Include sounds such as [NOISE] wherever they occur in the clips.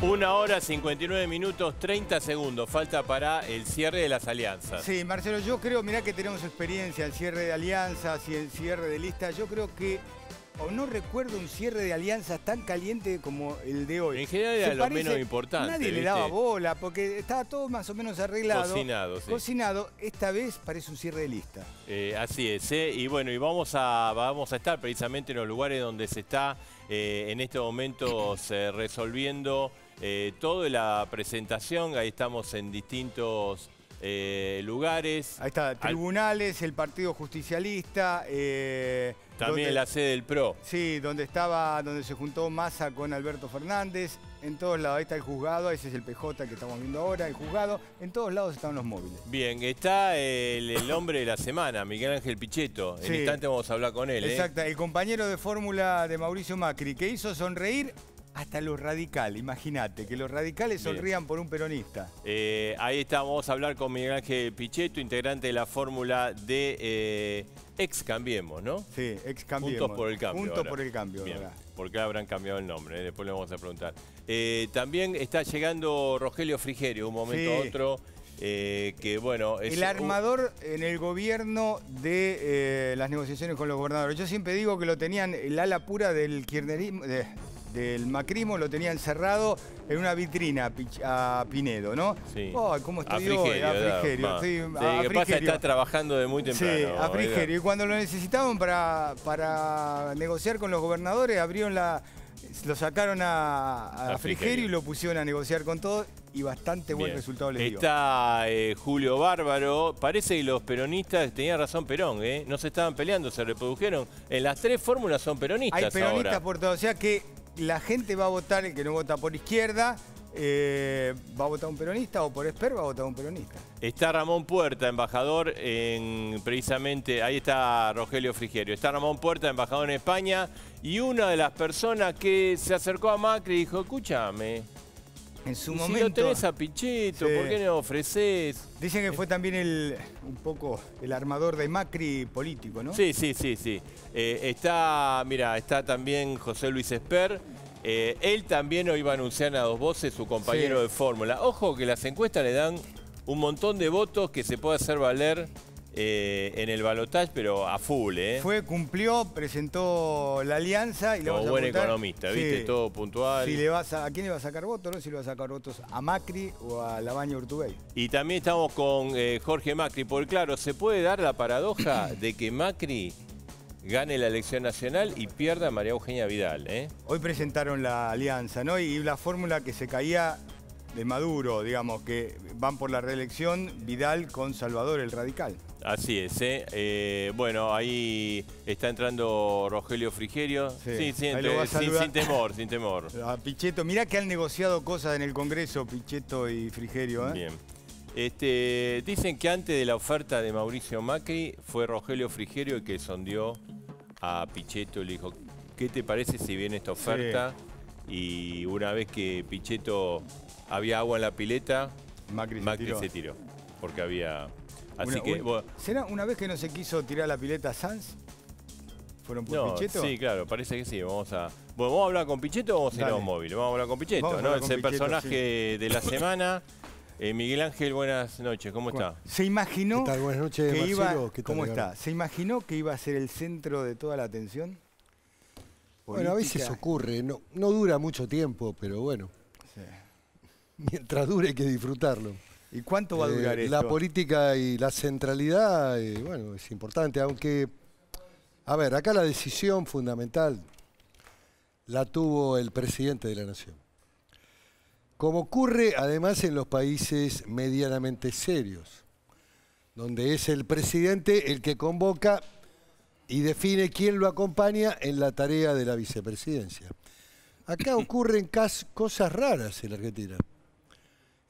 Una hora, 59 minutos, 30 segundos. Falta para el cierre de las alianzas. Sí, Marcelo, yo creo, mirá que tenemos experiencia, el cierre de alianzas y el cierre de listas. Yo creo que, o no recuerdo un cierre de alianzas tan caliente como el de hoy. En general era lo menos importante. Nadie le daba bola, porque estaba todo más o menos arreglado. Cocinado, sí. Cocinado. Esta vez parece un cierre de lista. Eh, así es, ¿eh? y bueno, y vamos a, vamos a estar precisamente en los lugares donde se está eh, en estos momentos resolviendo... Todo eh, toda la presentación. Ahí estamos en distintos eh, lugares. Ahí está, tribunales, el Partido Justicialista. Eh, También la sede del PRO. Sí, donde estaba, donde se juntó Massa con Alberto Fernández. En todos lados, ahí está el juzgado, ese es el PJ que estamos viendo ahora, el juzgado. En todos lados están los móviles. Bien, está el, hombre de la semana, Miguel Ángel Pichetto. En instante vamos a hablar con él. Exacto, el compañero de fórmula de Mauricio Macri, que hizo sonreír hasta los radicales, imagínate, que los radicales sonrían por un peronista. Eh, ahí estamos, vamos a hablar con Miguel Ángel Pichetto, integrante de la fórmula de eh, Ex Cambiemos, ¿no? Sí, Ex Cambiemos. Juntos por el cambio. Juntos por el cambio, Bien, ¿Por Porque habrán cambiado el nombre, ¿eh? después le vamos a preguntar. Eh, también está llegando Rogelio Frigerio, un momento u otro. que bueno... el armador en el gobierno de las negociaciones con los gobernadores. Yo siempre digo que lo tenían el ala pura del kirchnerismo, del macrismo lo tenían encerrado en una vitrina a Pinedo, ¿no? Sí. ¿cómo Frigerio. Sí, está trabajando de muy temprano. Sí, a Frigerio. Y cuando lo necesitaban para, para negociar con los gobernadores, abrieron la... Lo sacaron a, Frigerio. y lo pusieron a negociar con todos y bastante buen resultado le dio. Está eh, Julio Bárbaro. Parece que los peronistas, tenía razón Perón, ¿eh? no se estaban peleando, se reprodujeron. En las tres fórmulas son peronistas Hay peronistas por todo, o sea que la gente va a votar, el que no vota por izquierda, eh, ¿va a votar un peronista o por Esper va a votar un peronista? Está Ramón Puerta, embajador en precisamente, ahí está Rogelio Frigerio, está Ramón Puerta, embajador en España, y una de las personas que se acercó a Macri dijo, escúchame, en su momento. Si lo tenés a Pichito, ¿por qué no ofreces? Dicen que fue también el un poco el armador de Macri político, ¿no? Sí, sí, sí, sí. Eh, está, mira, está también José Luis Esper. Eh, él también hoy va a anunciar a dos voces su compañero de fórmula. Ojo que las encuestas le dan un montón de votos que se puede hacer valer eh, en el balotaje, pero a full, ¿eh? Fue, cumplió, presentó la alianza y le Como buen economista, ¿viste? Todo puntual. Si le vas a, quién le va a sacar votos? No? Si le va a sacar votos a Macri o a Labaña Urtubey. Y también estamos con eh, Jorge Macri, porque claro, se puede dar la paradoja [CLEARS THROAT] de que Macri gane la elección nacional y pierda a María Eugenia Vidal, ¿eh? Hoy presentaron la alianza, ¿no? y la fórmula que se caía de Maduro, digamos, que van por la reelección Vidal con Salvador el Radical. Así es, ¿eh? eh bueno, ahí está entrando Rogelio Frigerio. Sí, sí, sin, temor, sin temor. [LAUGHS] A Pichetto, mirá que han negociado cosas en el Congreso, Pichetto y Frigerio. ¿eh? Bien. Este, dicen que antes de la oferta de Mauricio Macri fue Rogelio Frigerio el que sondió a Pichetto y le dijo, ¿qué te parece si viene esta oferta? Y una vez que Pichetto había agua en la pileta, Macri, se, tiró. Porque había... Así que... ¿Será una vez que no se quiso tirar la pileta Sanz? ¿Fueron por Pichetto? Sí, claro, parece que sí. Vamos a, bueno, ¿vamos a hablar con Pichetto o vamos a un móvil? Vamos a hablar con Pichetto, ¿no? Es el personaje de la semana. Eh, Miguel Ángel, buenas noches, ¿cómo está? Se imaginó que iba, ¿cómo está? ¿Se imaginó que iba a ser el centro de toda la atención? Bueno, a veces ocurre, no, no dura mucho tiempo, pero bueno mientras dure hay que disfrutarlo. ¿Y cuánto va a eh, durar esto? La política y la centralidad, eh, bueno, es importante, aunque, a ver, acá la decisión fundamental la tuvo el presidente de la nación. Como ocurre además en los países medianamente serios, donde es el presidente el que convoca y define quién lo acompaña en la tarea de la vicepresidencia. Acá [COUGHS] ocurren cosas raras en la Argentina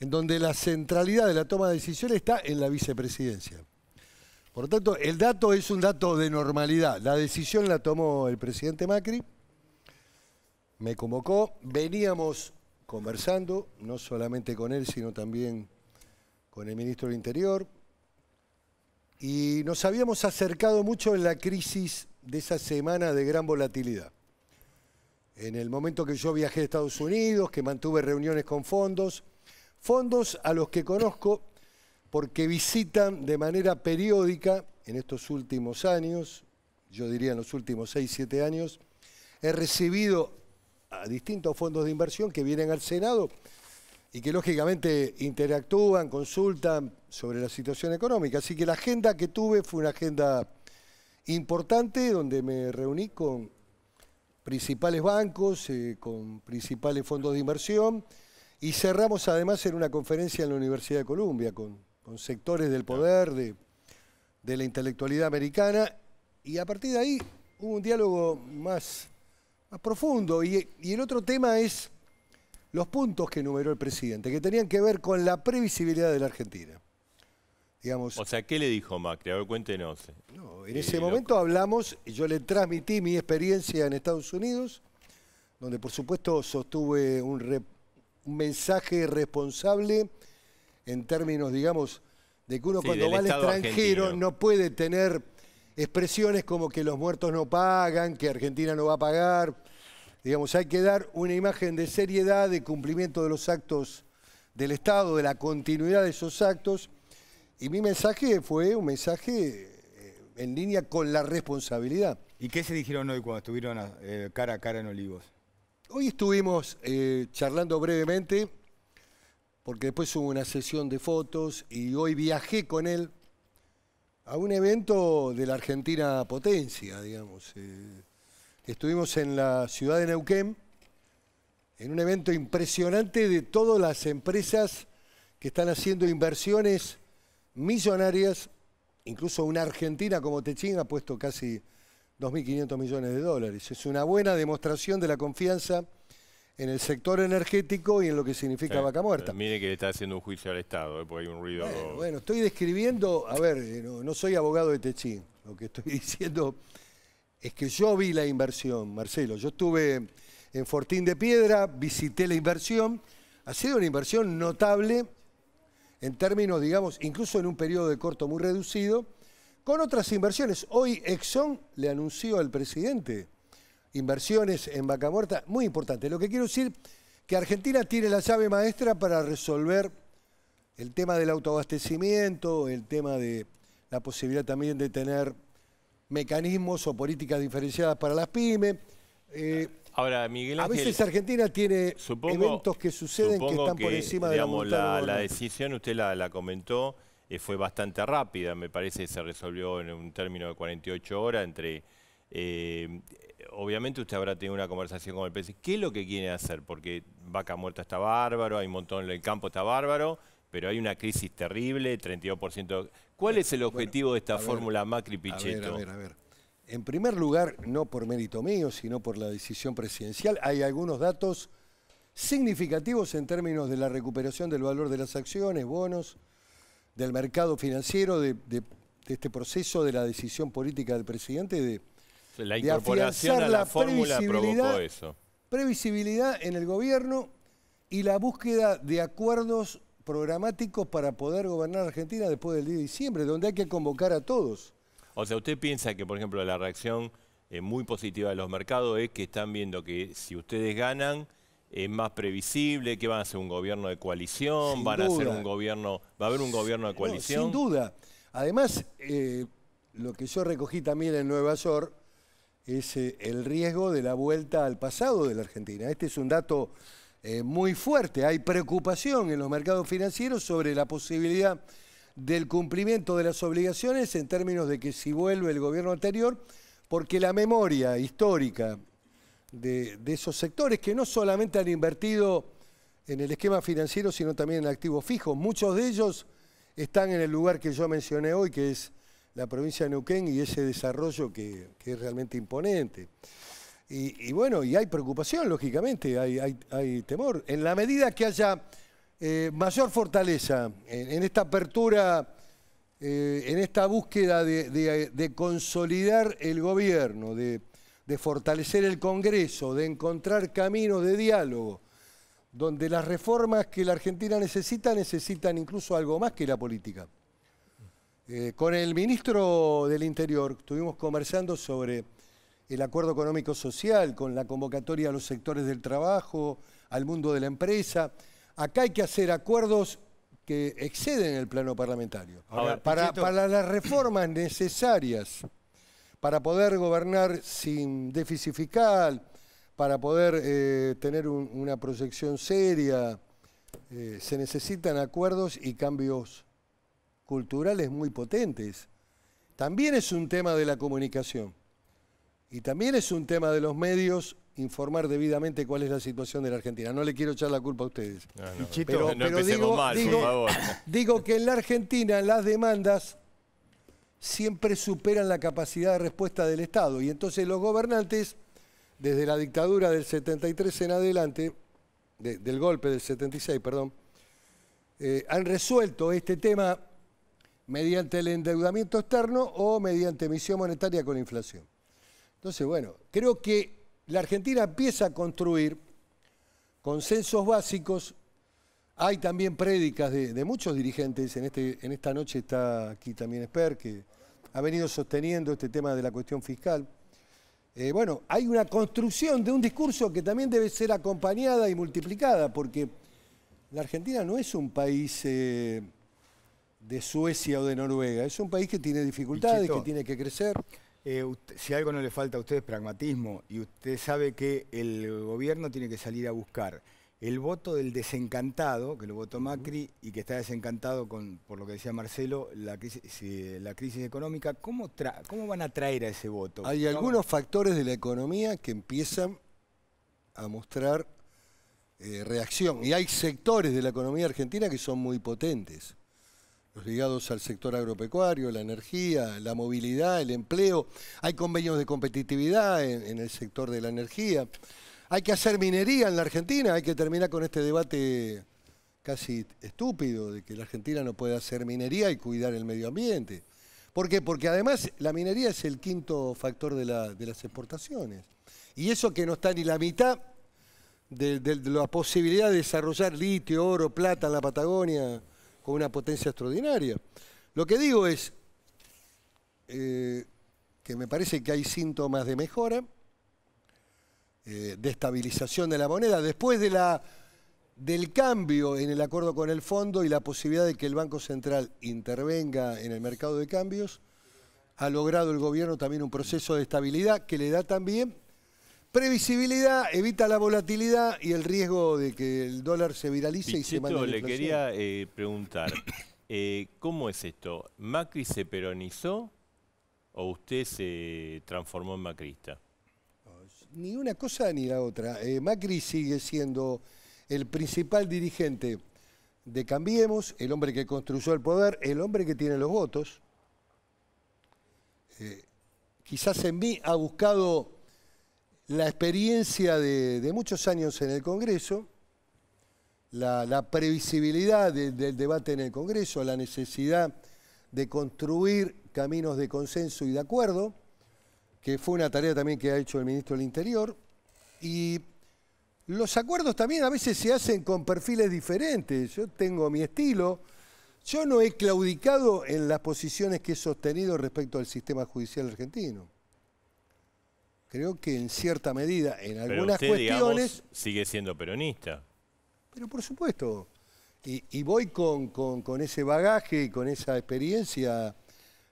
en donde la centralidad de la toma de decisiones está en la vicepresidencia. Por lo tanto, el dato es un dato de normalidad. La decisión la tomó el presidente Macri, me convocó, veníamos conversando, no solamente con él, sino también con el ministro del Interior, y nos habíamos acercado mucho en la crisis de esa semana de gran volatilidad. En el momento que yo viajé a Estados Unidos, que mantuve reuniones con fondos, Fondos a los que conozco porque visitan de manera periódica en estos últimos años, yo diría en los últimos 6, 7 años, he recibido a distintos fondos de inversión que vienen al Senado y que lógicamente interactúan, consultan sobre la situación económica. Así que la agenda que tuve fue una agenda importante donde me reuní con principales bancos, eh, con principales fondos de inversión, y cerramos además en una conferencia en la Universidad de Columbia con, sectores del poder, de, de la intelectualidad americana. Y a partir de ahí hubo un diálogo más, más profundo. Y, el otro tema es los puntos que enumeró el presidente, que tenían que ver con la previsibilidad de la Argentina. Digamos, o sea, ¿qué le dijo Macri? A ver, cuéntenos. No, en ese eh, momento hablamos, yo le transmití mi experiencia en Estados Unidos, donde por supuesto sostuve un, reporte un mensaje responsable en términos, digamos, de que uno cuando va al extranjero no puede tener expresiones como que los muertos no pagan, que Argentina no va a pagar. Digamos, hay que dar una imagen de seriedad, de cumplimiento de los actos del Estado, de la continuidad de esos actos. Y mi mensaje fue un mensaje eh, en línea con la responsabilidad. ¿Y qué se dijeron hoy cuando estuvieron eh, cara a cara en Olivos? Hoy estuvimos eh, charlando brevemente, porque después hubo una sesión de fotos y hoy viajé con él a un evento de la Argentina Potencia, digamos. Eh. estuvimos en la ciudad de Neuquén, en un evento impresionante de todas las empresas que están haciendo inversiones millonarias, incluso una Argentina como Techín ha puesto casi 2.500 millones de dólares. Es una buena demostración de la confianza en el sector energético y en lo que significa vaca muerta. Mire que le está haciendo un juicio al Estado, ¿eh? porque hay un ruido. Bueno, estoy describiendo, a ver, eh, no, no, soy abogado de Techín, lo que estoy [LAUGHS] diciendo es que yo vi la inversión, Marcelo. Yo estuve en Fortín de Piedra, visité la inversión, ha sido una inversión notable en términos, digamos, incluso en un periodo de corto muy reducido, con otras inversiones. Hoy Exxon le anunció al presidente inversiones en vaca muerta muy importante. Lo que quiero decir que Argentina tiene la llave maestra para resolver el tema del autoabastecimiento, el tema de la posibilidad también de tener mecanismos o políticas diferenciadas para las pymes. Eh, Ahora, Miguel Ángel, A veces Argentina tiene eventos que suceden que están por encima de la, la, la decisión, usted la comentó, eh, fue bastante rápida, me parece, se resolvió en un término de 48 horas entre... Eh, obviamente usted habrá tenido una conversación con el presidente. ¿Qué es lo que quiere hacer? Porque Vaca Muerta está bárbaro, hay un montón, en el campo está bárbaro, pero hay una crisis terrible, 32%. ¿Cuál es el objetivo de esta fórmula Macri-Pichetto? ver, a ver, a ver. En primer lugar, no por mérito mío, sino por la decisión presidencial, hay algunos datos significativos en términos de la recuperación del valor de las acciones, bonos, del mercado financiero, de, este proceso de la decisión política del presidente, de, la incorporación de la, fórmula eso. Previsibilidad en el gobierno y la búsqueda de acuerdos programáticos para poder gobernar Argentina después del día de diciembre, donde hay que convocar a todos. O sea, ¿usted piensa que, por ejemplo, la reacción eh, muy positiva de los mercados es que están viendo que si ustedes ganan, ¿Es eh, más previsible, que van a ser un gobierno de coalición, van a ser un gobierno, va a haber un gobierno de coalición. sin duda. Además, eh, lo que yo recogí también en Nueva York es eh, el riesgo de la vuelta al pasado de la Argentina. Este es un dato muy fuerte. Hay preocupación en los mercados financieros sobre la posibilidad del cumplimiento de las obligaciones en términos de que si vuelve el gobierno anterior, porque la memoria histórica de, esos sectores que no solamente han invertido en el esquema financiero, sino también en activos fijos. Muchos de ellos están en el lugar que yo mencioné hoy, que es la provincia de Neuquén y ese desarrollo que, es realmente imponente. Y, bueno, y hay preocupación, lógicamente, hay, hay, temor. En la medida que haya eh, mayor fortaleza en, esta apertura, eh, en esta búsqueda de, de, consolidar el gobierno, de, de fortalecer el Congreso, de encontrar caminos de diálogo, donde las reformas que la Argentina necesita necesitan incluso algo más que la política. Eh, con el ministro del Interior estuvimos conversando sobre el acuerdo económico social, con la convocatoria a los sectores del trabajo, al mundo de la empresa. Acá hay que hacer acuerdos que exceden el plano parlamentario. para las reformas necesarias para poder gobernar sin déficit fiscal, para poder eh, tener una proyección seria, eh, se necesitan acuerdos y cambios culturales muy potentes. También es un tema de la comunicación y también es un tema de los medios informar debidamente cuál es la situación de la Argentina. No le quiero echar la culpa a ustedes. pero, digo que en la Argentina las demandas siempre superan la capacidad de respuesta del Estado. Y entonces los gobernantes, desde la dictadura del 73 en adelante, del golpe del 76, perdón, eh, han resuelto este tema mediante el endeudamiento externo o mediante emisión monetaria con inflación. Entonces, bueno, creo que la Argentina empieza a construir consensos básicos hay también prédicas de, muchos dirigentes. En, este, en esta noche está aquí también Esper, que ha venido sosteniendo este tema de la cuestión fiscal. Eh, bueno, hay una construcción de un discurso que también debe ser acompañada y multiplicada, porque la Argentina no es un país eh, de Suecia o de Noruega, es un país que tiene dificultades, que tiene que crecer. Eh, si algo no le falta a usted es pragmatismo, y usted sabe que el gobierno tiene que salir a buscar el voto del desencantado, que lo votó Macri y que está desencantado con, por lo que decía Marcelo, la crisis, económica, ¿cómo, van a traer a ese voto? Hay algunos factores de la economía que empiezan a mostrar eh, reacción. Y hay sectores de la economía argentina que son muy potentes. Los ligados al sector agropecuario, la energía, la movilidad, el empleo. Hay convenios de competitividad en el sector de la energía. Hay que hacer minería en la Argentina, hay que terminar con este debate casi estúpido de que la Argentina no puede hacer minería y cuidar el medio ambiente. ¿Por qué? Porque además la minería es el quinto factor de, las exportaciones. Y eso que no está ni la mitad de, la posibilidad de desarrollar litio, oro, plata en la Patagonia con una potencia extraordinaria. Lo que digo es eh, que me parece que hay síntomas de mejora, eh, de estabilización de la moneda, después de la, del cambio en el acuerdo con el fondo y la posibilidad de que el Banco Central intervenga en el mercado de cambios, ha logrado el gobierno también un proceso de estabilidad que le da también previsibilidad, evita la volatilidad y el riesgo de que el dólar se viralice y se mande le quería eh, preguntar, [COUGHS] eh, ¿cómo es esto? ¿Macri se peronizó o usted se transformó en macrista? ni una cosa ni la otra. Eh, Macri sigue siendo el principal dirigente de Cambiemos, el hombre que construyó el poder, el hombre que tiene los votos. Eh, quizás en mí ha buscado la experiencia de, muchos años en el Congreso, la, previsibilidad del debate en el Congreso, la necesidad de construir caminos de consenso y de acuerdo que fue una tarea también que ha hecho el ministro del Interior. Y los acuerdos también a veces se hacen con perfiles diferentes. Yo tengo mi estilo. Yo no he claudicado en las posiciones que he sostenido respecto al sistema judicial argentino. Creo que en cierta medida, en algunas cuestiones. sigue siendo peronista. Pero por supuesto. Y, voy con, con, con ese bagaje y con esa experiencia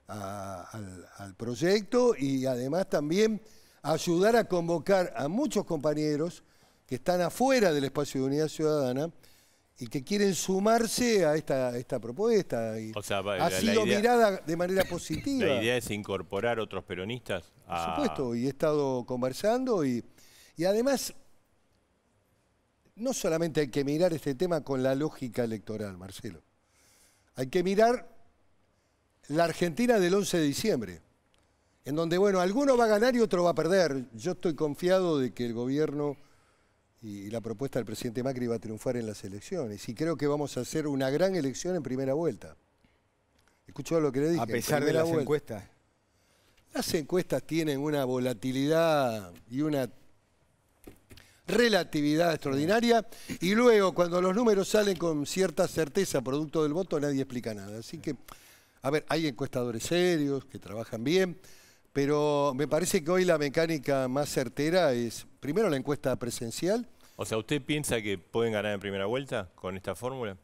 al, proyecto y además también ayudar a convocar a muchos compañeros que están afuera del espacio de unidad ciudadana y que quieren sumarse a esta, esta propuesta. Y ha sido mirada de manera positiva. La idea es incorporar otros peronistas. A... Por supuesto, y he estado conversando y, y además no solamente hay que mirar este tema con la lógica electoral, Marcelo. Hay que mirar la Argentina del 11 de diciembre, en donde, bueno, alguno va a ganar y otro va a perder. Yo estoy confiado de que el gobierno y la propuesta del presidente Macri va a triunfar en las elecciones. Y creo que vamos a hacer una gran elección en primera vuelta. Escuchó lo que le dije. A pesar de las encuestas. Las encuestas tienen una volatilidad y una relatividad extraordinaria y luego cuando los números salen con cierta certeza producto del voto nadie explica nada. Así que a ver, hay encuestadores serios que trabajan bien, pero me parece que hoy la mecánica más certera es, primero, la encuesta presencial. O sea, ¿usted piensa que pueden ganar en primera vuelta con esta fórmula?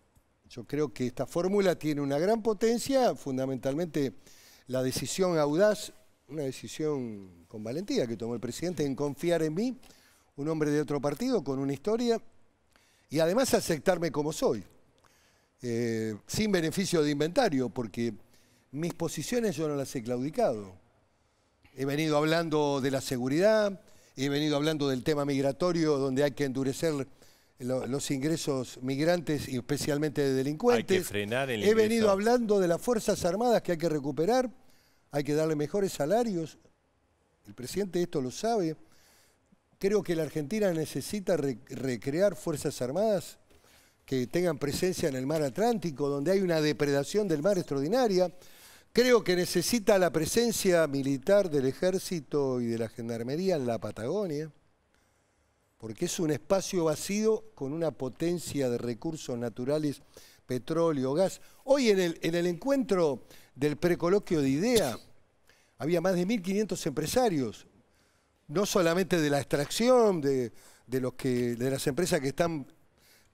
Yo creo que esta fórmula tiene una gran potencia, fundamentalmente la decisión audaz, una decisión con valentía que tomó el presidente en confiar en mí, un hombre de otro partido con una historia, y además aceptarme como soy, eh, sin beneficio de inventario, porque mis posiciones yo no las he claudicado. He venido hablando de la seguridad, he venido hablando del tema migratorio, donde hay que endurecer los ingresos migrantes y especialmente de delincuentes. Hay que frenar el He venido hablando de las Fuerzas Armadas que hay que recuperar, hay que darle mejores salarios. El presidente esto lo sabe. Creo que la Argentina necesita recrear Fuerzas Armadas que tengan presencia en el mar Atlántico, donde hay una depredación del mar extraordinaria. Creo que necesita la presencia militar del ejército y de la gendarmería en la Patagonia, porque es un espacio vacío con una potencia de recursos naturales, petróleo, gas. Hoy en el, encuentro del precoloquio de idea había más de 1.500 empresarios, no solamente de la extracción, de las empresas que están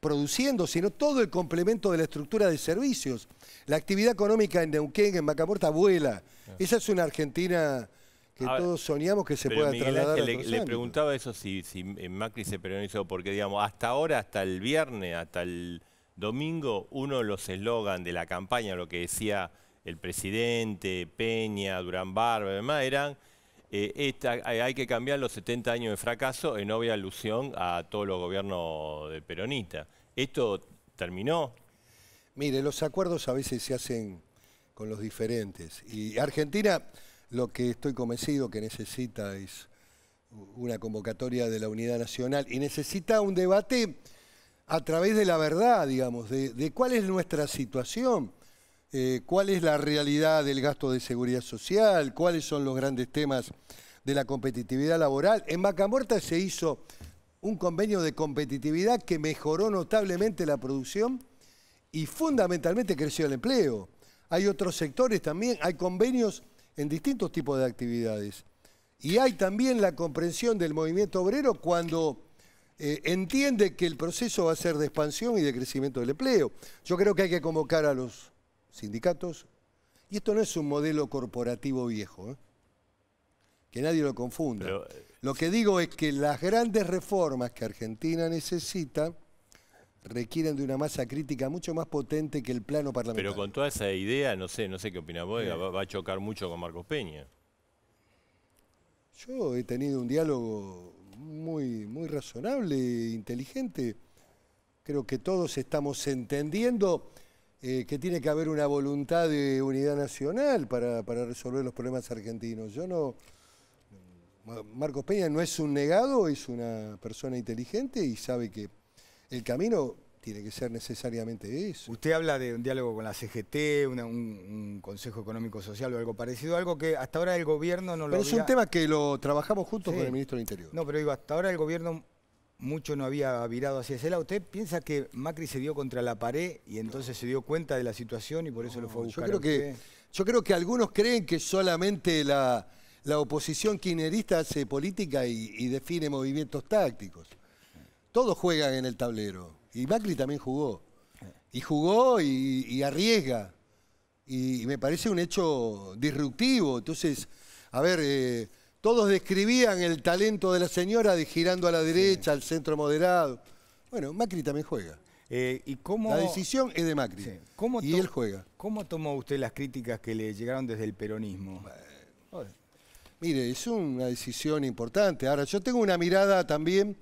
produciendo, sino todo el complemento de la estructura de servicios. La actividad económica en Neuquén, en Macaporta, vuela. Ah. Esa es una Argentina que todos soñamos que se pueda trasladar le, preguntaba eso si, Macri se peronizó, porque digamos, hasta ahora, hasta el viernes, hasta el domingo, uno de los eslogans de la campaña, lo que decía el presidente, Peña, Durán Barba y demás, eran eh, eh, hay que cambiar los 70 años de fracaso en obvia alusión a todos los gobiernos de peronista. ¿Esto terminó? Mire, los acuerdos a veces se hacen con los diferentes. Y Argentina, lo que estoy convencido que necesita es una convocatoria de la unidad nacional y necesita un debate a través de la verdad, digamos, de, de cuál es nuestra situación. Eh, cuál es la realidad del gasto de seguridad social, cuáles son los grandes temas de la competitividad laboral. En Vaca se hizo un convenio de competitividad que mejoró notablemente la producción y fundamentalmente creció el empleo. Hay otros sectores también, hay convenios en distintos tipos de actividades. Y hay también la comprensión del movimiento obrero cuando eh, entiende que el proceso va a ser de expansión y de crecimiento del empleo. Yo creo que hay que convocar a los sindicatos, y esto no es un modelo corporativo viejo, ¿eh? que nadie lo confunda. Eh, lo que digo es que las grandes reformas que Argentina necesita requieren de una masa crítica mucho más potente que el plano parlamentario. Pero con toda esa idea, no sé, no sé qué opina vos, va, a chocar mucho con Marcos Peña. Yo he tenido un diálogo muy, muy razonable, e inteligente. Creo que todos estamos entendiendo eh, que tiene que haber una voluntad de unidad nacional para, resolver los problemas argentinos. Yo no. Marcos Peña no es un negado, es una persona inteligente y sabe que el camino tiene que ser necesariamente eso. Usted habla de un diálogo con la CGT, un, Consejo Económico Social o algo parecido, algo que hasta ahora el gobierno no lo lo Pero es un tema que lo trabajamos juntos con el ministro del Interior. No, pero digo, hasta ahora el gobierno mucho no había virado hacia ese lado. ¿Usted piensa que Macri se dio contra la pared y entonces se dio cuenta de la situación y por eso lo fue a Yo creo, que, yo creo que algunos creen que solamente la, oposición quinerista hace política y, define movimientos tácticos. Todos juegan en el tablero. Y Macri también jugó. Y jugó y, arriesga. Y, me parece un hecho disruptivo. Entonces, a ver, eh, todos describían el talento de la señora de girando a la derecha, al centro moderado. Bueno, Macri también juega. Eh, la decisión es de Macri. y él juega. ¿Cómo tomó usted las críticas que le llegaron desde el peronismo? mire, es una decisión importante. Ahora, yo tengo una mirada también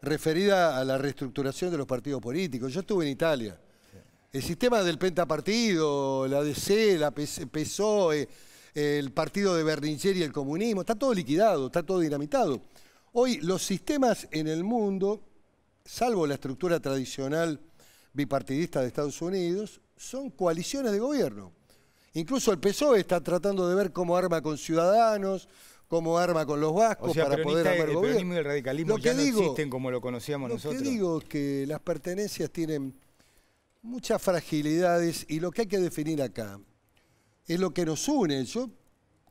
referida a la reestructuración de los partidos políticos. Yo estuve en Italia. El sistema del pentapartido, la DC, la PSOE el partido de Berlinguer y el comunismo, está todo liquidado, está todo dinamitado. Hoy los sistemas en el mundo, salvo la estructura tradicional bipartidista de Estados Unidos, son coaliciones de gobierno. Incluso el PSOE está tratando de ver cómo arma con ciudadanos, cómo arma con los vascos para poder armar el gobierno. y el radicalismo no existen como lo conocíamos nosotros. Lo que digo es que las pertenencias tienen muchas fragilidades y lo que hay que definir acá es lo que nos une. Yo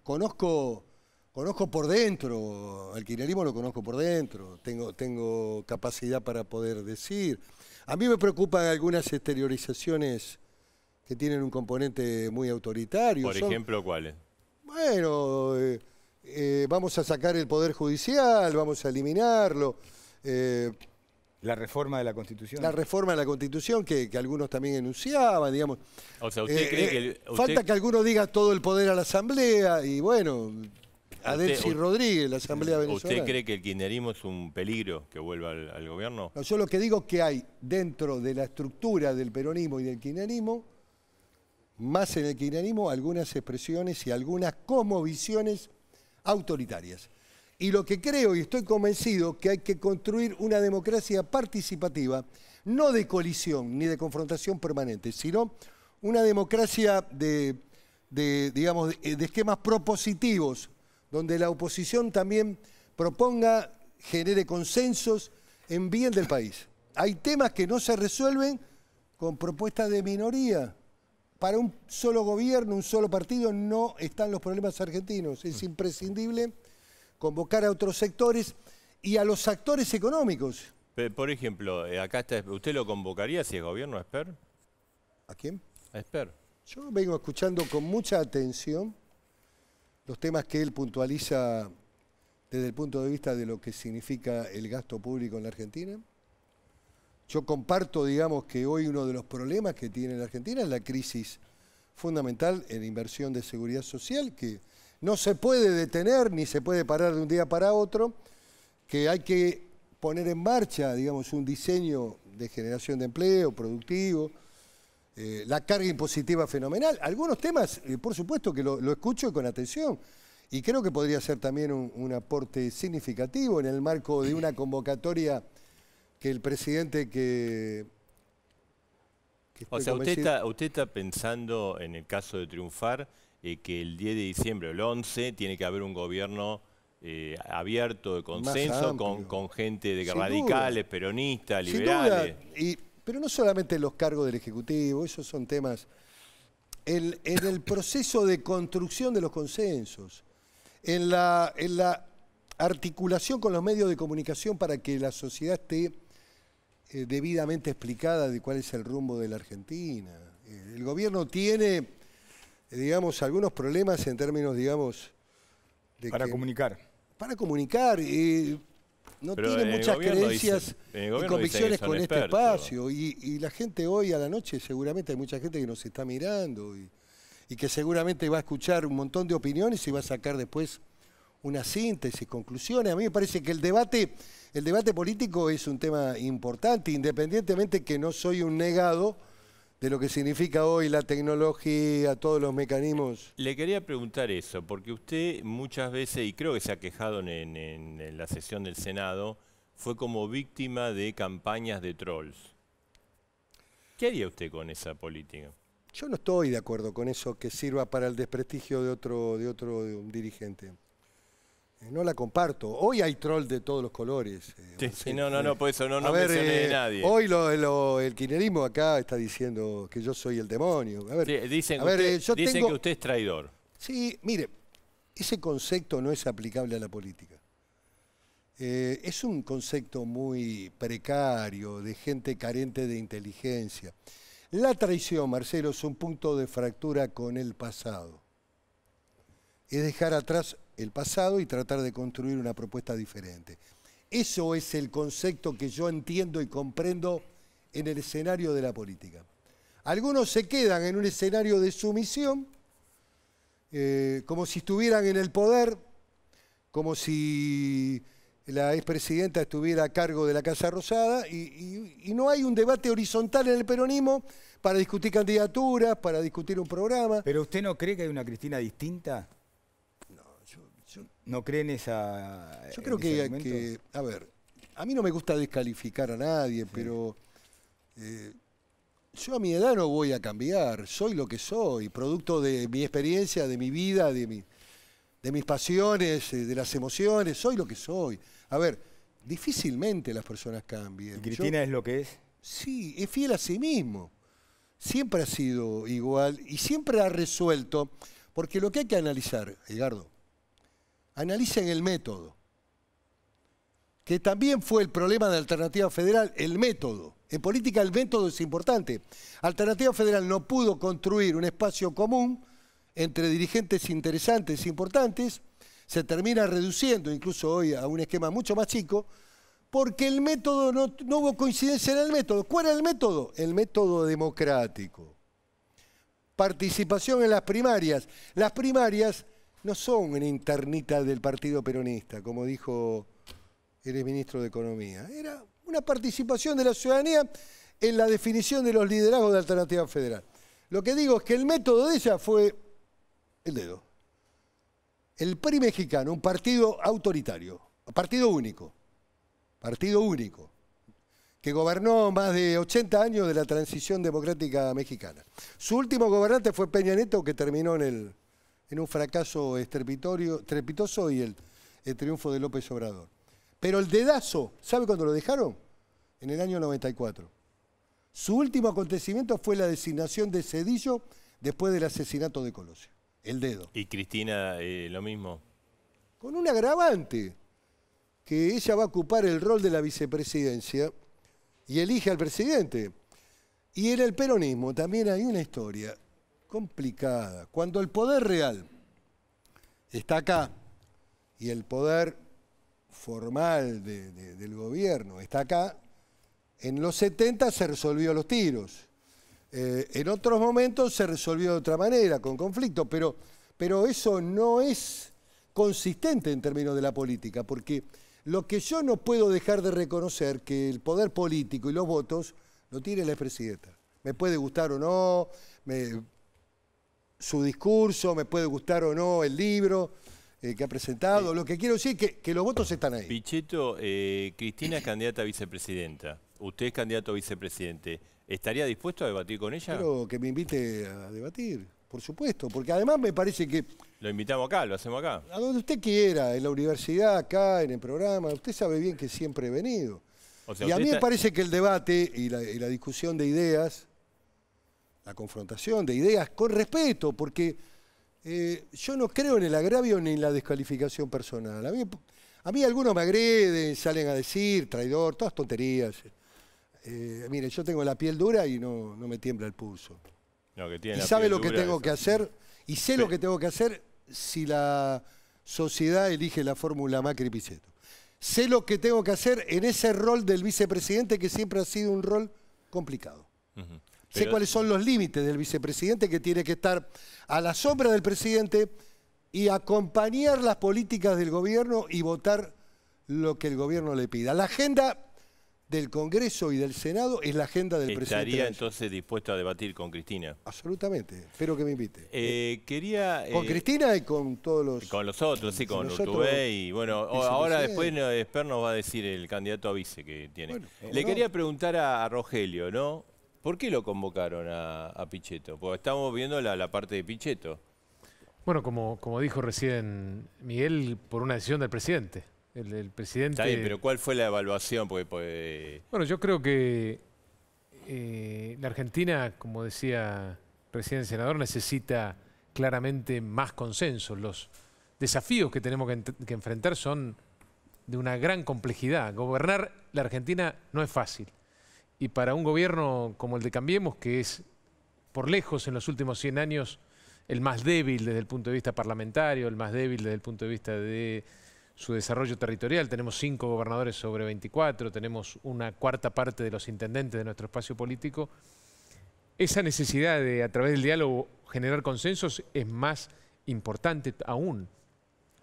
conozco, conozco por dentro, al kirchnerismo lo conozco por dentro, tengo, tengo capacidad para poder decir. A mí me preocupan algunas exteriorizaciones que tienen un componente muy autoritario. Por ejemplo, ¿cuáles? Bueno, eh, eh, vamos a sacar el Poder Judicial, vamos a eliminarlo. Eh, la reforma de la Constitución. La reforma de la Constitución que, algunos también enunciaban, digamos. Eh, eh, falta que alguno diga todo el poder a la Asamblea y bueno, a Rodríguez, la Asamblea Venezolana. ¿Usted cree que el kirchnerismo es un peligro que vuelva al, gobierno? No, yo lo que digo es que hay dentro de la estructura del peronismo y del kirchnerismo, más en el kirchnerismo, algunas expresiones y algunas como visiones autoritarias. Y lo que creo y estoy convencido que hay que construir una democracia participativa, no de colisión ni de confrontación permanente, sino una democracia de, digamos, eh, de esquemas propositivos, donde la oposición también proponga, genere consensos en bien del país. Hay temas que no se resuelven con propuestas de minoría. Para un solo gobierno, un solo partido, no están los problemas argentinos. Es imprescindible convocar a otros sectores y a los actores económicos. Por ejemplo, eh, acá está, ¿usted lo convocaría si es gobierno a Esper? ¿A quién? A Esper. Yo vengo escuchando con mucha atención los temas que él puntualiza desde el punto de vista de lo que significa el gasto público en la Argentina. Yo comparto, digamos, que hoy uno de los problemas que tiene la Argentina es la crisis fundamental en inversión de seguridad social, que no se puede detener ni se puede parar de un día para otro, que hay que poner en marcha, digamos, un diseño de generación de empleo productivo, eh, la carga impositiva fenomenal. Algunos temas, eh, por supuesto, que lo, escucho con atención y creo que podría ser también un, aporte significativo en el marco de una convocatoria que el presidente que o sea, usted usted está, pensando en el caso de triunfar eh, que el 10 de diciembre o el 11 tiene que haber un gobierno eh, abierto de consenso con, con, gente de radicales, peronistas, liberales. pero no solamente los cargos del Ejecutivo, esos son temas... en el proceso de construcción de los consensos, en la, en la articulación con los medios de comunicación para que la sociedad esté eh, debidamente explicada de cuál es el rumbo de la Argentina. el gobierno tiene eh, digamos, algunos problemas en términos, digamos, para comunicar. Para comunicar. y no tiene muchas creencias y convicciones con este espacio. Y, la gente hoy a la noche, seguramente hay mucha gente que nos está mirando y, que seguramente va a escuchar un montón de opiniones y va a sacar después una síntesis, conclusiones. A mí me parece que el debate, el debate político es un tema importante, independientemente que no soy un negado de lo que significa hoy la tecnología, todos los mecanismos. Le quería preguntar eso, porque usted muchas veces, y creo que se ha quejado en, la sesión del Senado, fue como víctima de campañas de trolls. ¿Qué haría usted con esa política? Yo no estoy de acuerdo con eso que sirva para el desprestigio de otro, de otro dirigente. Eh, no la comparto. Hoy hay troll de todos los colores. Eh, no, no, no, por eso no, no eh, nadie. Hoy el kirchnerismo acá está diciendo que yo soy el demonio. A dicen, que usted es traidor. Sí, mire, ese concepto no es aplicable a la política. es un concepto muy precario, de gente carente de inteligencia. La traición, Marcelo, es un punto de fractura con el pasado. Es dejar atrás el pasado y tratar de construir una propuesta diferente. Eso es el concepto que yo entiendo y comprendo en el escenario de la política. Algunos se quedan en un escenario de sumisión, eh, como si estuvieran en el poder, como si la expresidenta estuviera a cargo de la Casa Rosada, y, y no hay un debate horizontal en el peronismo para discutir candidaturas, para discutir un programa. ¿Pero usted no cree que hay una Cristina distinta? ¿No creen esa.? Yo creo que, A ver, a mí no me gusta descalificar a nadie, pero. Eh, yo a mi edad no voy a cambiar. Soy lo que soy, producto de mi experiencia, de mi vida, de, de mis pasiones, eh, de las emociones. Soy lo que soy. A ver, difícilmente las personas cambian. ¿Y Cristina es lo que es? Sí, es fiel a sí mismo. Siempre ha sido igual y siempre ha resuelto. Porque lo que hay que analizar, Edgardo, analicen el método, que también fue el problema de Alternativa Federal, el método. En política el método es importante. Alternativa Federal no pudo construir un espacio común entre dirigentes interesantes e importantes, se termina reduciendo incluso hoy a un esquema mucho más chico, porque el método no, hubo coincidencia en el método. ¿Cuál era el método? El método democrático participación en las primarias. Las primarias no son una internita del Partido Peronista, como dijo el ministro de Economía. Era una participación de la ciudadanía en la definición de los liderazgos de Alternativa Federal. Lo que digo es que el método de ella fue el dedo. El PRI mexicano, un partido autoritario, partido único, partido único, que gobernó más de 80 años de la transición democrática mexicana. Su último gobernante fue Peña Neto, que terminó en el, en un fracaso estrepitoso y el, triunfo de López Obrador. Pero el dedazo, ¿sabe cuándo lo dejaron? En el año 94. Su último acontecimiento fue la designación de Cedillo después del asesinato de Colosio. El dedo. ¿Y Cristina eh, lo mismo? Con un agravante, que ella va a ocupar el rol de la vicepresidencia y elige al presidente. Y en el peronismo también hay una historia complicada. Cuando el poder real está acá y el poder formal del gobierno está acá, en los 70 se resolvió los tiros. Eh, en otros momentos se resolvió de otra manera, con conflicto, pero, pero eso no es consistente en términos de la política, porque lo que yo no puedo dejar de reconocer que el poder político y los votos lo tiene la expresidenta. Me puede gustar o no, me su discurso, me puede gustar o no el libro eh, que ha presentado. lo que quiero decir es que, los votos están ahí. Pichetto, eh, Cristina es candidata a vicepresidenta. Usted es candidato a vicepresidente. ¿Estaría dispuesto a debatir con ella? Claro, que me invite a debatir, por supuesto, porque además me parece que... Lo invitamos acá, lo hacemos acá. A donde usted quiera, en la universidad, acá, en el programa. Usted sabe bien que siempre he venido. y a mí me parece que el debate y la, y la discusión de ideas la confrontación de ideas con respeto, porque eh, yo no creo en el agravio ni en la descalificación personal. A mí, algunos me agreden, salen a decir, traidor, todas tonterías. Eh, mire, yo tengo la piel dura y no, me tiembla el pulso. y sabe lo que tengo que hacer, y sé lo que tengo que hacer si la sociedad elige la fórmula Macri-Pichetto. Sé lo que tengo que hacer en ese rol del vicepresidente que siempre ha sido un rol complicado. Sé cuáles son los límites del vicepresidente que tiene que estar a la sombra del presidente y acompañar las políticas del gobierno y votar lo que el gobierno le pida. La agenda del Congreso y del Senado es la agenda del presidente. ¿Estaría entonces dispuesto a debatir con Cristina? Absolutamente, espero que me invite. Eh, eh, con Cristina y con todos los... Con los otros, sí, con Urtubey y bueno, ahora después Esper nos va a decir el candidato a vice que tiene. Le quería preguntar a Rogelio, ¿no? ¿Por qué lo convocaron a, a Pichetto? Porque estamos viendo la, parte de Pichetto. Bueno, como, dijo recién Miguel, por una decisión del presidente. El, presidente... Está pero ¿cuál fue la evaluación? Pues, bueno, yo creo que eh, la Argentina, como decía recién el senador, necesita claramente más consenso. Los desafíos que tenemos que enfrentar son de una gran complejidad. Gobernar la Argentina no es fácil y para un gobierno como el de Cambiemos, que es por lejos en los últimos 100 años el más débil desde el punto de vista parlamentario, el más débil desde el punto de vista de su desarrollo territorial. Tenemos cinco gobernadores sobre 24, tenemos una cuarta parte de los intendentes de nuestro espacio político. Esa necesidad de, a través del diálogo, generar consensos es más importante aún.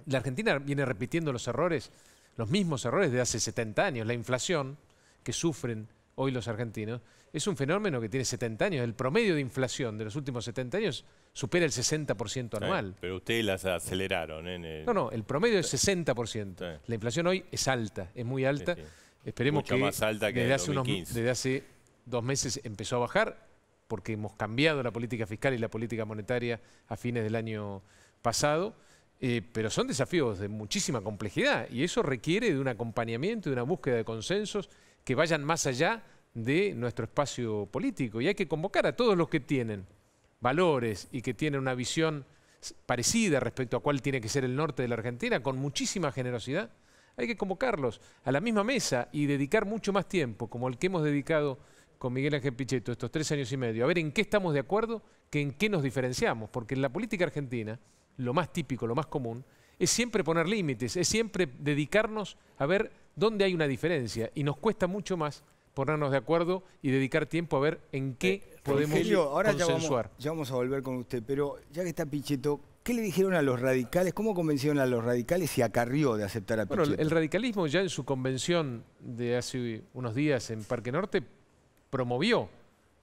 La Argentina viene repitiendo los errores, los mismos errores de hace 70 años. La inflación que sufren hoy los argentinos, es un fenómeno que tiene 70 años. El promedio de inflación de los últimos 70 años supera el 60% anual. pero ustedes las aceleraron. ¿eh? No, no, el promedio es 60%. La inflación hoy es alta, es muy alta. Esperemos que, más alta que desde, hace desde hace dos meses empezó a bajar porque hemos cambiado la política fiscal y la política monetaria a fines del año pasado. Eh, pero son desafíos de muchísima complejidad y eso requiere de un acompañamiento, de una búsqueda de consensos que vayan más allá de nuestro espacio político. Y hay que convocar a todos los que tienen valores y que tienen una visión parecida respecto a cuál tiene que ser el norte de la Argentina, con muchísima generosidad. Hay que convocarlos a la misma mesa y dedicar mucho más tiempo, como el que hemos dedicado con Miguel Ángel Pichetto estos tres años y medio, a ver en qué estamos de acuerdo, que en qué nos diferenciamos, porque en la política argentina lo más típico, lo más común, es siempre poner límites, es siempre dedicarnos a ver dónde hay una diferencia y nos cuesta mucho más ponernos de acuerdo y dedicar tiempo a ver en qué eh, podemos consensuar. Ya vamos, a volver con usted, pero ya que está Pichetto, ¿qué le dijeron a los radicales? ¿Cómo convencieron a los radicales y acarrió de aceptar a Pichetto? Bueno, el radicalismo ya en su convención de hace unos días en Parque Norte promovió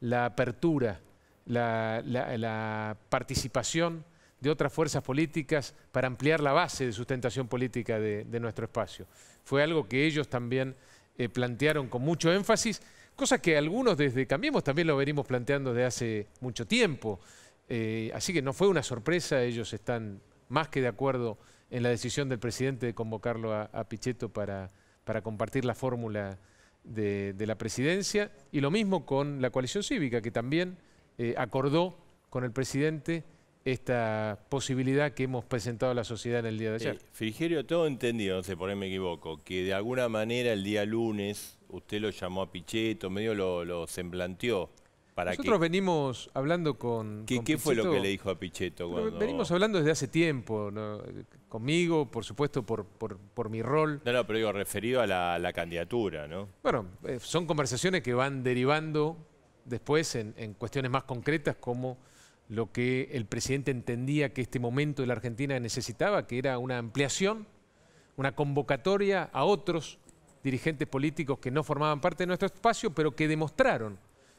la apertura, la, la participación de otras fuerzas políticas para ampliar la base de sustentación política de, nuestro espacio. Fue algo que ellos también eh, plantearon con mucho énfasis, cosa que algunos desde Cambiemos también lo venimos planteando desde hace mucho tiempo. Eh, así que no fue una sorpresa, ellos están más que de acuerdo en la decisión del presidente de convocarlo a, Pichetto para, compartir la fórmula de, la presidencia y lo mismo con la coalición cívica que también eh, acordó con el presidente esta posibilidad que hemos presentado a la sociedad en el día de ayer. Eh, Frigerio, todo entendido, no sé por ahí me equivoco, que de alguna manera el día lunes usted lo llamó a Pichetto, medio lo, lo semblanteó. Para Nosotros venimos hablando con. ¿Qué, fue lo que le dijo a Pichetto? Cuando... Venimos hablando desde hace tiempo, conmigo, por supuesto, por, por, por, mi rol. No, no, pero digo, referido a la, la candidatura, ¿no? Bueno, eh, son conversaciones que van derivando después en, en cuestiones más concretas como lo que el presidente entendía que este momento de la Argentina necesitaba, que era una ampliación, una convocatoria a otros dirigentes políticos que no formaban parte de nuestro espacio, pero que demostraron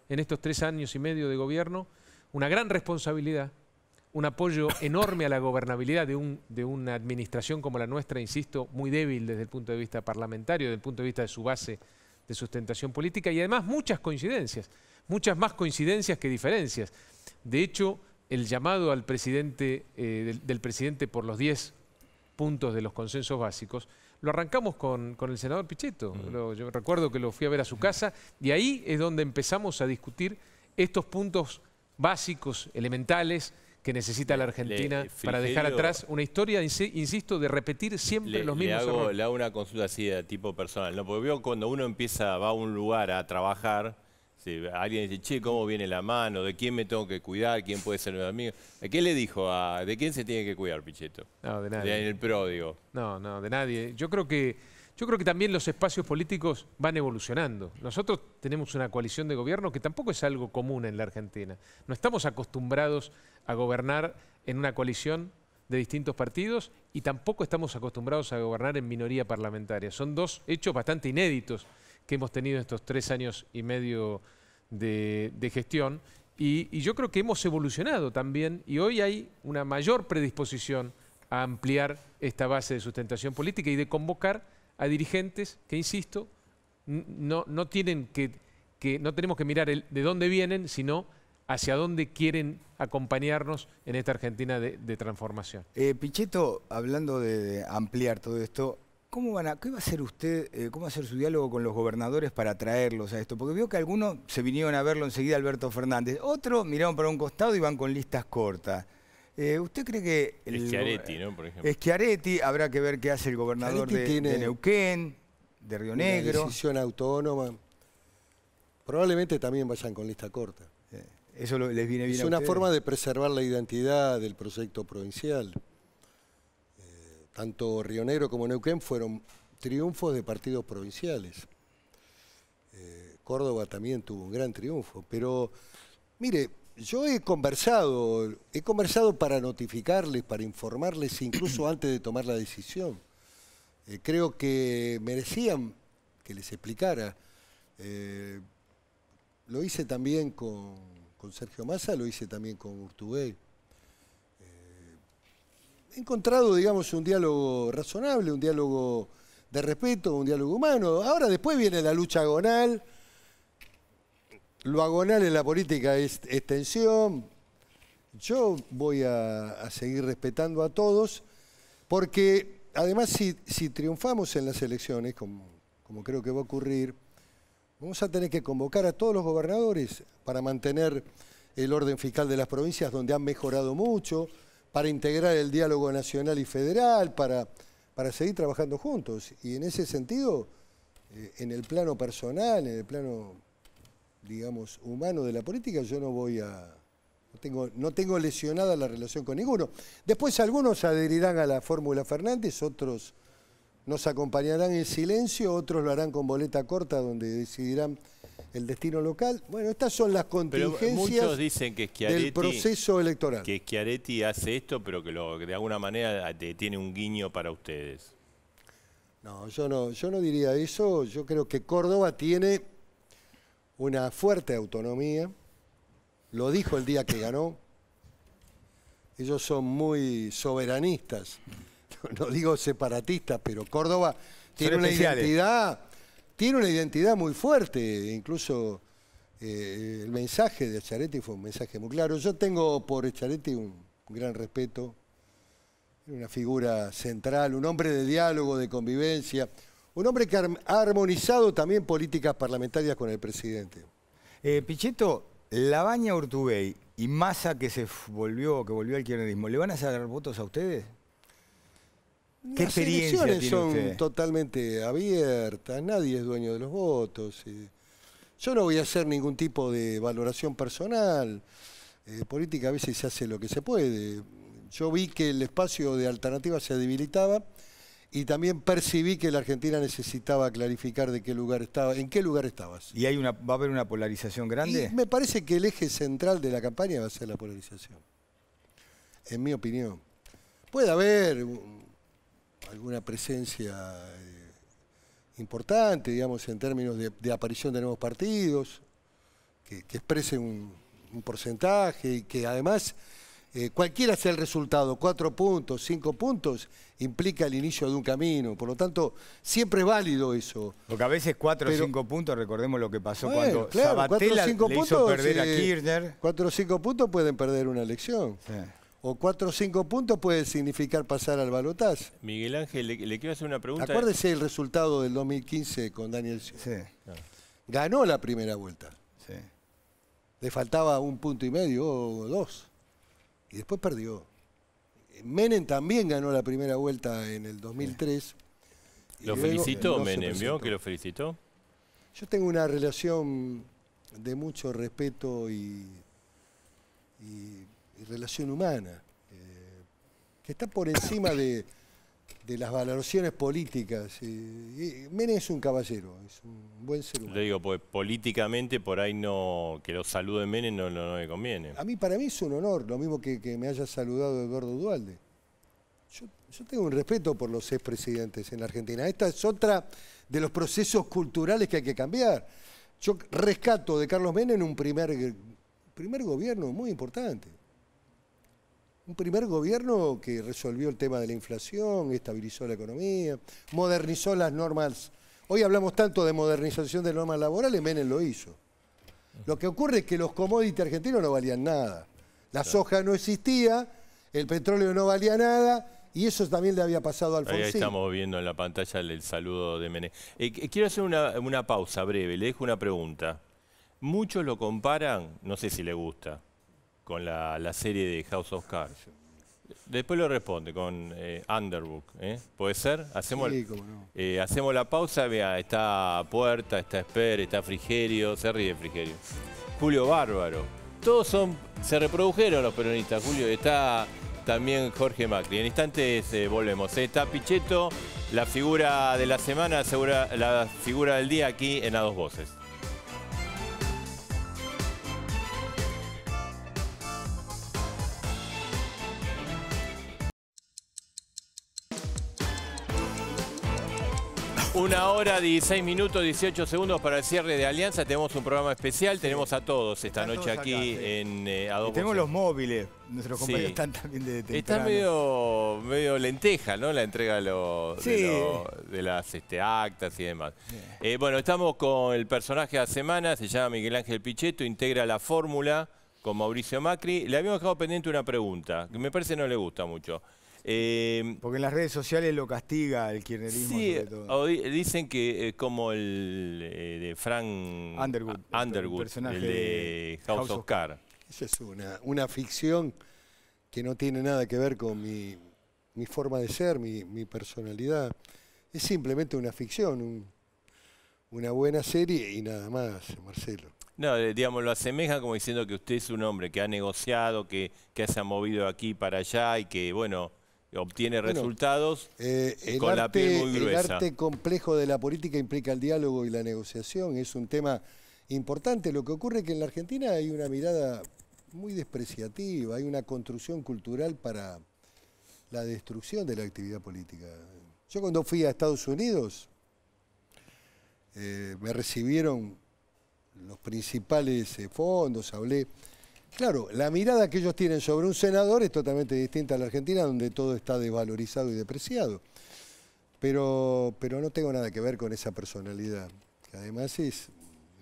en estos tres años y medio de gobierno una gran responsabilidad, un apoyo enorme a la gobernabilidad de, de una administración como la nuestra, insisto, muy débil desde el punto de vista parlamentario, desde el punto de vista de su base de sustentación política y además muchas coincidencias, muchas más coincidencias que diferencias. De hecho, el llamado al presidente, eh, del, presidente por los 10 puntos de los consensos básicos, lo arrancamos con, el senador Pichetto. yo recuerdo que lo fui a ver a su casa y ahí es donde empezamos a discutir estos puntos básicos, elementales, que necesita la Argentina para dejar atrás una historia, insisto, de repetir siempre los mismos errores. Le hago una consulta así de tipo personal, porque veo cuando uno empieza, va a un lugar a trabajar este, alguien dice, che, ¿cómo viene la mano? ¿De quién me tengo que cuidar? ¿Quién puede ser mi amigo? ¿Qué le dijo? A, ah, ¿De quién se tiene que cuidar, Pichetto? No, de nadie. De, el pródigo. No, no, de nadie. Yo creo que... Yo creo que también los espacios políticos van evolucionando. Nosotros tenemos una coalición de gobierno que tampoco es algo común en la Argentina. No estamos acostumbrados a gobernar en una coalición de distintos partidos y tampoco estamos acostumbrados a gobernar en minoría parlamentaria. Son dos hechos bastante inéditos que hemos tenido en estos tres años y medio de, gestión. Y, yo creo que hemos evolucionado también y hoy hay una mayor predisposición a ampliar esta base de sustentación política y de convocar a dirigentes que, insisto, no, no tienen que, no tenemos que mirar de dónde vienen, sino hacia dónde quieren acompañarnos en esta Argentina de, transformación. Eh, Pichetto, hablando de ampliar todo esto, ¿Cómo van a, qué va a hacer usted, eh, cómo va a hacer su diálogo con los gobernadores para traerlos a esto? Porque vio que algunos se vinieron a verlo enseguida Alberto Fernández, otros miraron para un costado y van con listas cortas. Eh, ¿Usted cree que... El, ¿no? Por ejemplo. Schiaretti, habrá que ver qué hace el gobernador de, de, Neuquén, de Río Negro. decisión autónoma. Probablemente también vayan con lista corta. Eh, eso les viene bien. Es una forma de preservar la identidad del proyecto provincial tanto Río Negro como Neuquén fueron triunfos de partidos provinciales. Eh, Córdoba también tuvo un gran triunfo, pero mire, yo he conversado, he conversado para notificarles, para informarles, incluso [CLEARS THROAT] antes de tomar la decisión. Eh, creo que merecían que les explicara. Eh, lo hice también con, Sergio Massa, lo hice también con Urtubey encontrado, digamos, un diálogo razonable, un diálogo de respeto, un diálogo humano. Ahora después viene la lucha agonal. Lo agonal en la política es, extensión. tensión. Yo voy a, seguir respetando a todos, porque además si, triunfamos en las elecciones, como creo que va a ocurrir, vamos a tener que convocar a todos los gobernadores para mantener el orden fiscal de las provincias donde han mejorado mucho, para integrar el diálogo nacional y federal, para, para seguir trabajando juntos. Y en ese sentido, eh, en el plano personal, en el plano, digamos, humano de la política, yo no voy a... tengo, no tengo lesionada la relación con ninguno. Después algunos adherirán a la fórmula Fernández, otros nos acompañarán en silencio, otros lo harán con boleta corta, donde decidirán el destino local. Bueno, estas son las contingencias dicen que del proceso electoral. Que Schiaretti hace esto, pero que, de alguna manera tiene un guiño para ustedes. No, yo no, yo no diría eso. Yo creo que Córdoba tiene una fuerte autonomía. Lo dijo el día que ganó. Ellos son muy soberanistas. [LAUGHS] No digo separatistas, pero Córdoba tiene una identidad tiene una identidad muy fuerte, incluso eh, el mensaje de Charetti fue un mensaje muy claro. Yo tengo por Charetti un, gran respeto, una figura central, un hombre de diálogo, de convivencia, un hombre que ha armonizado también políticas parlamentarias con el presidente. Eh, Pichetto, Labaña Urtubey y Massa que se volvió, que volvió al kirchnerismo, ¿le van a sacar votos a ustedes? Las elecciones son totalmente abiertas, nadie es dueño de los votos. Eh. Yo no voy a hacer ningún tipo de valoración personal. Eh, política a veces se hace lo que se puede. Yo vi que el espacio de alternativa se debilitaba y también percibí que la Argentina necesitaba clarificar de qué lugar estaba, en qué lugar estabas. ¿Y hay una, va a haber una polarización grande? me parece que el eje central de la campaña va a ser la polarización. En mi opinión. Puede haber alguna presencia eh, importante, digamos, en términos de, aparición de nuevos partidos, que, que expresen un, porcentaje y que además eh, cualquiera sea el resultado, cuatro puntos, cinco puntos, implica el inicio de un camino. Por lo tanto, siempre es válido eso. Porque a veces cuatro o cinco puntos, recordemos lo que pasó cuando Sabatella cuatro, cinco puntos, hizo perder a eh, Kirchner. Cuatro o cinco puntos pueden perder una elección o cuatro o cinco puntos puede significar pasar al balotaz. Miguel Ángel, le, quiero hacer una pregunta. Acuérdese el resultado del 2015 con Daniel. Sí. Ganó la primera vuelta. Le faltaba un punto y medio o dos. Y después perdió. Menem también ganó la primera vuelta en el 2003. ¿Lo felicito, felicitó Menem? ¿Vio que lo felicitó? Yo tengo una relación de mucho respeto y y relación humana, eh, que está por encima de, las valoraciones políticas. Eh, Menem es un caballero, es un buen ser humano. Le digo, pues políticamente por ahí no que lo salude Menem no, no, me conviene. A mí, para mí es un honor, lo mismo que, me haya saludado Eduardo Dualde. Yo, tengo un respeto por los expresidentes en la Argentina. Esta es otra de los procesos culturales que hay que cambiar. Yo rescato de Carlos Menem un primer, primer gobierno muy importante. Un primer gobierno que resolvió el tema de la inflación, estabilizó la economía, modernizó las normas. Hoy hablamos tanto de modernización de normas laborales, Menem lo hizo. Lo que ocurre es que los commodities argentinos no valían nada. La soja no existía, el petróleo no valía nada, y eso también le había pasado a Alfonsín. Ahí estamos viendo en la pantalla el, saludo de Menem. Eh, quiero hacer una, una pausa breve, le dejo una pregunta. Muchos lo comparan, no sé si le gusta, con la, serie de House of Cards. Después lo responde con eh, Underbook. ¿eh? ¿Puede ser? Hacemos, eh, hacemos la pausa. Vea, está Puerta, está Esper, está Frigerio. Se ríe Frigerio. Julio Bárbaro. Todos son. Se reprodujeron los peronistas, Julio. Está también Jorge Macri. En instantes eh, volvemos. Está Pichetto, la figura de la semana, la figura del día aquí en A Dos Voces. Una hora, 16 minutos, 18 segundos para el cierre de Alianza. Tenemos un programa especial. Tenemos a todos esta noche aquí en eh, Adobe. Tenemos los móviles. Nuestros compañeros están también de Está medio, medio lenteja, ¿no? La entrega de, las este, actas y demás. Eh, bueno, estamos con el personaje de la semana, se llama Miguel Ángel Pichetto, integra la fórmula con Mauricio Macri. Le habíamos dejado pendiente una pregunta, que me parece no le gusta mucho. Em, Porque en las redes sociales lo castiga el kirchnerismo. Sí, dicen que es eh, como el eh, de Frank Underwood, el, de House, Oscar. Esa es una, una ficción que no tiene nada que ver con mi, forma de ser, mi, mi, personalidad. Es simplemente una ficción, una buena serie y nada más, Marcelo. No, eh, digamos, lo asemeja como diciendo que usted es un hombre que ha negociado, que, que se ha movido aquí para allá y que, bueno, eh, obtiene resultados eh, con la piel muy gruesa. El arte complejo de la política implica el diálogo y la negociación, es un tema importante. Lo que ocurre es que en la Argentina hay una mirada muy despreciativa, hay una construcción cultural para la destrucción de la actividad política. Yo cuando fui a Estados Unidos, eh, me recibieron los principales fondos, hablé Claro, la mirada que ellos tienen sobre un senador es totalmente distinta a la Argentina, donde todo está desvalorizado y depreciado. Pero, no tengo nada que ver con esa personalidad, que además es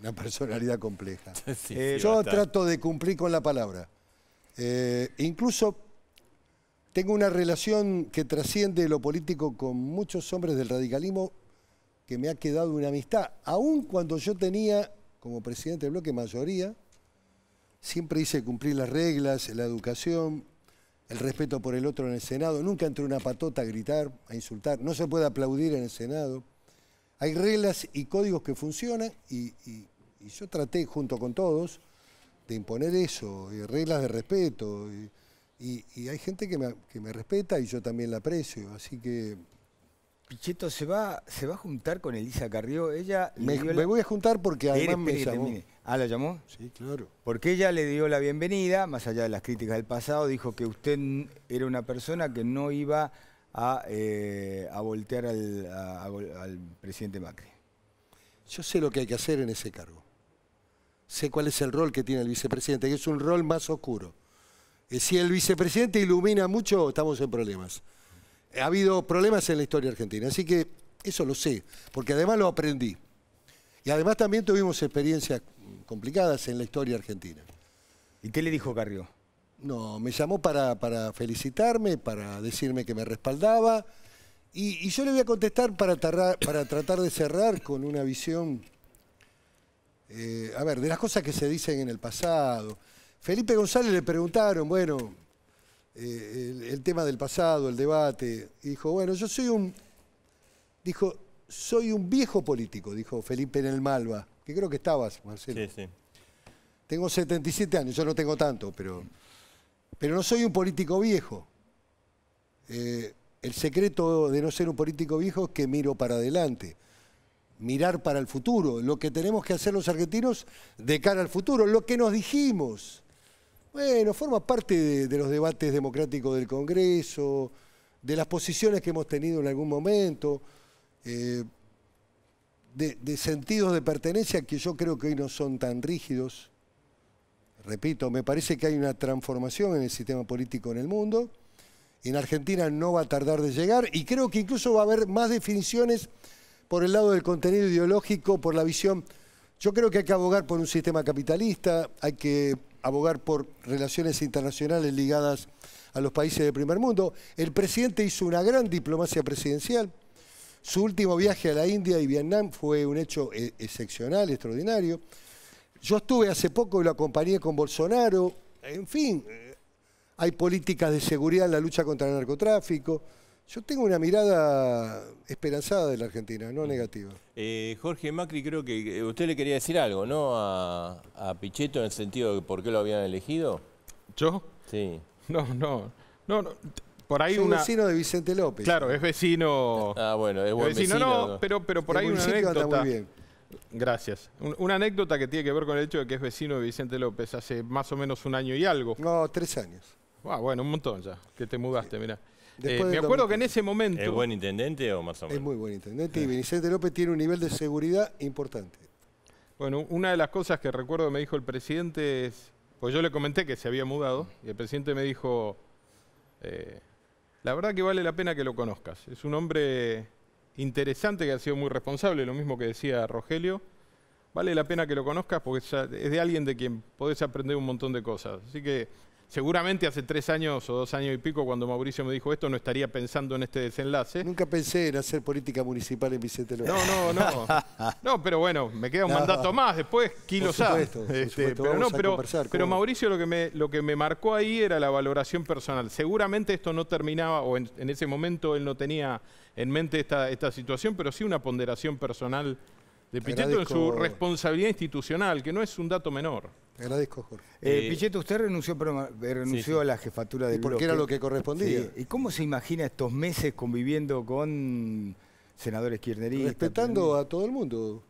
una personalidad compleja. [LAUGHS] Eh, yo trato de cumplir con la palabra. Eh, incluso tengo una relación que trasciende lo político con muchos hombres del radicalismo que me ha quedado una amistad, aun cuando yo tenía como presidente del bloque mayoría siempre hice cumplir las reglas, la educación, el respeto por el otro en el Senado. Nunca entró una patota a gritar, a insultar. No se puede aplaudir en el Senado. Hay reglas y códigos que funcionan y, yo traté junto con todos de imponer eso, reglas de respeto. Y, hay gente que me, que me, respeta y yo también la aprecio. Así que Pichetto se va, se va a juntar con Elisa Carrió. Ella me, voy a juntar porque además me llamó. Ah, ¿la llamó? Sí, claro. Porque ella le dio la bienvenida, más allá de las críticas del pasado, dijo que usted era una persona que no iba a, eh, voltear al, al presidente Macri. Yo sé lo que hay que hacer en ese cargo. Sé cuál es el rol que tiene el vicepresidente, que es un rol más oscuro. Eh, si el vicepresidente ilumina mucho, estamos en problemas ha habido problemas en la historia argentina, así que eso lo sé, porque además lo aprendí. Y además también tuvimos experiencias complicadas en la historia argentina. ¿Y qué le dijo Carrió? No, me llamó para, para felicitarme, para decirme que me respaldaba. Y, yo le voy a contestar para, para tratar de cerrar con una visión, eh, a ver, de las cosas que se dicen en el pasado. Felipe González le preguntaron, bueno, eh, el, tema del pasado, el debate, dijo, bueno, yo soy un, dijo, soy un viejo político, dijo Felipe en el Malva, que creo que estabas, Marcelo. Sí, sí. Tengo 77 años, yo no tengo tanto, pero, pero no soy un político viejo. Eh, el secreto de no ser un político viejo es que miro para adelante, mirar para el futuro, lo que tenemos que hacer los argentinos de cara al futuro, lo que nos dijimos. Bueno, forma parte de, los debates democráticos del Congreso, de las posiciones que hemos tenido en algún momento, eh, de, de, sentidos de pertenencia que yo creo que hoy no son tan rígidos. Repito, me parece que hay una transformación en el sistema político en el mundo. En Argentina no va a tardar de llegar y creo que incluso va a haber más definiciones por el lado del contenido ideológico, por la visión. Yo creo que hay que abogar por un sistema capitalista, hay que abogar por relaciones internacionales ligadas a los países del primer mundo. El presidente hizo una gran diplomacia presidencial. Su último viaje a la India y Vietnam fue un hecho eh, excepcional, extraordinario. Yo estuve hace poco y lo acompañé con Bolsonaro. En fin, eh, hay políticas de seguridad en la lucha contra el narcotráfico. Yo tengo una mirada esperanzada de la Argentina, no mm. negativa. Eh, Jorge Macri, creo que usted le quería decir algo, ¿no? A, a Pichetto en el sentido de por qué lo habían elegido. ¿Yo? Sí. No, no. No, Por ahí un. vecino de Vicente López. Claro, es vecino. Ah, bueno, es buen vecino. vecino no, pero, pero por ahí una anécdota. Muy bien. Gracias. una anécdota que tiene que ver con el hecho de que es vecino de Vicente López hace más o menos un año y algo. No, tres años. Ah, bueno, un montón ya, que te mudaste, mira. Eh, me acuerdo que en ese momento... ¿Es buen intendente o más o menos? Es muy buen intendente y eh. Vicente López tiene un nivel de seguridad importante. Bueno, una de las cosas que recuerdo me dijo el presidente es, pues yo le comenté que se había mudado y el presidente me dijo, eh, la verdad que vale la pena que lo conozcas. Es un hombre interesante que ha sido muy responsable, lo mismo que decía Rogelio. Vale la pena que lo conozcas porque es de alguien de quien podés aprender un montón de cosas. Así que Seguramente hace tres años o dos años y pico, cuando Mauricio me dijo esto, no estaría pensando en este desenlace. Nunca pensé en hacer política municipal en Vicente López. No, no, no. [LAUGHS] No, pero bueno, me queda un mandato más. Después, ¿quién lo sabe? Este, pero Mauricio lo que, me, lo que me marcó ahí era la valoración personal. Seguramente esto no terminaba, o en, ese momento él no tenía en mente esta, esta situación, pero sí una ponderación personal de Pichetto en su responsabilidad institucional, que no es un dato menor. agradezco, Jorge. Eh, eh, usted renunció, renunció a la jefatura de Porque era lo que correspondía. ¿Y cómo se imagina estos meses conviviendo con senadores kirchneristas? Respetando a todo el mundo,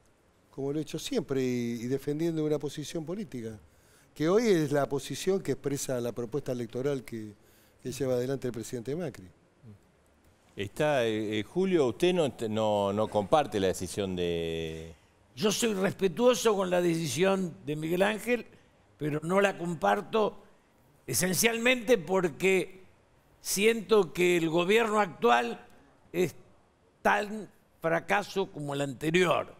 como lo he hecho siempre, y, defendiendo una posición política, que hoy es la posición que expresa la propuesta electoral que lleva adelante el presidente Macri. Está, eh, eh, Julio, usted no, no, no, comparte la decisión de... Yo soy respetuoso con la decisión de Miguel Ángel, pero no la comparto esencialmente porque siento que el gobierno actual es tan fracaso como el anterior.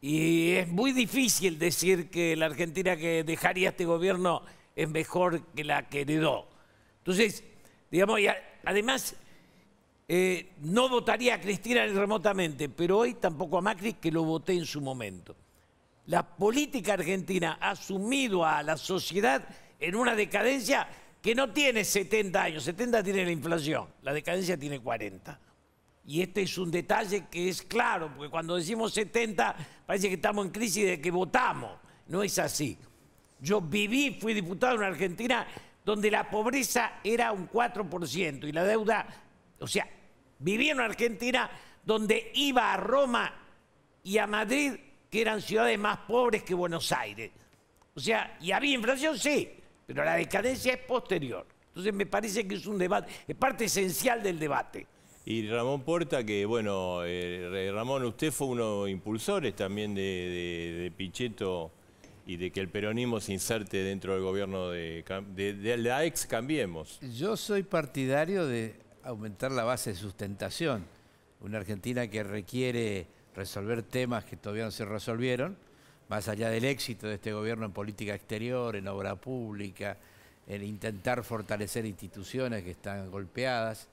Y es muy difícil decir que la Argentina que dejaría este gobierno es mejor que la que heredó. Entonces, digamos, y además eh, no votaría a Cristina remotamente, pero hoy tampoco a Macri, que lo voté en su momento. La política argentina ha sumido a la sociedad en una decadencia que no tiene 70 años, 70 tiene la inflación, la decadencia tiene 40. Y este es un detalle que es claro, porque cuando decimos 70 parece que estamos en crisis de que votamos, no es así. Yo viví, fui diputado en Argentina donde la pobreza era un 4% y la deuda o sea, Vivía en Argentina donde iba a Roma y a Madrid, que eran ciudades más pobres que Buenos Aires. O sea, y había inflación, sí, pero la decadencia es posterior. Entonces me parece que es un debate, es parte esencial del debate. Y Ramón Porta, que bueno, eh, Ramón, usted fue uno de los impulsores también de, de, Pichetto y de que el peronismo se inserte dentro del gobierno de, de, la ex Cambiemos. Yo soy partidario de aumentar la base de sustentación. Una Argentina que requiere resolver temas que todavía no se resolvieron, más allá del éxito de este gobierno en política exterior, en obra pública, en intentar fortalecer instituciones que están golpeadas,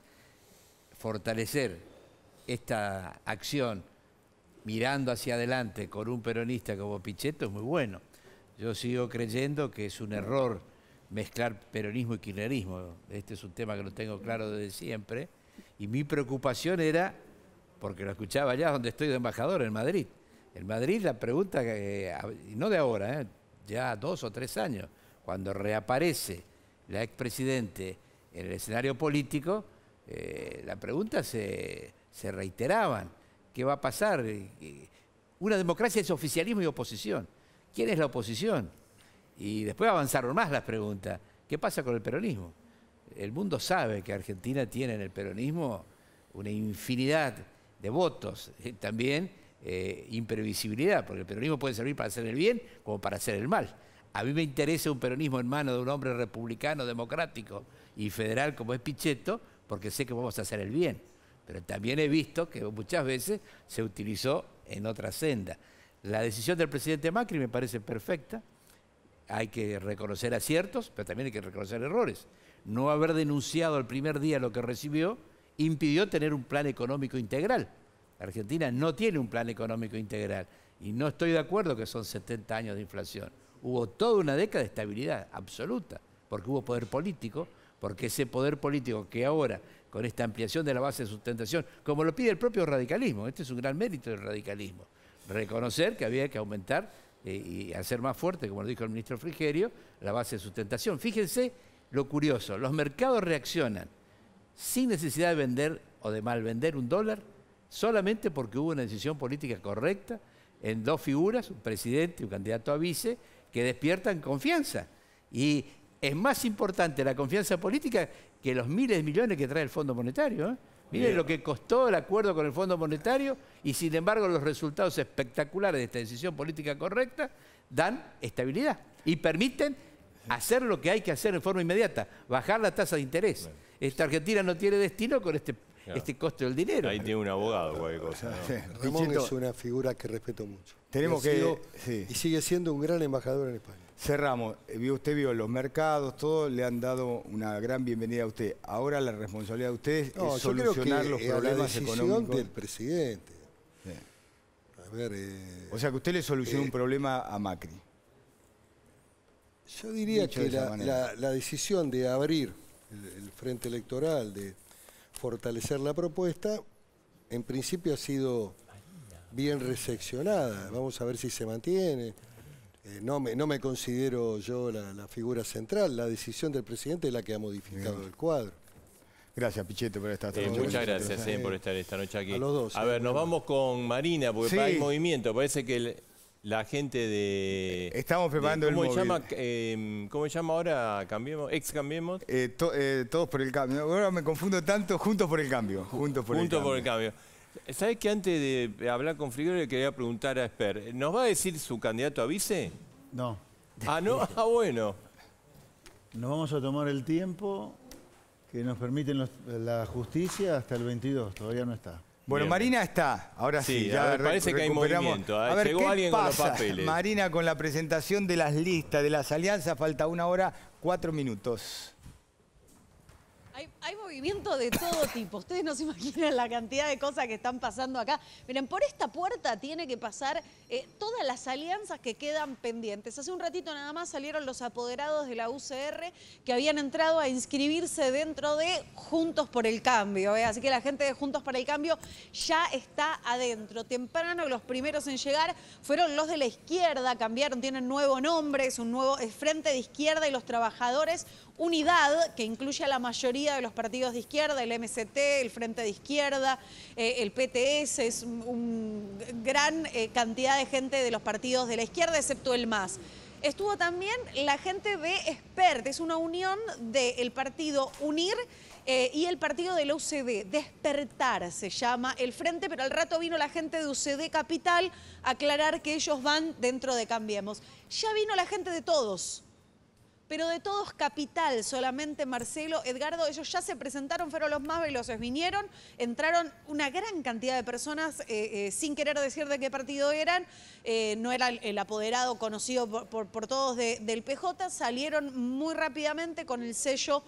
fortalecer esta acción mirando hacia adelante con un peronista como Pichetto es muy bueno. Yo sigo creyendo que es un error mezclar peronismo y kirchnerismo. Este es un tema que lo tengo claro desde siempre. Y mi preocupación era, porque lo escuchaba ya donde estoy de embajador, en Madrid. En Madrid la pregunta, eh, y no de ahora, eh, ya dos o tres años, cuando reaparece la expresidente en el escenario político, eh, la pregunta se, se reiteraban. ¿Qué va a pasar? Una democracia es oficialismo y oposición. ¿Quién es la oposición? Y después avanzaron más las preguntas. ¿Qué pasa con el peronismo? El mundo sabe que Argentina tiene en el peronismo una infinidad de votos. Eh, también eh, imprevisibilidad, porque el peronismo puede servir para hacer el bien como para hacer el mal. A mí me interesa un peronismo en mano de un hombre republicano, democrático y federal como es Pichetto, porque sé que vamos a hacer el bien. Pero también he visto que muchas veces se utilizó en otra senda. La decisión del presidente Macri me parece perfecta, hay que reconocer aciertos, pero también hay que reconocer errores. No haber denunciado al primer día lo que recibió impidió tener un plan económico integral. Argentina no tiene un plan económico integral y no estoy de acuerdo que son 70 años de inflación. Hubo toda una década de estabilidad absoluta, porque hubo poder político, porque ese poder político que ahora, con esta ampliación de la base de sustentación, como lo pide el propio radicalismo, este es un gran mérito del radicalismo, reconocer que había que aumentar y hacer más fuerte, como lo dijo el ministro Frigerio, la base de sustentación. Fíjense lo curioso, los mercados reaccionan sin necesidad de vender o de mal vender un dólar, solamente porque hubo una decisión política correcta en dos figuras, un presidente y un candidato a vice, que despiertan confianza. Y es más importante la confianza política que los miles de millones que trae el Fondo Monetario. ¿eh? Miren lo que costó el acuerdo con el Fondo Monetario y sin embargo los resultados espectaculares de esta decisión política correcta dan estabilidad y permiten hacer lo que hay que hacer de forma inmediata, bajar la tasa de interés. Esta Argentina no tiene destino con este este costo del dinero. Ahí tiene un abogado o algo. [LAUGHS] es una figura que respeto mucho. Tenemos que y sigue siendo un gran embajador en España cerramos. Eh, usted vio los mercados, todo le han dado una gran bienvenida a usted. Ahora la responsabilidad de usted es solucionar los problemas económicos del presidente. A eh, o sea que usted le solucionó un eh, problema a Macri. Yo diría que la, decisión de abrir el frente electoral, de fortalecer la propuesta, en principio ha sido bien recepcionada. Vamos a ver si se mantiene. Eh, no, me, no me considero yo la, figura central, la decisión del presidente es la que ha modificado el cuadro. Gracias, Pichete, por estar esta eh, noche. muchas gracias eh, por estar esta noche aquí. A los dos. A ver, nos vamos con Marina, porque hay movimiento. Parece que la gente de... Estamos preparando ¿cómo el Llama, ¿Cómo se llama ahora? ¿Cambiemos? ¿Ex Cambiemos? todos por el Cambio. Ahora me confundo tanto. Juntos por el Cambio. Juntos por, el, cambio. por el Cambio. ¿Sabes que antes de hablar con Figueroa le quería preguntar a Esper, ¿nos va a decir su candidato a vice? No. Ah, no, [LAUGHS] ah, bueno. Nos vamos a tomar el tiempo que nos permiten la justicia hasta el 22, todavía no está. Bueno, Marina está, ahora sí. Sí, parece que hay movimiento, ¿eh? Llegó alguien con los papeles. Marina, con la presentación de las listas, de las alianzas, falta una hora, cuatro minutos. Hay, movimiento de todo tipo. Ustedes no se imaginan la cantidad de cosas que están pasando acá. Miren, por esta puerta tiene que pasar eh, todas las alianzas que quedan pendientes. Hace un ratito nada más salieron los apoderados de la UCR que habían entrado a inscribirse dentro de Juntos por el Cambio. ¿eh? Así que la gente de Juntos para el Cambio ya está adentro. Temprano los primeros en llegar fueron los de la izquierda, cambiaron, tienen nuevo nombre, es un nuevo Frente de Izquierda y los Trabajadores, unidad que incluye a la mayoría de los partidos de izquierda, el MCT, el Frente de Izquierda, eh, el PTS, es una gran eh, cantidad de gente de los partidos de la izquierda, excepto el MAS. Estuvo también la gente de Expert, es una unión del partido UNIR eh, y el partido de la UCD, Despertar se llama el frente, pero al rato vino la gente de UCD Capital a aclarar que ellos van dentro de Cambiemos. Ya vino la gente de todos, pero de todos capital, solamente Marcelo, Edgardo, ellos ya se presentaron, fueron los más veloces, vinieron, entraron una gran cantidad de personas eh, eh, sin querer decir de qué partido eran, eh, no era el, apoderado conocido por, todos del PJ, salieron muy rápidamente con el sello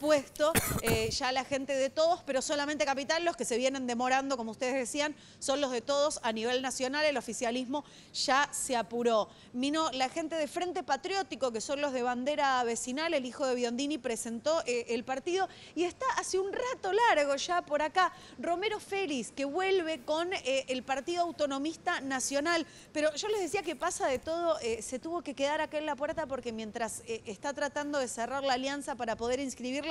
puesto eh, ya la gente de todos, pero solamente Capital, los que se vienen demorando, como ustedes decían, son los de todos a nivel nacional, el oficialismo ya se apuró. Mino la gente de Frente Patriótico, que son los de bandera vecinal, el hijo de Biondini presentó eh, el partido y está hace un rato largo ya por acá Romero Félix, que vuelve con eh, el Partido Autonomista Nacional, pero yo les decía que pasa de todo, se tuvo que quedar acá en la puerta porque mientras está tratando de cerrar la alianza para poder inscribirla,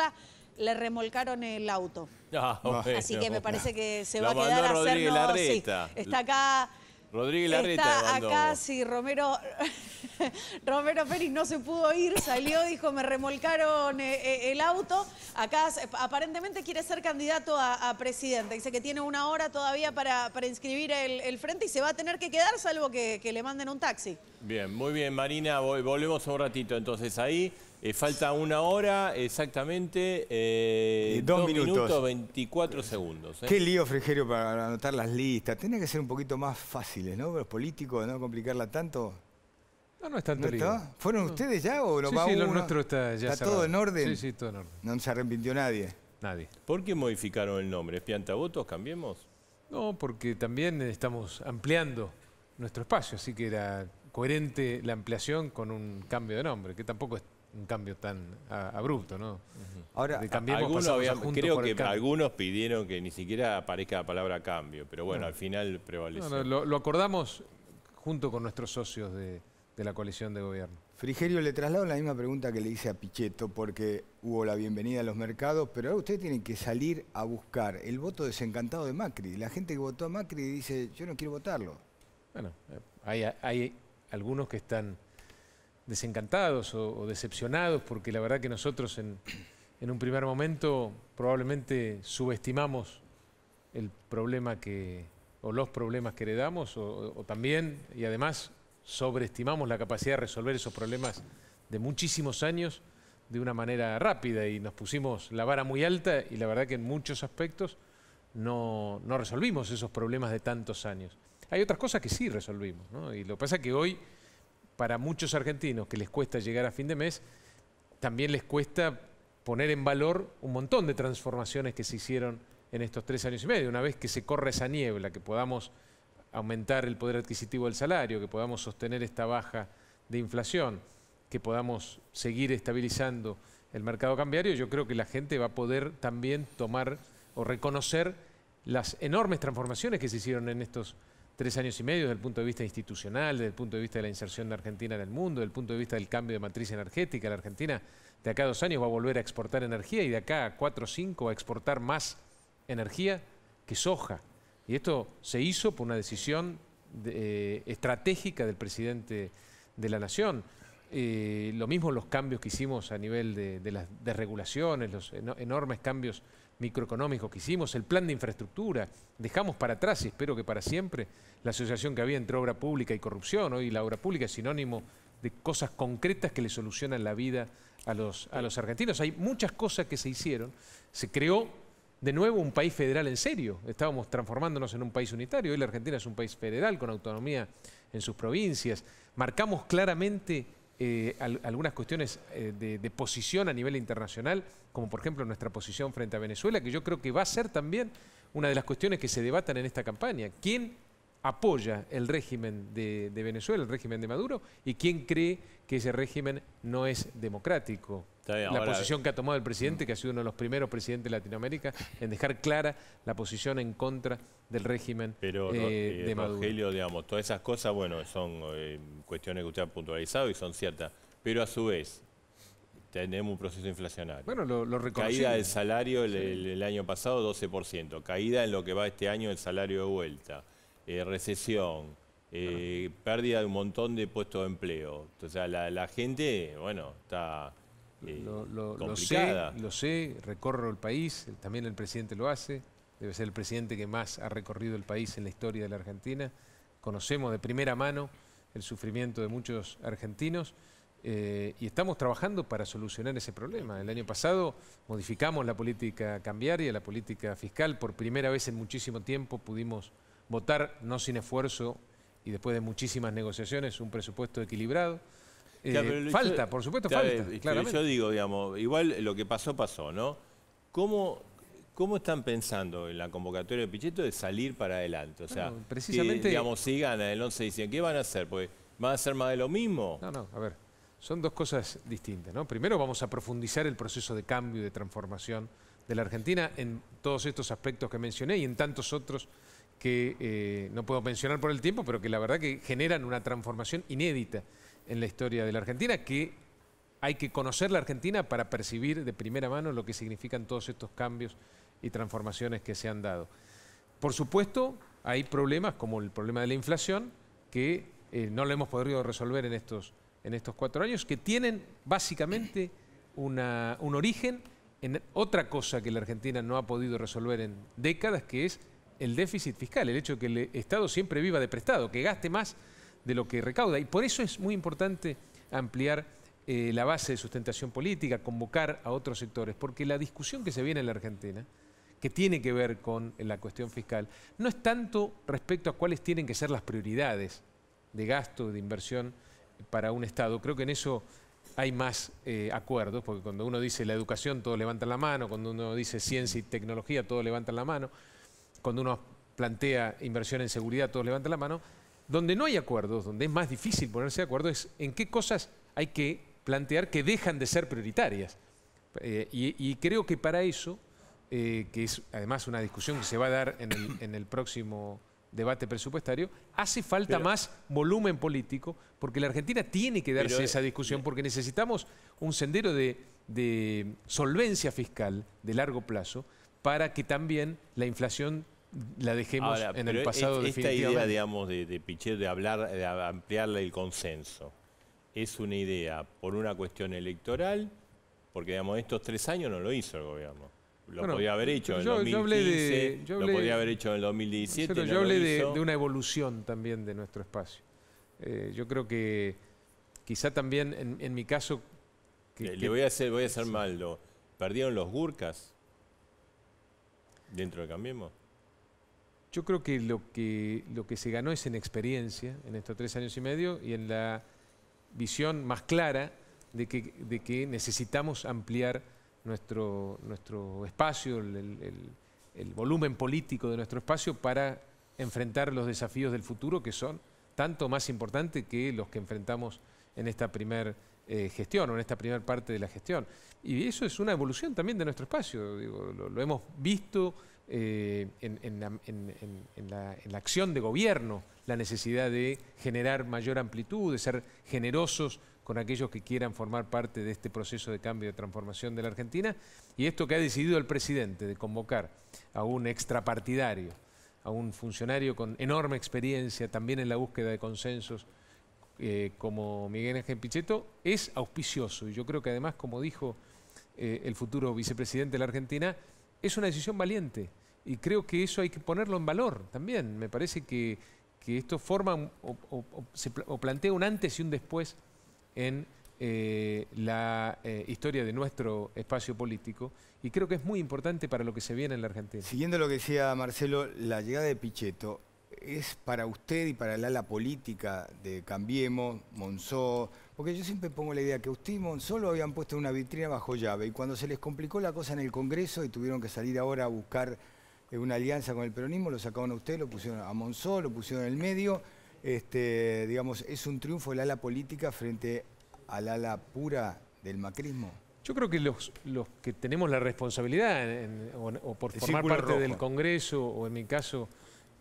le remolcaron el auto. Ah, ah, Así que me parece que se va a quedar a Rodríguez está acá. Rodríguez Larreta. Está acá, sí, Romero, [LAUGHS] Romero Pérez no se pudo ir, salió, dijo, me remolcaron eh, eh, el auto. Acá aparentemente quiere ser candidato a, presidente. Dice que tiene una hora todavía para, para inscribir el, frente y se va a tener que quedar, salvo que le manden un taxi. Bien, muy bien, Marina, volvemos un ratito entonces ahí. Eh, falta una hora exactamente. Eh, dos, minutos. 24 segundos. ¿eh? Qué lío, Frigerio, para anotar las listas. Tiene que ser un poquito más fáciles, ¿no? Los políticos, no complicarla tanto. No, no es tanto lío. ¿Fueron ustedes ya o lo sí, va sí, sí, nuestro está todo en orden? Sí, sí, todo en orden. No se arrepintió nadie. Nadie. ¿Por qué modificaron el nombre? pianta votos? ¿Cambiemos? No, porque también estamos ampliando nuestro espacio, así que era coherente la ampliación con un cambio de nombre, que tampoco es un cambio tan abrupto, ¿no? Ahora, creo que algunos pidieron que ni siquiera aparezca la palabra cambio, pero bueno, al final prevaleció. lo, acordamos junto con nuestros socios de, la coalición de gobierno. Frigerio, le traslado la misma pregunta que le hice a Pichetto, porque hubo la bienvenida a los mercados, pero ahora ustedes tienen que salir a buscar el voto desencantado de Macri. La gente que votó a Macri dice, yo no quiero votarlo. Bueno, eh, hay algunos que están desencantados o, decepcionados, porque la verdad que nosotros en, un primer momento probablemente subestimamos el problema que, o los problemas que heredamos, o, también, y además sobreestimamos la capacidad de resolver esos problemas de muchísimos años de una manera rápida y nos pusimos la vara muy alta y la verdad que en muchos aspectos no, no resolvimos esos problemas de tantos años. Hay otras cosas que sí resolvimos, ¿no? y lo que pasa es que hoy para muchos argentinos que les cuesta llegar a fin de mes, también les cuesta poner en valor un montón de transformaciones que se hicieron en estos tres años y medio, una vez que se corre esa niebla, que podamos aumentar el poder adquisitivo del salario, que podamos sostener esta baja de inflación, que podamos seguir estabilizando el mercado cambiario, yo creo que la gente va a poder también tomar o reconocer las enormes transformaciones que se hicieron en estos tres años y medio desde el punto de vista institucional, desde el punto de vista de la inserción de Argentina en el mundo, desde el punto de vista del cambio de matriz energética. La Argentina de acá a dos años va a volver a exportar energía y de acá a cuatro o cinco va a exportar más energía que soja. Y esto se hizo por una decisión eh, estratégica del presidente de la Nación. Eh, lo mismo los cambios que hicimos a nivel de, las desregulaciones, los enormes cambios microeconómicos que hicimos, el plan de infraestructura. Dejamos para atrás, y espero que para siempre, la asociación que había entre obra pública y corrupción. Hoy la obra pública es sinónimo de cosas concretas que le solucionan la vida a los, a los argentinos. Hay muchas cosas que se hicieron. Se creó de nuevo un país federal en serio. Estábamos transformándonos en un país unitario. Hoy la Argentina es un país federal con autonomía en sus provincias. Marcamos claramente eh, algunas cuestiones eh, de, posición a nivel internacional, como por ejemplo nuestra posición frente a Venezuela, que yo creo que va a ser también una de las cuestiones que se debatan en esta campaña. ¿Quién apoya el régimen de Venezuela, el régimen de Maduro, y quién cree que ese régimen no es democrático? la posición que ha tomado el presidente, que ha sido uno de los primeros presidentes de Latinoamérica, en dejar clara la posición en contra del régimen eh, de Maduro. digamos, todas esas cosas, bueno, son eh, cuestiones que usted ha puntualizado y son ciertas. Pero a su vez, tenemos un proceso inflacionario. Bueno, lo, Caída del salario el, año pasado, 12%. Caída en lo que va este año el salario de vuelta. Eh, recesión. pérdida de un montón de puestos de empleo. O sea, la gente, bueno, está eh, lo, sé, lo sé, recorro el país, también el presidente lo hace, debe ser el presidente que más ha recorrido el país en la historia de la Argentina. Conocemos de primera mano el sufrimiento de muchos argentinos eh, y estamos trabajando para solucionar ese problema. El año pasado modificamos la política cambiaria, la política fiscal, por primera vez en muchísimo tiempo pudimos votar, no sin esfuerzo y después de muchísimas negociaciones, un presupuesto equilibrado. Eh, falta, por supuesto, falta. Yo, eh, yo digo, digamos, igual lo que pasó, pasó, ¿no? ¿Cómo, ¿Cómo están pensando en la convocatoria de Pichetto de salir para adelante? O sea, precisamente... digamos, si gana el 11 dicen, ¿qué van a hacer? Pues, ¿Van a hacer más de lo mismo? No, no, a ver, son dos cosas distintas, ¿no? Primero vamos a profundizar el proceso de cambio y de transformación de la Argentina en todos estos aspectos que mencioné y en tantos otros que eh, no puedo mencionar por el tiempo, pero que la verdad que generan una transformación inédita en la historia de la Argentina, que hay que conocer la Argentina para percibir de primera mano lo que significan todos estos cambios y transformaciones que se han dado. Por supuesto, hay problemas como el problema de la inflación, que eh, no lo hemos podido resolver en estos, en estos cuatro años, que tienen básicamente un origen en otra cosa que la Argentina no ha podido resolver en décadas, que es el déficit fiscal, el hecho de que el Estado siempre viva de prestado, que gaste más de lo que recauda. Y por eso es muy importante ampliar eh, la base de sustentación política, convocar a otros sectores, porque la discusión que se viene en la Argentina, que tiene que ver con la cuestión fiscal, no es tanto respecto a cuáles tienen que ser las prioridades de gasto, de inversión para un Estado. Creo que en eso hay más eh, acuerdos, porque cuando uno dice la educación todos levantan la mano, cuando uno dice ciencia y tecnología todos levantan la mano, cuando uno plantea inversión en seguridad todos levantan la mano, donde no hay acuerdos, donde es más difícil ponerse de acuerdo, es en qué cosas hay que plantear que dejan de ser prioritarias. Eh, y, creo que para eso, eh, que es además una discusión que se va a dar en el, próximo debate presupuestario, hace falta más volumen político, porque la Argentina tiene que darse esa eh, discusión, porque necesitamos un sendero de solvencia fiscal de largo plazo para que también la inflación la dejemos en el pasado Esta idea, digamos, de, de Pichet de hablar, de ampliarle el consenso, es una idea por una cuestión electoral, porque, digamos, estos tres años no lo hizo el gobierno. Lo podía haber hecho en el 2015, yo hablé de, yo hablé, lo podía haber hecho en el 2017. yo hablé de, una evolución también de nuestro espacio. Eh, yo creo que quizá también en, mi caso... le, voy a hacer, voy a hacer mal, ¿Perdieron los gurkas dentro de Cambiemos? Yo creo que lo que, lo que se ganó es en experiencia en estos tres años y medio y en la visión más clara de que, necesitamos ampliar nuestro, espacio, el, volumen político de nuestro espacio para enfrentar los desafíos del futuro que son tanto más importantes que los que enfrentamos en esta primera eh, gestión o en esta primera parte de la gestión. Y eso es una evolución también de nuestro espacio, digo, lo hemos visto, eh, en, la, acción de gobierno la necesidad de generar mayor amplitud, de ser generosos con aquellos que quieran formar parte de este proceso de cambio y de transformación de la Argentina. Y esto que ha decidido el presidente de convocar a un extrapartidario, a un funcionario con enorme experiencia también en la búsqueda de consensos eh, como Miguel Ángel Pichetto, es auspicioso. Y yo creo que además, como dijo eh, el futuro vicepresidente de la Argentina, es una decisión valiente, y creo que eso hay que ponerlo en valor también. Me parece que, esto forma o, plantea un antes y un después en eh, la eh, historia de nuestro espacio político y creo que es muy importante para lo que se viene en la Argentina. Siguiendo lo que decía Marcelo, la llegada de Pichetto es para usted y para la política de Cambiemos, Monzó, porque yo siempre pongo la idea que usted y Monzó lo habían puesto en una vitrina bajo llave y cuando se les complicó la cosa en el Congreso y tuvieron que salir ahora a buscar una alianza con el peronismo, lo sacaron a usted, lo pusieron a Monzó, lo pusieron en el medio. Este, digamos, ¿es un triunfo el ala política frente al ala pura del macrismo? Yo creo que los, los que tenemos la responsabilidad, o, por formar parte del Congreso, o en mi caso,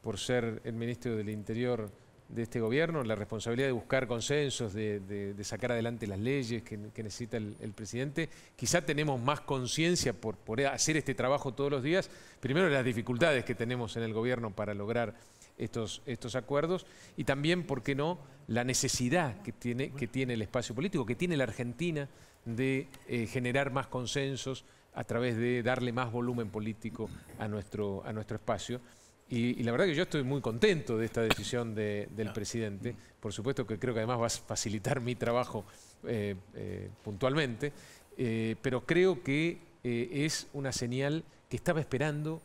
por ser el ministro del Interior de este gobierno, la responsabilidad de buscar consensos, de, sacar adelante las leyes que, necesita el, presidente. Quizá tenemos más conciencia por, por, hacer este trabajo todos los días, primero las dificultades que tenemos en el gobierno para lograr estos, estos acuerdos y también, ¿por qué no?, la necesidad que tiene, que tiene el espacio político, que tiene la Argentina de eh, generar más consensos a través de darle más volumen político a nuestro, a nuestro espacio. Y, la verdad que yo estoy muy contento de esta decisión del ah. presidente. Por supuesto que creo que además va a facilitar mi trabajo eh, eh, puntualmente, eh, pero creo que es una señal que estaba esperando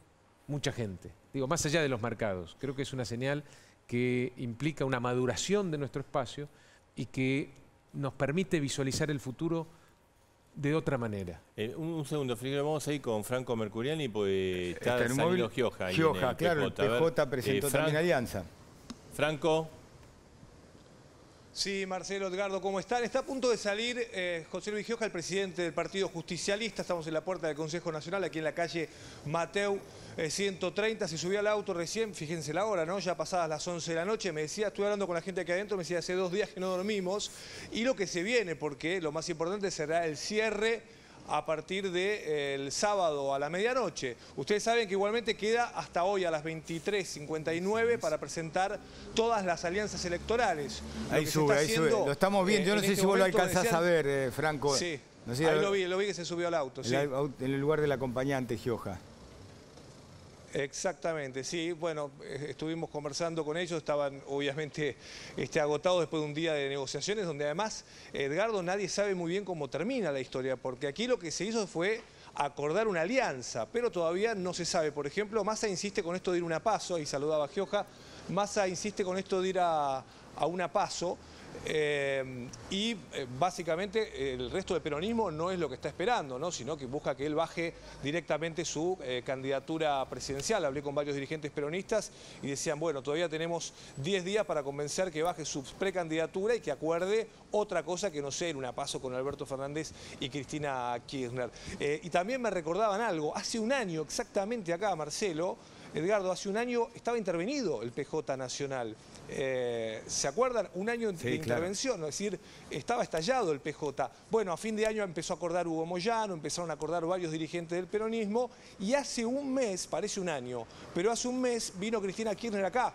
mucha gente. Digo, más allá de los mercados, creo que es una señal que implica una maduración de nuestro espacio y que nos permite visualizar el futuro de otra manera. Eh, un, segundo, Felipe, vamos a ir con Franco Mercuriani, pues está, el móvil, Gioja. Gioja, claro, PJ. el PJ presentó eh, también Alianza. Franco. Sí, Marcelo, Edgardo, ¿cómo están? Está a punto de salir eh, José Luis Gioja, el presidente del Partido Justicialista. Estamos en la puerta del Consejo Nacional, aquí en la calle Mateu 130. Eh, se subió al auto recién, fíjense la hora, ¿no? Ya pasadas las 11 de la noche. Me decía, estuve hablando con la gente aquí adentro, me decía, hace dos días que no dormimos. Y lo que se viene, porque lo más importante será el cierre a partir del de, eh, sábado a la medianoche. Ustedes saben que igualmente queda hasta hoy a las 23.59 para presentar todas las alianzas electorales. Ahí sube, ahí sube. Lo estamos viendo. Yo este eh, no sé si vos lo alcanzás a ver, Franco. Sí. ahí lo vi, lo vi que se subió al auto. En el lugar del acompañante, Gioja. Exactamente, sí, bueno, eh, estuvimos conversando con ellos, estaban obviamente este, agotados después de un día de negociaciones, donde además, Edgardo, nadie sabe muy bien cómo termina la historia, porque aquí lo que se hizo fue acordar una alianza, pero todavía no se sabe. Por ejemplo, Massa insiste con esto de ir a una paso, ahí saludaba a Gioja, Massa insiste con esto de ir a, a una paso, eh, y eh, básicamente el resto del peronismo no es lo que está esperando, sino que busca que él baje directamente su eh, candidatura presidencial. Hablé con varios dirigentes peronistas y decían, bueno, todavía tenemos 10 días para convencer que baje su precandidatura y que acuerde otra cosa que no sea en una paso con Alberto Fernández y Cristina Kirchner. y también me recordaban algo, hace un año exactamente acá, Marcelo, Edgardo, hace un año estaba intervenido el PJ Nacional. Eh, ¿Se acuerdan? Un año de intervención, es decir, estaba estallado el PJ. Bueno, a fin de año empezó a acordar Hugo Moyano, empezaron a acordar varios dirigentes del peronismo y hace un mes, parece un año, pero hace un mes vino Cristina Kirchner acá.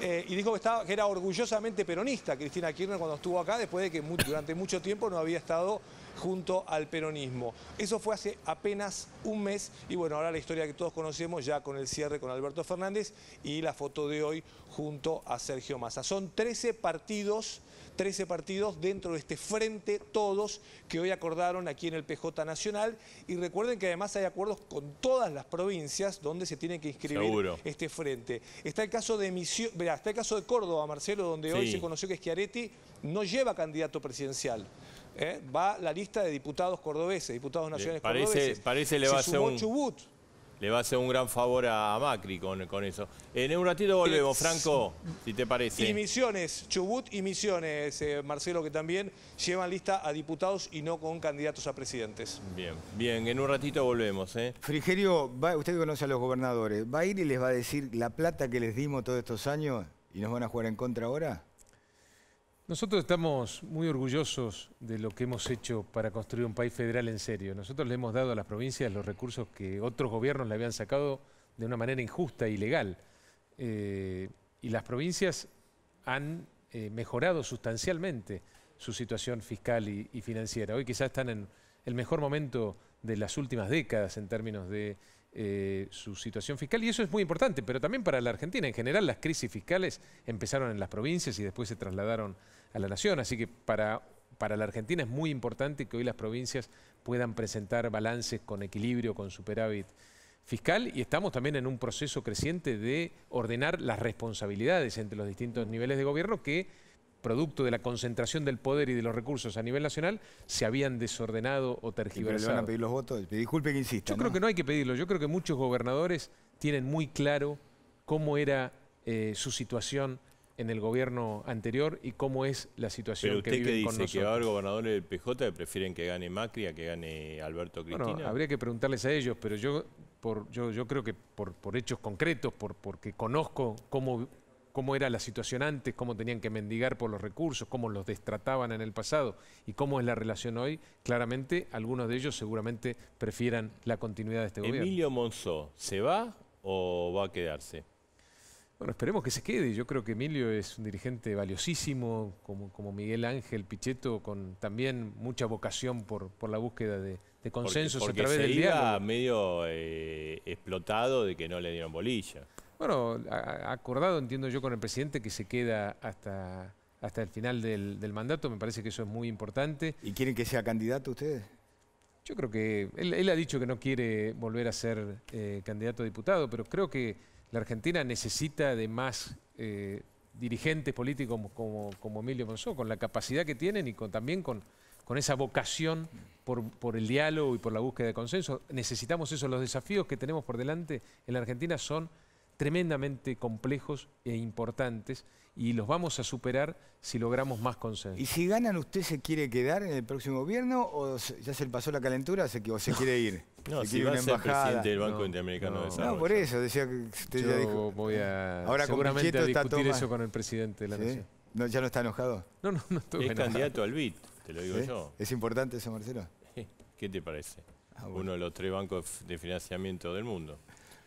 Eh, y dijo que, estaba, que era orgullosamente peronista Cristina Kirchner cuando estuvo acá, después de que durante mucho tiempo no había estado junto al peronismo. Eso fue hace apenas un mes y bueno, ahora la historia que todos conocemos ya con el cierre con Alberto Fernández y la foto de hoy junto a Sergio Massa. Son 13 partidos, 13 partidos dentro de este frente todos que hoy acordaron aquí en el PJ Nacional y recuerden que además hay acuerdos con todas las provincias donde se tiene que inscribir este frente. Está el caso de el caso de Córdoba, Marcelo, donde hoy se conoció que Schiaretti no lleva candidato presidencial. ¿eh? va la lista de diputados cordobeses, diputados nacionales parece, cordobeses. Parece le va a un... Chubut. Le va a hacer un gran favor a Macri con, con eso. En un ratito volvemos, eh, Franco, si te parece. Y Misiones, Chubut y Misiones, eh, Marcelo, que también llevan lista a diputados y no con candidatos a presidentes. Bien, bien, en un ratito volvemos. ¿eh? Frigerio, usted conoce a los gobernadores, ¿va a ir y les va a decir la plata que les dimos todos estos años y nos van a jugar en contra ahora? Nosotros estamos muy orgullosos de lo que hemos hecho para construir un país federal en serio. Nosotros le hemos dado a las provincias los recursos que otros gobiernos le habían sacado de una manera injusta y ilegal. Eh, y las provincias han eh, mejorado sustancialmente su situación fiscal y financiera. Hoy quizás están en el mejor momento de las últimas décadas en términos de eh, su situación fiscal y eso es muy importante, pero también para la Argentina. En general las crisis fiscales empezaron en las provincias y después se trasladaron a la nación, así que para, para la Argentina es muy importante que hoy las provincias puedan presentar balances con equilibrio, con superávit fiscal y estamos también en un proceso creciente de ordenar las responsabilidades entre los distintos niveles de gobierno que producto de la concentración del poder y de los recursos a nivel nacional, se habían desordenado o tergiversado. pero le van a pedir los votos? Disculpe que insista. Yo creo que no hay que pedirlo. Yo creo que muchos gobernadores tienen muy claro cómo era eh, su situación en el gobierno anterior y cómo es la situación que viven con nosotros. usted dice, que va gobernadores del PJ prefieren que gane Macri a que gane Alberto Cristina? habría que preguntarles a ellos, pero yo por, yo, yo creo que por, por hechos concretos, por, porque conozco cómo, cómo era la situación antes, cómo tenían que mendigar por los recursos, cómo los destrataban en el pasado y cómo es la relación hoy, claramente algunos de ellos seguramente prefieran la continuidad de este gobierno. ¿Emilio Monzó se va o va a quedarse? Bueno, esperemos que se quede. Yo creo que Emilio es un dirigente valiosísimo, como, Miguel Ángel Pichetto, con también mucha vocación por, por la búsqueda de, de consensos a través se del iba medio eh, explotado de que no le dieron bolilla. Bueno, ha acordado, entiendo yo, con el presidente que se queda hasta, hasta el final del, mandato. Me parece que eso es muy importante. ¿Y quieren que sea candidato ustedes? Yo creo que él, ha dicho que no quiere volver a ser eh, candidato a diputado, pero creo que la Argentina necesita de más eh, dirigentes políticos como, como, Emilio Monzó, con la capacidad que tienen y con, también con, con esa vocación por, por, el diálogo y por la búsqueda de consenso. Necesitamos eso. Los desafíos que tenemos por delante en la Argentina son tremendamente complejos e importantes y los vamos a superar si logramos más consenso. ¿Y si ganan, usted se quiere quedar en el próximo gobierno o ya se le pasó la calentura se, o se quiere ir? [LAUGHS] No, si va a ser presidente del Banco Interamericano de Desarrollo. No, por eso, decía que usted Yo ya dijo. voy a, Ahora seguramente a discutir eso con el presidente de la Nación. No, ¿Ya no está enojado? No, no, no estoy Es candidato al BIT, te lo digo yo. ¿Es importante eso, Marcelo? [LAUGHS] ¿Qué te parece? Ah, Uno de los tres bancos de financiamiento del mundo.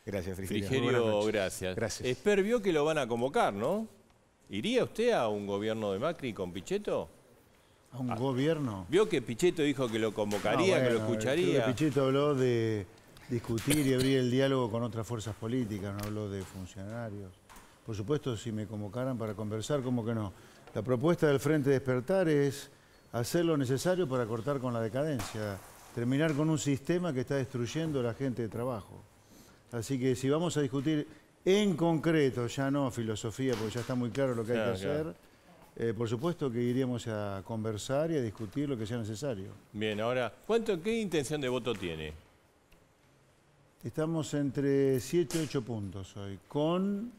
Gracias, Frigerio. Frigerio, gracias. gracias. Esper vio que lo van a convocar, ¿no? ¿Iría usted a un gobierno de Macri con Pichetto? ¿A un gobierno? Vio que Pichetto dijo que lo convocaría, ah, que lo escucharía. Pichetto habló de discutir y abrir el diálogo con otras fuerzas políticas, no habló de funcionarios. Por supuesto, si me convocaran para conversar, ¿cómo que no? La propuesta del Frente Despertar es hacer lo necesario para cortar con la decadencia, terminar con un sistema que está destruyendo a la gente de trabajo. Así que si vamos a discutir en concreto, ya no filosofía, porque ya está muy claro lo que hay que hacer, eh, por supuesto que iríamos a conversar y a discutir lo que sea necesario. Bien, ahora, ¿cuánto, ¿qué intención de voto tiene? Estamos entre 7 y 8 puntos hoy, con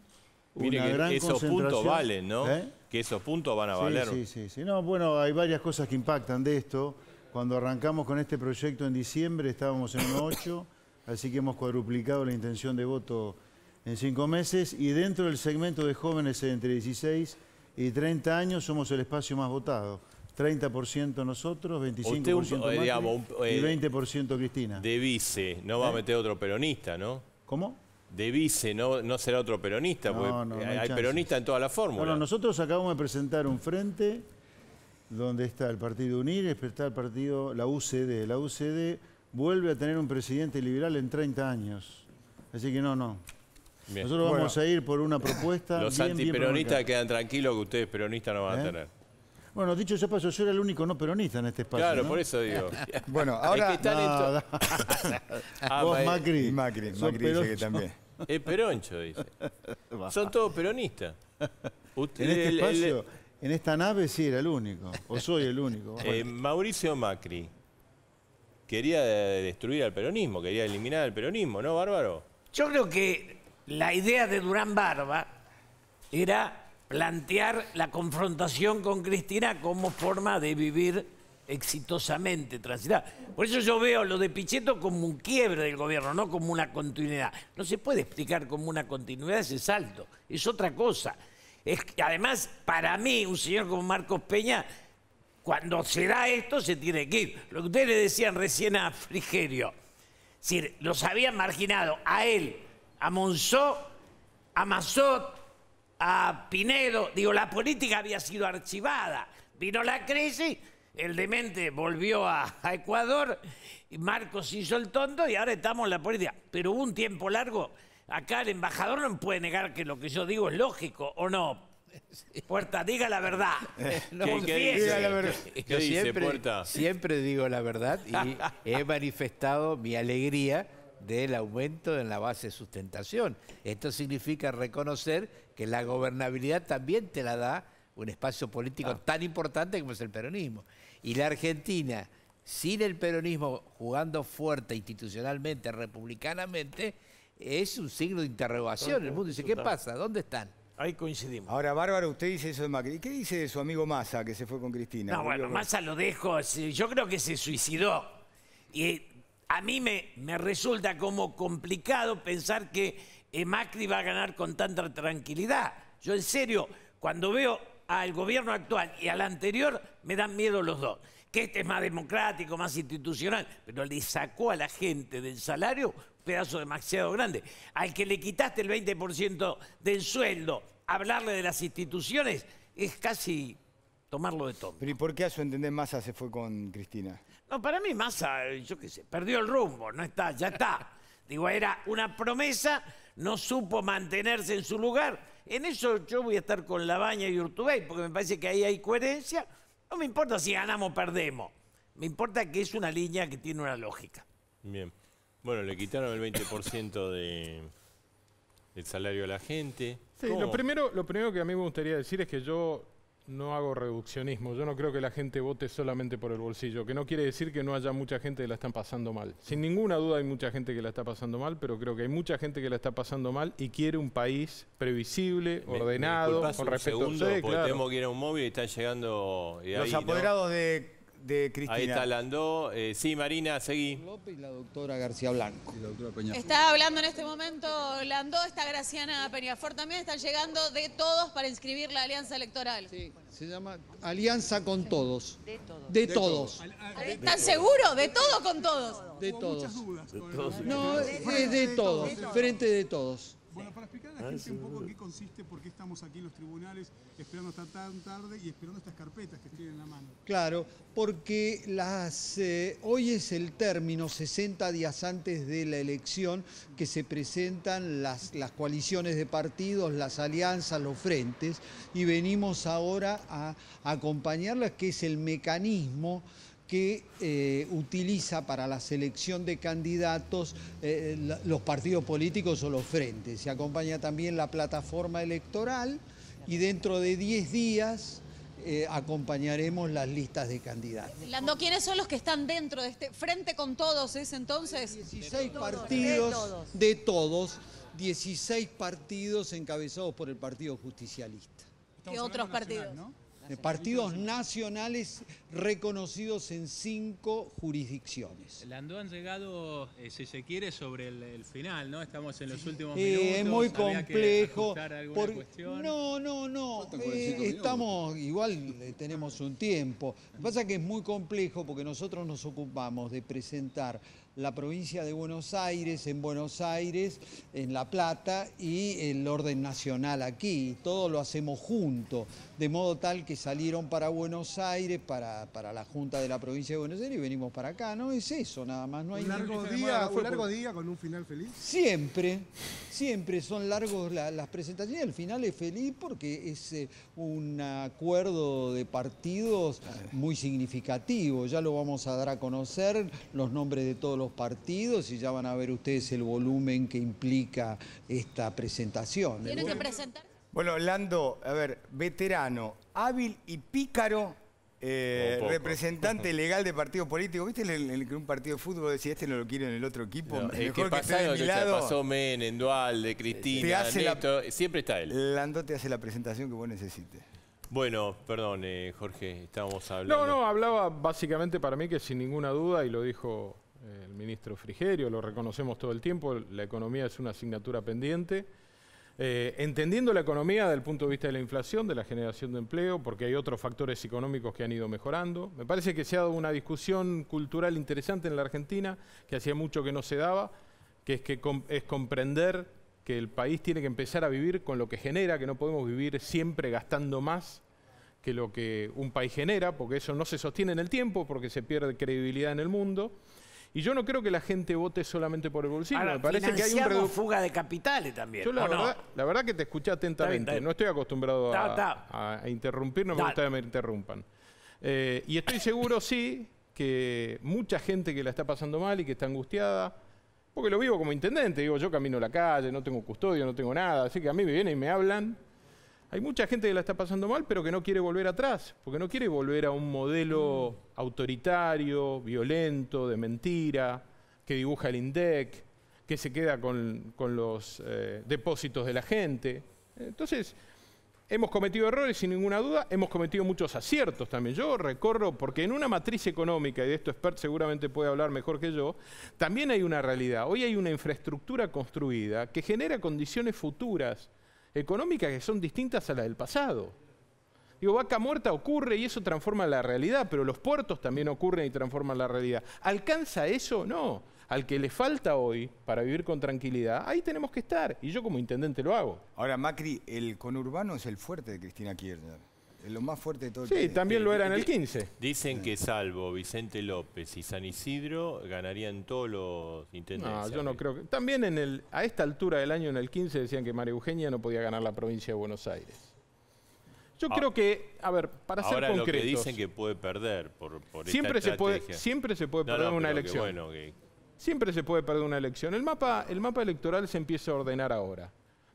Mire que esos puntos valen, ¿no? ¿Eh? Que esos puntos van a valer. Sí, sí, sí. No, bueno, hay varias cosas que impactan de esto. Cuando arrancamos con este proyecto en diciembre estábamos en un 8 Así que hemos cuadruplicado la intención de voto en cinco meses y dentro del segmento de jóvenes entre 16 y 30 años somos el espacio más votado. 30% nosotros, 25% y 20% eh, Cristina. De vice, no va a ¿Eh? meter otro peronista, ¿no? ¿Cómo? De vice, no, será otro peronista, hay, peronistas peronista en toda la fórmula. Bueno, nosotros acabamos de presentar un frente donde está el Partido Unir, está el partido, la UCD. La UCD vuelve a tener un presidente liberal en 30 años. Así que no, no. Nosotros vamos a ir por una propuesta. Los antiperonistas quedan tranquilos que ustedes peronistas no van a ¿Eh? tener. Bueno, dicho sea paso, yo era el único no peronista en este espacio. Claro, por eso digo. [LAUGHS] bueno, ahora. [LAUGHS] Ah, Vos, Macri. Macri, Macri dice que también. [LAUGHS] Es peroncho, dice. Son todos peronistas. en este espacio, en esta nave sí era el único. O soy el único. Eh, Mauricio Macri quería destruir al peronismo, quería eliminar al peronismo, ¿no, Bárbaro? Yo creo que la idea de Durán Barba era plantear la confrontación con Cristina como forma de vivir exitosamente transitar. Por eso yo veo lo de Pichetto como un quiebre del gobierno, no como una continuidad. No se puede explicar como una continuidad ese salto, es otra cosa. Es además, para mí, un señor como Marcos Peña cuando se da esto se tiene que ir. Lo que ustedes decían recién a Frigerio, es decir, los habían marginado a él, a Monzó, a Mazot, a Pinedo. Digo, la política había sido archivada. Vino la crisis, el demente volvió a, Ecuador, y Marcos hizo el tonto y ahora estamos en la política. Pero hubo un tiempo largo. Acá el embajador no puede negar que lo que yo digo es lógico, ¿o no? Puerta, diga la verdad. No Yo siempre, digo la verdad y [LAUGHS] he manifestado mi alegría del aumento en la base de sustentación. Esto significa reconocer que la gobernabilidad también te la da un espacio político ah. tan importante como es el peronismo. Y la Argentina, sin el peronismo jugando fuerte institucionalmente, republicanamente, es un signo de interrogación. El mundo dice, ¿qué pasa? ¿Dónde están? Ahí coincidimos. Ahora, Bárbara, usted dice eso de Macri. ¿Qué dice de su amigo Massa, que se fue con Cristina? No, bueno, Massa lo dejo. Yo creo que se suicidó. Y eh, a mí me, me resulta como complicado pensar que eh, Macri va a ganar con tanta tranquilidad. Yo, en serio, cuando veo al gobierno actual y al anterior, me dan miedo los dos que este es más democrático, más institucional, pero le sacó a la gente del salario un pedazo demasiado grande. Al que le quitaste el 20% del sueldo, hablarle de las instituciones, es casi tomarlo de todo. Pero ¿y por qué a su entender Massa se fue con Cristina? No, para mí Massa, yo qué sé, perdió el rumbo, no está, ya está. Digo, era una promesa, no supo mantenerse en su lugar. En eso yo voy a estar con Labaña y Urtubey, porque me parece que ahí hay coherencia, no me importa si ganamos o perdemos. Me importa que es una línea que tiene una lógica. Bien. Bueno, le quitaron el 20% de, del salario a la gente. Sí, lo primero, lo primero que a mí me gustaría decir es que yo no hago reduccionismo. Yo no creo que la gente vote solamente por el bolsillo, que no quiere decir que no haya mucha gente que la están pasando mal. Sin ninguna duda hay mucha gente que la está pasando mal, pero creo que hay mucha gente que la está pasando mal y quiere un país previsible, ordenado, con respecto que ir a un móvil y están llegando... Los apoderados de Ahí está Landó. Eh, sí, Marina, seguí. y la doctora García Blanco. Está hablando en este momento Landó, está Graciana Peñafort también. está llegando de todos para inscribir la alianza electoral. se llama Alianza con Todos. De todos. De todos. ¿Están seguros? ¿De todo con todos? De todos. No, es de todos. Frente de todos. Bueno, para Ah, un poco qué consiste, por qué estamos aquí en los tribunales esperando hasta tan tarde y esperando estas carpetas que tienen en la mano. Claro, porque las eh, hoy es el término, 60 días antes de la elección, que se presentan las, las coaliciones de partidos, las alianzas, los frentes, y venimos ahora a acompañarlas, que es el mecanismo que eh, utiliza para la selección de candidatos eh, los partidos políticos o los frentes. Se acompaña también la plataforma electoral y dentro de 10 días eh, acompañaremos las listas de candidatos. ¿quiénes son los que están dentro de este frente con todos es entonces? 16 partidos de todos, 16 partidos encabezados por el Partido Justicialista. ¿Qué otros partidos? partidos nacionales reconocidos en cinco jurisdicciones. Lando han llegado, eh, si se quiere, sobre el, final, ¿no? Estamos en los últimos eh, minutos. es muy complejo. Por... No, no, no. Eh, estamos, igual tenemos un tiempo. Lo que pasa es que es muy complejo porque nosotros nos ocupamos de presentar la provincia de Buenos Aires, en Buenos Aires, en La Plata y el orden nacional aquí. Todo lo hacemos junto de modo tal que salieron para Buenos Aires, para, para, la Junta de la Provincia de Buenos Aires y venimos para acá, ¿no? Es eso, nada más. No hay un largo, día, largo día con un final feliz. Siempre, siempre son largos las presentaciones. El final es feliz porque es eh, un acuerdo de partidos muy significativo. Ya lo vamos a dar a conocer, los nombres de todos los partidos y ya van a ver ustedes el volumen que implica esta presentación. ¿Tienen que bueno, Lando, a ver, veterano, hábil y pícaro, eh, representante legal de partidos políticos. ¿Viste el que un partido de fútbol decía este no lo quiere en el otro equipo? No, el Mejor que de pasó Cristina, la, siempre está él. Lando te hace la presentación que vos necesites. Bueno, perdón, eh, Jorge, estábamos hablando. No, no, hablaba básicamente para mí que sin ninguna duda, y lo dijo eh, el ministro Frigerio, lo reconocemos todo el tiempo, la economía es una asignatura pendiente eh, entendiendo la economía desde el punto de vista de la inflación, de la generación de empleo, porque hay otros factores económicos que han ido mejorando. Me parece que se ha dado una discusión cultural interesante en la Argentina, que hacía mucho que no se daba, que es, que es comprender que el país tiene que empezar a vivir con lo que genera, que no podemos vivir siempre gastando más que lo que un país genera, porque eso no se sostiene en el tiempo, porque se pierde credibilidad en el mundo. Y yo no creo que la gente vote solamente por el bolsillo. me parece que hay un fuga de capitales también. Yo la, verdad, que te escuché atentamente. No estoy acostumbrado a, interrumpir, no me gusta que me interrumpan. Eh, y estoy seguro, sí, que mucha gente que la está pasando mal y que está angustiada, porque lo vivo como intendente, digo, yo camino la calle, no tengo custodio, no tengo nada, así que a mí me vienen y me hablan hay mucha gente que la está pasando mal, pero que no quiere volver atrás, porque no quiere volver a un modelo autoritario, violento, de mentira, que dibuja el INDEC, que se queda con, los eh, depósitos de la gente. Entonces, hemos cometido errores sin ninguna duda, hemos cometido muchos aciertos también. Yo recorro, porque en una matriz económica, y de esto expert seguramente puede hablar mejor que yo, también hay una realidad. Hoy hay una infraestructura construida que genera condiciones futuras económicas que son distintas a las del pasado. Digo, vaca muerta ocurre y eso transforma la realidad, pero los puertos también ocurren y transforman la realidad. ¿Alcanza eso? No. Al que le falta hoy para vivir con tranquilidad, ahí tenemos que estar. Y yo como intendente lo hago. Ahora, Macri, el conurbano es el fuerte de Cristina Kirchner lo más fuerte de todo el Sí, también lo era en el 15. Dicen que salvo Vicente López y San Isidro ganarían todos los intendentes. No, yo no creo que... También en el, a esta altura del año, en el 15, decían que María Eugenia no podía ganar la provincia de Buenos Aires. Yo creo ah. que, a ver, para ser concreto. Ahora lo que dicen que puede perder por, siempre se puede Siempre se puede perder una elección. Siempre se puede perder una elección. El mapa, el mapa electoral se empieza a ordenar ahora.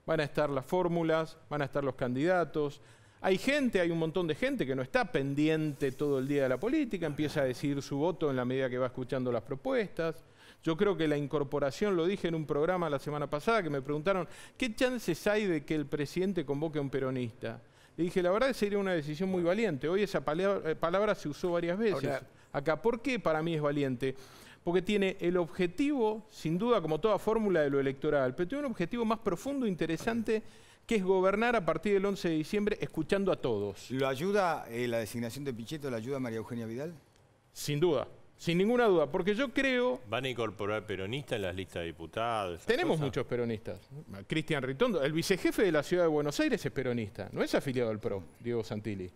Van a estar las fórmulas, van a estar los candidatos, hay gente, hay un montón de gente que no está pendiente todo el día de la política, empieza a decidir su voto en la medida que va escuchando las propuestas. Yo creo que la incorporación, lo dije en un programa la semana pasada, que me preguntaron, ¿qué chances hay de que el presidente convoque a un peronista? Le dije, la verdad sería una decisión muy valiente. Hoy esa palabra, eh, se usó varias veces acá. ¿Por qué para mí es valiente? Porque tiene el objetivo, sin duda, como toda fórmula de lo electoral, pero tiene un objetivo más profundo, interesante que es gobernar a partir del 11 de diciembre escuchando a todos. ¿Lo ayuda eh, la designación de Pichetto, la ayuda María Eugenia Vidal? Sin duda. Sin ninguna duda, porque yo creo... ¿Van a incorporar peronistas en las listas de diputados? Tenemos muchos peronistas. Cristian Ritondo, el vicejefe de la Ciudad de Buenos Aires es peronista, no es afiliado al PRO, Diego Santilli.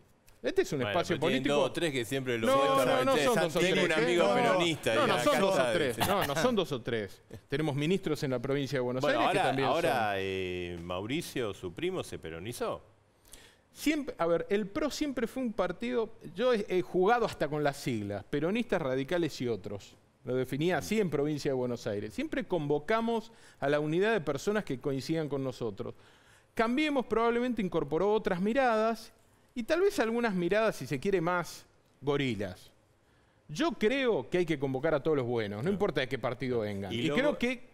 Este es un espacio político. Dos o tres que siempre lo no, no, no, son dos o tres. un amigo peronista. No, no, son dos o tres. No, no son dos o tres. Tenemos ministros en la provincia de Buenos Aires ahora, que también son. Eh, Mauricio, su primo, se peronizó. Siempre, a ver, el PRO siempre fue un partido, yo he, he jugado hasta con las siglas, peronistas, radicales y otros. Lo definía así en provincia de Buenos Aires. Siempre convocamos a la unidad de personas que coincidan con nosotros. Cambiemos probablemente incorporó otras miradas y tal vez algunas miradas, si se quiere, más gorilas. Yo creo que hay que convocar a todos los buenos, no, importa de qué partido vengan. Y, creo que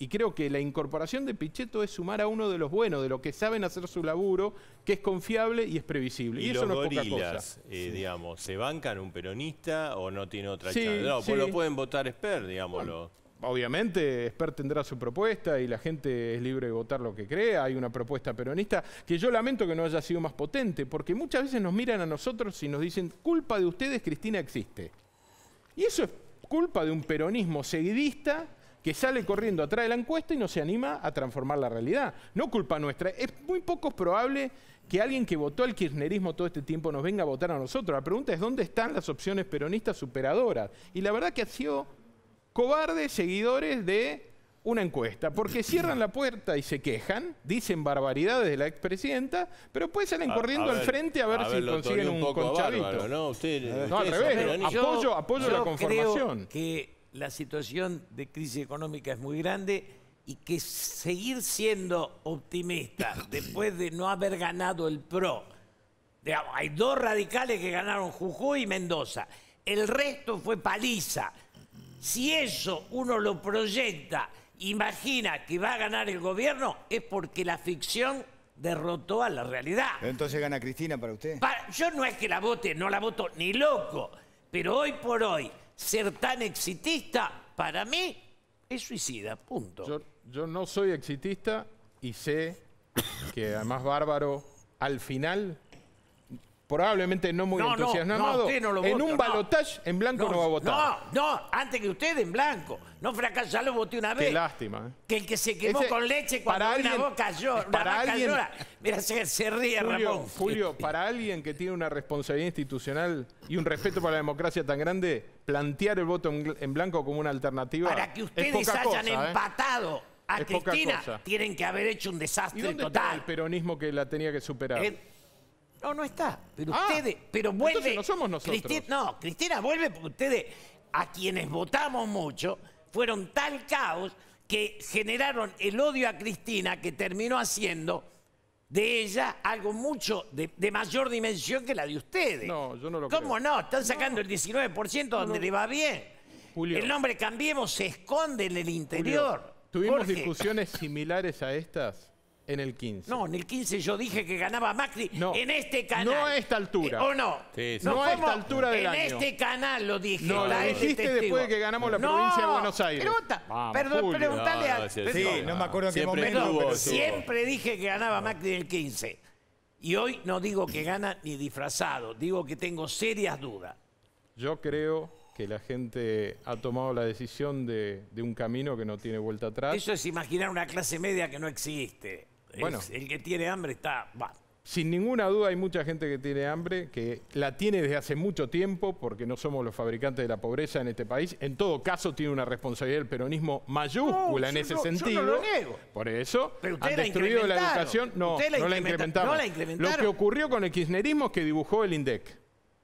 y creo que la incorporación de Pichetto es sumar a uno de los buenos, de los que saben hacer su laburo, que es confiable y es previsible. Y, eso no es gorilas, eh, digamos, ¿se bancan un peronista o no tiene otra sí, No, pues lo pueden votar Esper, digámoslo obviamente Esper tendrá su propuesta y la gente es libre de votar lo que crea, hay una propuesta peronista, que yo lamento que no haya sido más potente, porque muchas veces nos miran a nosotros y nos dicen, culpa de ustedes Cristina existe. Y eso es culpa de un peronismo seguidista que sale corriendo atrás de la encuesta y no se anima a transformar la realidad. No culpa nuestra. Es muy poco probable que alguien que votó al kirchnerismo todo este tiempo nos venga a votar a nosotros. La pregunta es dónde están las opciones peronistas superadoras. Y la verdad que ha sido cobardes seguidores de una encuesta, porque cierran la puerta y se quejan, dicen barbaridades de la expresidenta, pero pues salen corriendo al frente a ver, si consiguen un, no, no al revés, apoyo, la conformación. que la situación de crisis económica es muy grande y que seguir siendo optimista [LAUGHS] después de no haber ganado el PRO, hay dos radicales que ganaron Jujuy y Mendoza, el resto fue paliza. Si eso uno lo proyecta, imagina que va a ganar el gobierno, es porque la ficción derrotó a la realidad. Entonces gana Cristina para usted. yo no es que la vote, no la voto ni loco, pero hoy por hoy ser tan exitista para mí es suicida, punto. yo no soy exitista y sé que además Bárbaro al final probablemente no muy entusiasmado, en un balotaje en blanco no, va a votar. No, no, antes que usted en blanco. No fracasó, lo voté una vez. Qué lástima. ¿eh? Que el que se quemó con leche cuando para una boca llora, para alguien, Mira, se, ríe Ramón. Julio, [LAUGHS] para alguien que tiene una responsabilidad institucional y un respeto para la democracia tan grande, plantear el voto en, blanco como una alternativa Para que ustedes hayan ¿eh? empatado. A Cristina tienen que haber hecho un desastre total. el peronismo que la tenía que superar. No, no está. Pero ah, ustedes, pero vuelve. no somos nosotros. no, Cristina vuelve porque ustedes, a quienes votamos mucho, fueron tal caos que generaron el odio a Cristina que terminó haciendo de ella algo mucho de, mayor dimensión que la de ustedes. No, yo no lo ¿Cómo no? Están sacando el 19% donde le va bien. El nombre Cambiemos se esconde en el interior. tuvimos discusiones similares a estas en el 15. No, en el 15 yo dije que ganaba Macri no, en este canal. No a esta altura. Eh, ¿O no? No, a esta altura del año. En este canal lo dije. No, lo este dijiste después de que ganamos la provincia de Buenos Aires. Pregunta, perdón, preguntale a... Sí, no me acuerdo en qué momento. siempre dije que ganaba Macri en el 15. Y hoy no digo que gana ni disfrazado. Digo que tengo serias dudas. Yo creo que la gente ha tomado la decisión de un camino que no tiene vuelta atrás. Eso es imaginar una clase media que no existe. Bueno. el que tiene hambre está... Sin ninguna duda hay mucha gente que tiene hambre, que la tiene desde hace mucho tiempo, porque no somos los fabricantes de la pobreza en este país. En todo caso, tiene una responsabilidad el peronismo mayúscula en ese sentido. Por eso han destruido la, educación. No, no la incrementaron. Lo que ocurrió con el kirchnerismo es que dibujó el INDEC.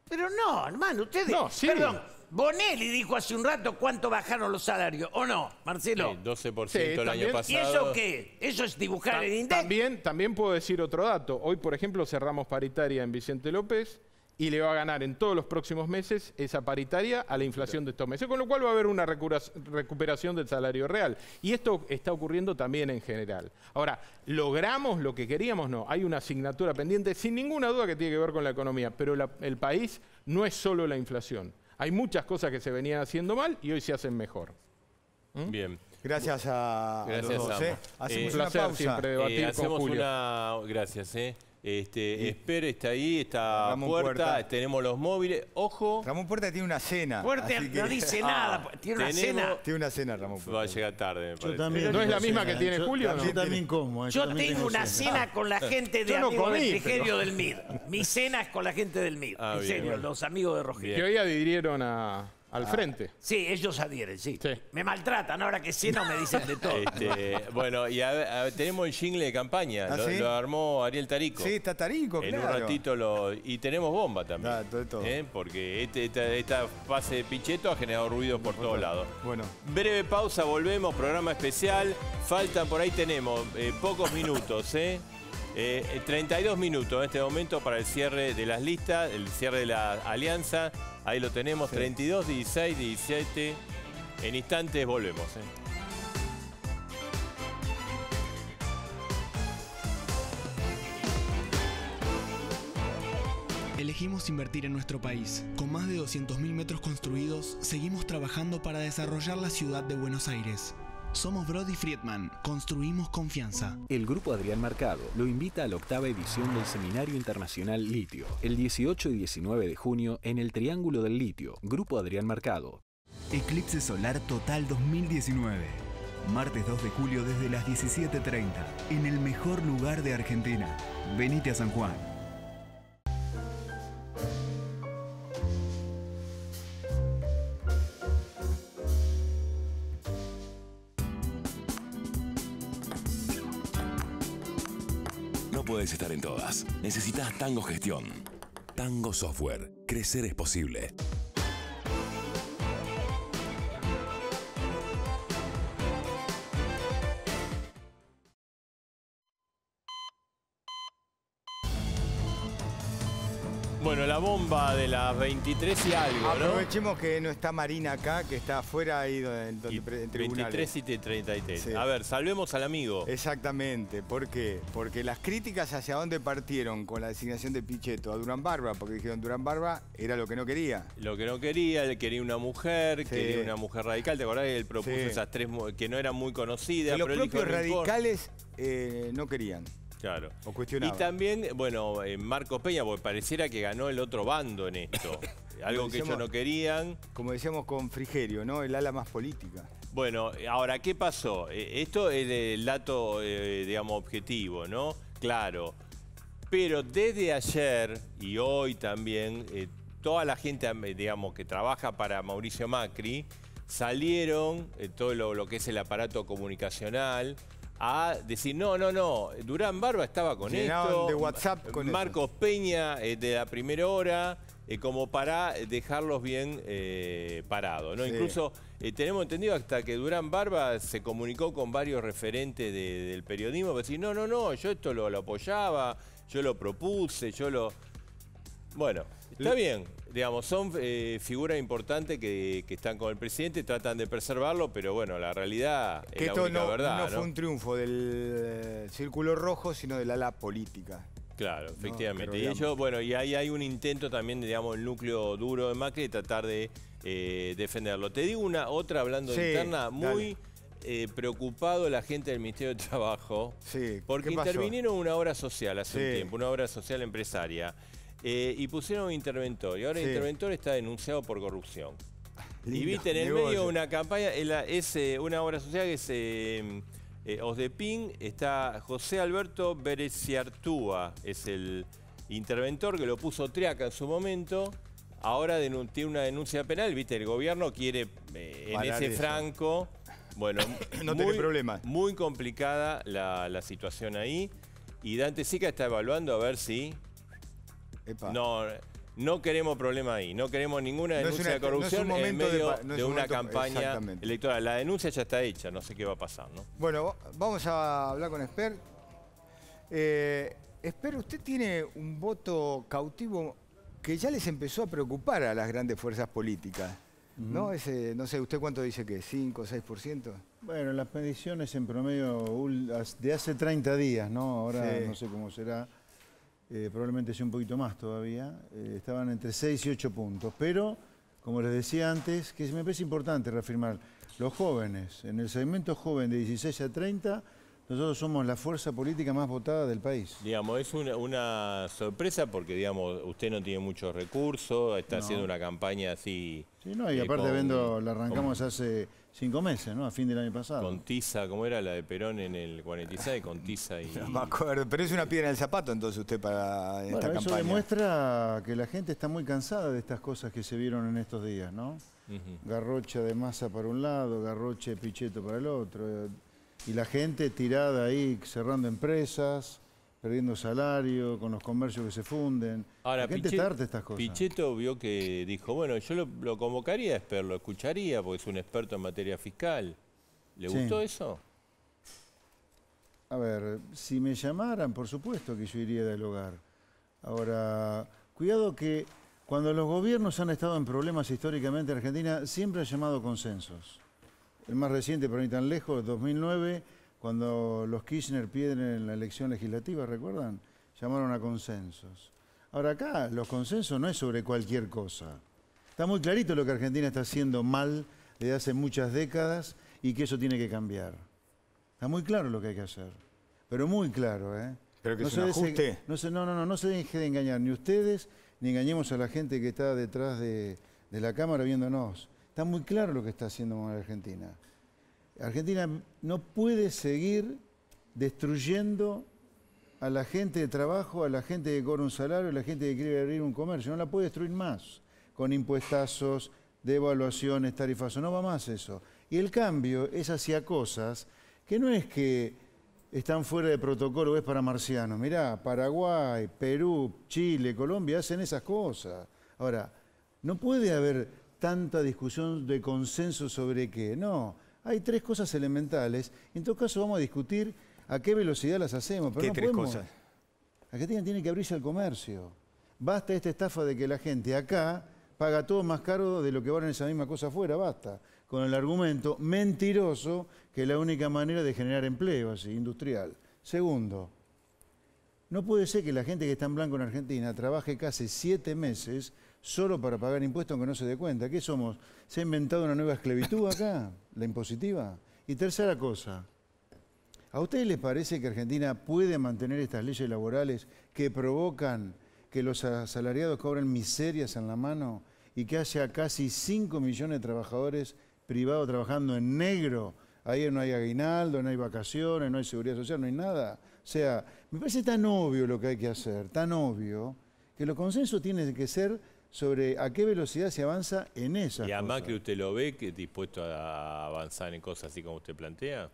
Pero no, hermano, ustedes... No, sí. Perdón, Bonelli dijo hace un rato cuánto bajaron los salarios, ¿o no, Marcelo? Sí, 12% el año pasado. ¿Y eso qué? ¿Eso es dibujar el índice. También, puedo decir otro dato. Hoy, por ejemplo, cerramos paritaria en Vicente López y le va a ganar en todos los próximos meses esa paritaria a la inflación de estos meses, con lo cual va a haber una recuperación del salario real. Y esto está ocurriendo también en general. Ahora, ¿logramos lo que queríamos? No, hay una asignatura pendiente sin ninguna duda que tiene que ver con la economía, pero el país no es solo la inflación. Hay muchas cosas que se venían haciendo mal y hoy se hacen mejor. ¿Mm? Bien. Gracias a, Gracias los ¿eh? Hacemos eh, una pausa. siempre eh, Una... Gracias. Eh. Este, está ahí, está Ramón Puerta, tenemos los móviles. Ojo. Ramón Puerta tiene una cena. Puerta no dice ah, nada. Pues, tiene una cena. Tiene una cena, Ramón Puerta. Va a llegar tarde, me parece. Yo también ¿No es la misma que ¿eh? tiene Julio? Yo también como. ¿eh? Yo, tengo, una cena, con la [LAUGHS] gente de no del MIR. Mi cena es con la gente del MIR. Ah, en serio, los amigos de Rogelio. Que hoy adhirieron a al frente. Ah, sí, ellos adhieren, sí. Me maltratan, ahora que sí no me dicen de todo. Este, bueno, y tenemos el jingle de campaña. Ah, lo, armó Ariel Tarico. Sí, está Tarico, En claro. un ratito lo... Y tenemos bomba también. ¿Eh? Porque este, esta, fase de Pichetto ha generado ruidos por todos lados. Bueno. Breve pausa, volvemos, programa especial. Faltan, por ahí tenemos eh, pocos minutos, Eh, 32 eh, minutos en este momento para el cierre de las listas, el cierre de la alianza. Ahí lo tenemos, 32, 16, 17. En instantes volvemos. Eh. Elegimos invertir en nuestro país. Con más de 200.000 metros construidos, seguimos trabajando para desarrollar la ciudad de Buenos Aires. Somos Brody Friedman, construimos confianza. El grupo Adrián Marcado lo invita a la octava edición del Seminario Internacional Litio, el 18 y 19 de junio en el Triángulo del Litio, Grupo Adrián Marcado. Eclipse Solar Total 2019. Martes 2 de julio desde las 17.30, en el mejor lugar de Argentina. Venite a San Juan. puedes estar en todas. Necesitas Tango Gestión. Tango Software. Crecer es posible. Bueno, la bomba de las 23 y algo, ¿no? Aprovechemos que no está Marina acá, que está afuera ahí donde, entre en 23 y 33. A ver, salvemos al amigo. Exactamente. ¿Por qué? Porque las críticas hacia dónde partieron con la designación de Pichetto a Durán Barba, porque dijeron Durán Barba era lo que no quería. Lo que no quería, él quería una mujer, quería una mujer radical. ¿Te acordás que él propuso esas tres que no eran muy conocidas? los propios radicales eh, no querían. Claro. Y también, bueno, eh, Marcos Peña, porque pareciera que ganó el otro bando en esto. [COUGHS] Algo que ellos no querían. Como decíamos con Frigerio, ¿no? El ala más política. Bueno, ahora, ¿qué pasó? E, esto es el dato, eh, digamos, objetivo, ¿no? Claro. Pero desde ayer y hoy también, eh, toda la gente, digamos, que trabaja para Mauricio Macri, salieron todo lo, que es el aparato comunicacional, a decir, no, no, no, Durán Barba estaba con él, esto. de WhatsApp con Marcos Peña eh, de la primera hora, eh, como para dejarlos bien eh, parados. ¿no? Incluso tenemos entendido hasta que Durán Barba se comunicó con varios referentes del periodismo para decir, no, no, no, yo esto lo apoyaba, yo lo propuse, yo lo... Bueno, está bien, digamos, son eh, figuras importantes que, están con el presidente, tratan de preservarlo, pero bueno, la realidad que es esto la única no, verdad. fue un triunfo del eh, círculo rojo, sino del ala política. Claro, efectivamente. y ellos, bueno, y ahí hay un intento también, digamos, el núcleo duro de Macri de tratar de eh, defenderlo. Te digo una otra hablando interna, muy preocupado la gente del Ministerio de Trabajo, sí, porque intervinieron una obra social hace un tiempo, una obra social empresaria. Eh, y pusieron un interventor. Y ahora el interventor está denunciado por corrupción. y viste en el medio medio una campaña, es eh, una obra social que es de eh, Osdepin, está José Alberto Bereciartúa, es el interventor que lo puso Triaca en su momento. Ahora tiene una denuncia penal, viste, el gobierno quiere en ese franco. Bueno, [COUGHS] no muy, problema Muy complicada la situación ahí. Y Dante Sica está evaluando a ver si no, no queremos problema ahí, no queremos ninguna denuncia de corrupción en medio de, una campaña electoral. La denuncia ya está hecha, no sé qué va a pasar. ¿no? Bueno, vamos a hablar con Esper. Eh, Esper, usted tiene un voto cautivo que ya les empezó a preocupar a las grandes fuerzas políticas. ¿No? no sé, ¿usted cuánto dice que? ¿5 o 6%? Bueno, las peticiones en promedio de hace 30 días, ¿no? Ahora no sé cómo será eh, probablemente sea un poquito más todavía, eh, estaban entre 6 y 8 puntos. Pero, como les decía antes, que me parece importante reafirmar, los jóvenes, en el segmento joven de 16 a 30, nosotros somos la fuerza política más votada del país. Digamos, es una, sorpresa porque, digamos, usted no tiene muchos recursos, está haciendo una campaña así... Sí, no, y eh, aparte vendo, la arrancamos hace cinco meses, ¿no? A fin del año pasado. Con tiza, ¿cómo era la de Perón en el 46? Con tiza y... [LAUGHS] No me acuerdo, pero es una piedra en el zapato entonces usted para esta campaña. eso demuestra que la gente está muy cansada de estas cosas que se vieron en estos días, ¿no? Garrocha de masa para un lado, garrocha de picheto para el otro y la gente tirada ahí cerrando empresas, perdiendo salario, con los comercios que se funden. Ahora, la gente estas cosas. Pichetto vio que dijo, bueno, yo lo, convocaría a lo escucharía porque es un experto en materia fiscal. ¿Le gustó eso? A ver, si me llamaran, por supuesto que yo iría del hogar. Ahora, cuidado que cuando los gobiernos han estado en problemas históricamente en Argentina, siempre ha llamado consensos. El más reciente, pero ni tan lejos, 2009, cuando los Kirchner piden en la elección legislativa, ¿recuerdan? Llamaron a consensos. Ahora acá, los consensos no es sobre cualquier cosa. Está muy clarito lo que Argentina está haciendo mal desde hace muchas décadas y que eso tiene que cambiar. Está muy claro lo que hay que hacer. Pero muy claro, ¿eh? Pero que no es ajuste. no, se, no, no, no, se deje de engañar ni ustedes, ni engañemos a la gente que está detrás de la cámara viéndonos. Está muy claro lo que está haciendo con Argentina. Argentina no puede seguir destruyendo a la gente de trabajo, a la gente que cobra un salario, a la gente que quiere abrir un comercio. No la puede destruir más con impuestazos, devaluaciones, tarifas. No va más eso. Y el cambio es hacia cosas que no es que están fuera de protocolo, es para marcianos. Mirá, Paraguay, Perú, Chile, Colombia hacen esas cosas. Ahora, no puede haber tanta discusión de consenso sobre qué. No, hay tres cosas elementales. En todo caso vamos a discutir a qué velocidad las hacemos. ¿Qué tres cosas? Argentina tiene que abrirse al comercio. Basta esta estafa de que la gente acá paga todo más caro de lo que en esa misma cosa afuera, basta. Con el argumento mentiroso que es la única manera de generar empleo, industrial. Segundo, no puede ser que la gente que está en blanco en Argentina trabaje casi siete meses solo para pagar impuestos aunque no se dé cuenta. ¿Qué somos? ¿Se ha inventado una nueva esclavitud acá? ¿La impositiva? Y tercera cosa, ¿a ustedes les parece que Argentina puede mantener estas leyes laborales que provocan que los asalariados cobren miserias en la mano y que haya casi 5 millones de trabajadores privados trabajando en negro? Ahí no hay aguinaldo, no hay vacaciones, no hay seguridad social, no hay nada. O sea, me parece tan obvio lo que hay que hacer, tan obvio, que los consensos tienen que ser sobre a qué velocidad se avanza en esas ¿Y a que usted lo ve que dispuesto a avanzar en cosas así como usted plantea?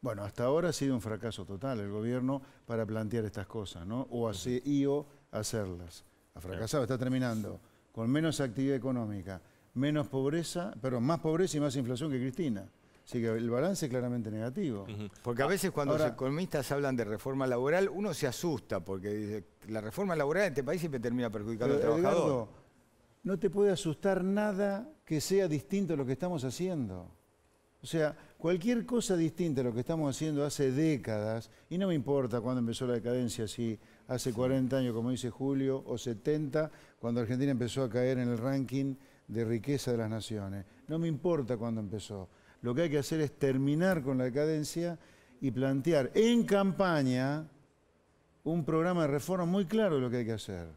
Bueno, hasta ahora ha sido un fracaso total el gobierno para plantear estas cosas, ¿no? O hacerlas. Ha fracasado, está terminando. Con menos actividad económica, menos pobreza, pero más pobreza y más inflación que Cristina. Así que el balance es claramente negativo. Porque a veces cuando los economistas hablan de reforma laboral, uno se asusta porque dice, la reforma laboral en este país siempre termina perjudicando al trabajador no te puede asustar nada que sea distinto a lo que estamos haciendo. O sea, cualquier cosa distinta a lo que estamos haciendo hace décadas, y no me importa cuándo empezó la decadencia, si hace 40 años, como dice Julio, o 70, cuando Argentina empezó a caer en el ranking de riqueza de las naciones. No me importa cuándo empezó. Lo que hay que hacer es terminar con la decadencia y plantear en campaña un programa de reforma muy claro de lo que hay que hacer.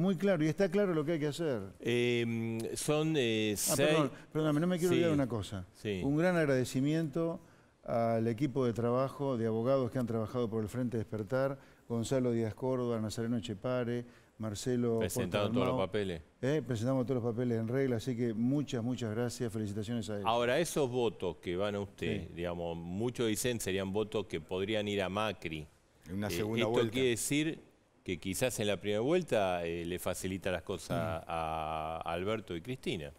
Muy claro, y está claro lo que hay que hacer. Em, son eh, ah, seis... Perdón, perdóname, no me quiero olvidar una cosa. Un gran agradecimiento al equipo de trabajo de abogados que han trabajado por el Frente Despertar, Gonzalo Díaz Córdoba, Nazareno Chepare Marcelo... Presentando todos los papeles. Eh, presentamos todos los papeles en regla, así que muchas, muchas gracias, felicitaciones a ellos. Ahora, esos votos que van a usted, digamos, muchos dicen serían votos que podrían ir a Macri. una eh, segunda esto quiere decir que quizás en la primera vuelta eh, le facilita las cosas mm. a Alberto y Cristina.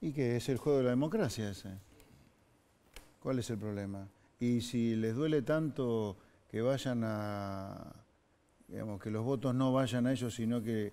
Y que es el juego de la democracia ese. ¿Cuál es el problema? Y si les duele tanto que vayan a, digamos, que los votos no vayan a ellos, sino que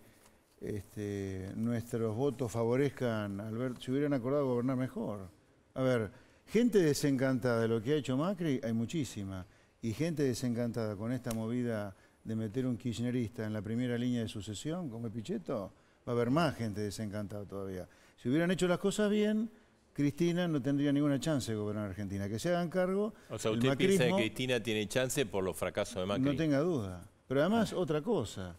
este, nuestros votos favorezcan a Alberto, si hubieran acordado gobernar mejor. A ver, gente desencantada de lo que ha hecho Macri hay muchísima, y gente desencantada con esta movida de meter un kirchnerista en la primera línea de sucesión como Pichetto, va a haber más gente desencantada todavía. Si hubieran hecho las cosas bien, Cristina no tendría ninguna chance de gobernar Argentina. Que se hagan cargo. O sea, usted piensa que Cristina tiene chance por los fracasos de Macri. No tenga duda. Pero además, otra cosa.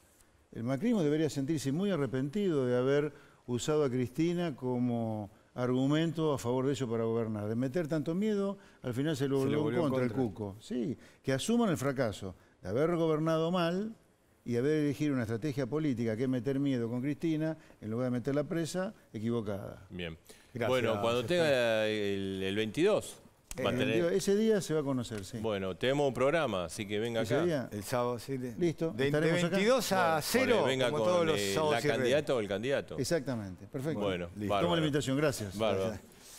El macrismo debería sentirse muy arrepentido de haber usado a Cristina como argumento a favor de ello para gobernar. De meter tanto miedo, al final se lo, volvió, contra, contra, el cuco. Sí, que asuman el fracaso haber gobernado mal y haber elegido una estrategia política que es meter miedo con Cristina en lugar de meter la presa equivocada. Bien. Gracias, bueno, cuando tenga el, 22, Va Ese día se va a conocer, sí. Bueno, tenemos un programa, así que venga acá. El sábado, sí. Listo. De, 22 a 0, con todos los La candidata o el candidato. Exactamente, perfecto. Bueno, Listo. Toma la invitación, gracias.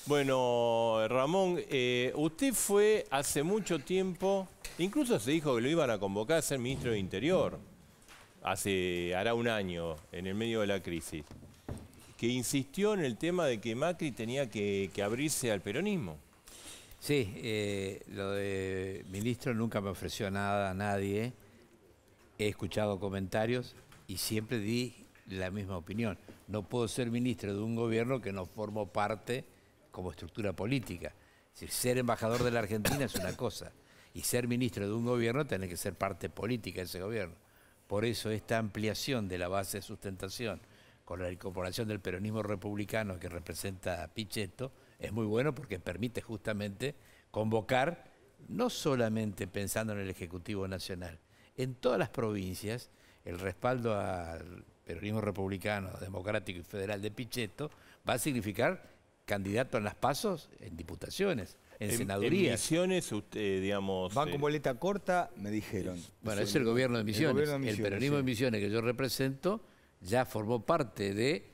Bueno, Ramón, eh, usted fue hace mucho tiempo, incluso se dijo que lo iban a convocar a ser ministro de Interior, hace, hará un año, en el medio de la crisis, que insistió en el tema de que Macri tenía que, abrirse al peronismo. Sí, eh, lo de ministro nunca me ofreció nada a nadie, he escuchado comentarios y siempre di la misma opinión. No puedo ser ministro de un gobierno que no formó parte como estructura política. ser embajador de la Argentina es una cosa y ser ministro de un gobierno tiene que ser parte política de ese gobierno. Por eso esta ampliación de la base de sustentación con la incorporación del peronismo republicano que representa a Pichetto es muy bueno porque permite justamente convocar, no solamente pensando en el Ejecutivo Nacional, en todas las provincias, el respaldo al peronismo republicano, democrático y federal de Pichetto va a significar candidato en las pasos, en diputaciones, en, senadurías. En Misiones, usted, eh, digamos... Van con eh, boleta corta, me dijeron. Bueno, es el gobierno de Misiones. El, peronismo de Misiones que yo represento ya formó parte de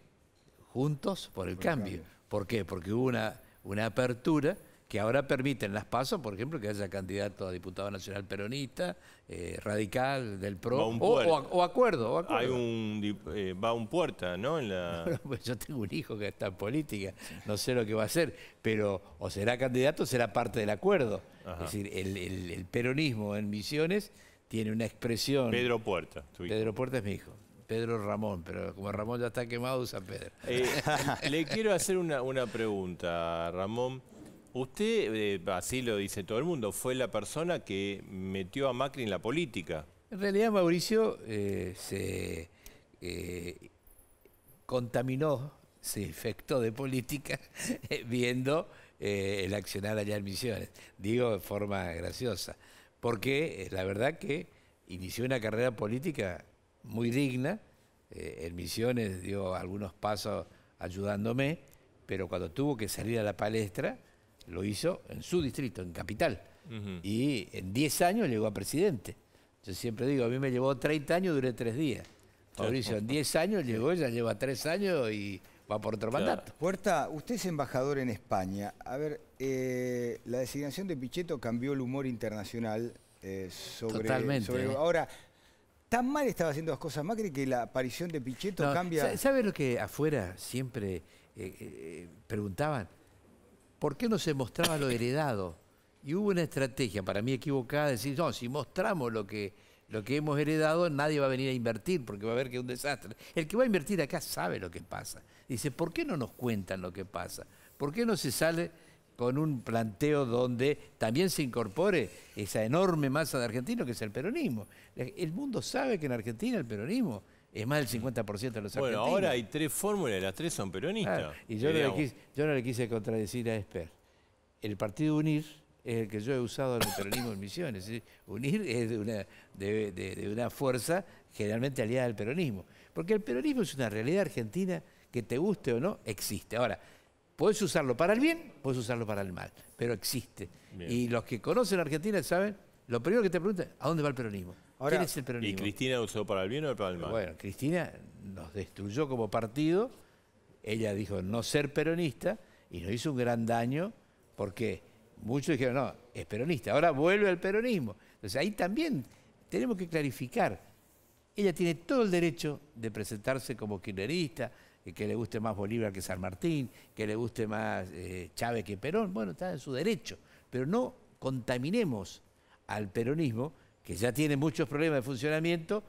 Juntos por el, cambio. cambio. ¿Por qué? Porque hubo una, una apertura que ahora permiten las pasos, por ejemplo, que haya candidato a diputado nacional peronista, eh, radical, del PRO, o, acuerdo, o, acuerdo, Hay un, eh, va un puerta, ¿no? En la... [LAUGHS] Pues yo tengo un hijo que está en política, no sé lo que va a hacer, pero o será candidato o será parte del acuerdo. Es decir, el, peronismo en Misiones tiene una expresión... Pedro Puerta. Pedro Puerta es mi hijo. Pedro Ramón, pero como Ramón ya está quemado, usa Pedro. Eh, [LAUGHS] le quiero hacer una, una pregunta, Ramón. Usted, eh, así lo dice todo el mundo, fue la persona que metió a Macri en la política. En realidad Mauricio eh, se eh, contaminó, se infectó de política [LAUGHS] viendo el accionar allá en Misiones. Digo de forma graciosa, porque la verdad que inició una carrera política muy digna, en Misiones dio algunos pasos ayudándome, pero cuando tuvo que salir a la palestra lo hizo en su distrito, en Capital. Y en 10 años llegó a presidente. Yo siempre digo, a mí me llevó 30 años, duré 3 días. Mauricio, en 10 años llegó, ya lleva 3 años y va por otro mandato. Puerta, usted es embajador en España. A ver, eh, la designación de Pichetto cambió el humor internacional eh, sobre... Totalmente. Eh. Ahora, ¿tan mal estaba haciendo las cosas Macri que la aparición de Pichetto cambia...? ¿Sabe lo que afuera siempre preguntaban? ¿por qué no se mostraba lo heredado? Y hubo una estrategia, para mí equivocada, de decir, no, si mostramos lo que, lo que hemos heredado, nadie va a venir a invertir porque va a ver que es un desastre. El que va a invertir acá sabe lo que pasa. Dice, ¿por qué no nos cuentan lo que pasa? ¿Por qué no se sale con un planteo donde también se incorpore esa enorme masa de argentinos que es el peronismo? El mundo sabe que en Argentina el peronismo es más del 50% de los argentinos. Bueno, ahora hay tres fórmulas y las tres son peronistas. y yo no, le quise, contradecir a Esper. El Partido Unir es el que yo he usado en el peronismo en misiones. Unir es de una, fuerza generalmente aliada al peronismo. Porque el peronismo es una realidad argentina que te guste o no, existe. Ahora, puedes usarlo para el bien, puedes usarlo para el mal, pero existe. Y los que conocen a Argentina saben, lo primero que te preguntan, ¿a dónde va el peronismo? ¿Y Cristina usó para el bien o para el mal? Bueno, Cristina nos destruyó como partido, ella dijo no ser peronista y nos hizo un gran daño porque muchos dijeron, no, es peronista, ahora vuelve al peronismo. Entonces ahí también tenemos que clarificar. Ella tiene todo el derecho de presentarse como kirchnerista, eh, que le guste más Bolívar que San Martín, que le guste más eh, Chávez que Perón, bueno, está en su derecho, pero no contaminemos al peronismo ya tiene muchos problemas de funcionamiento,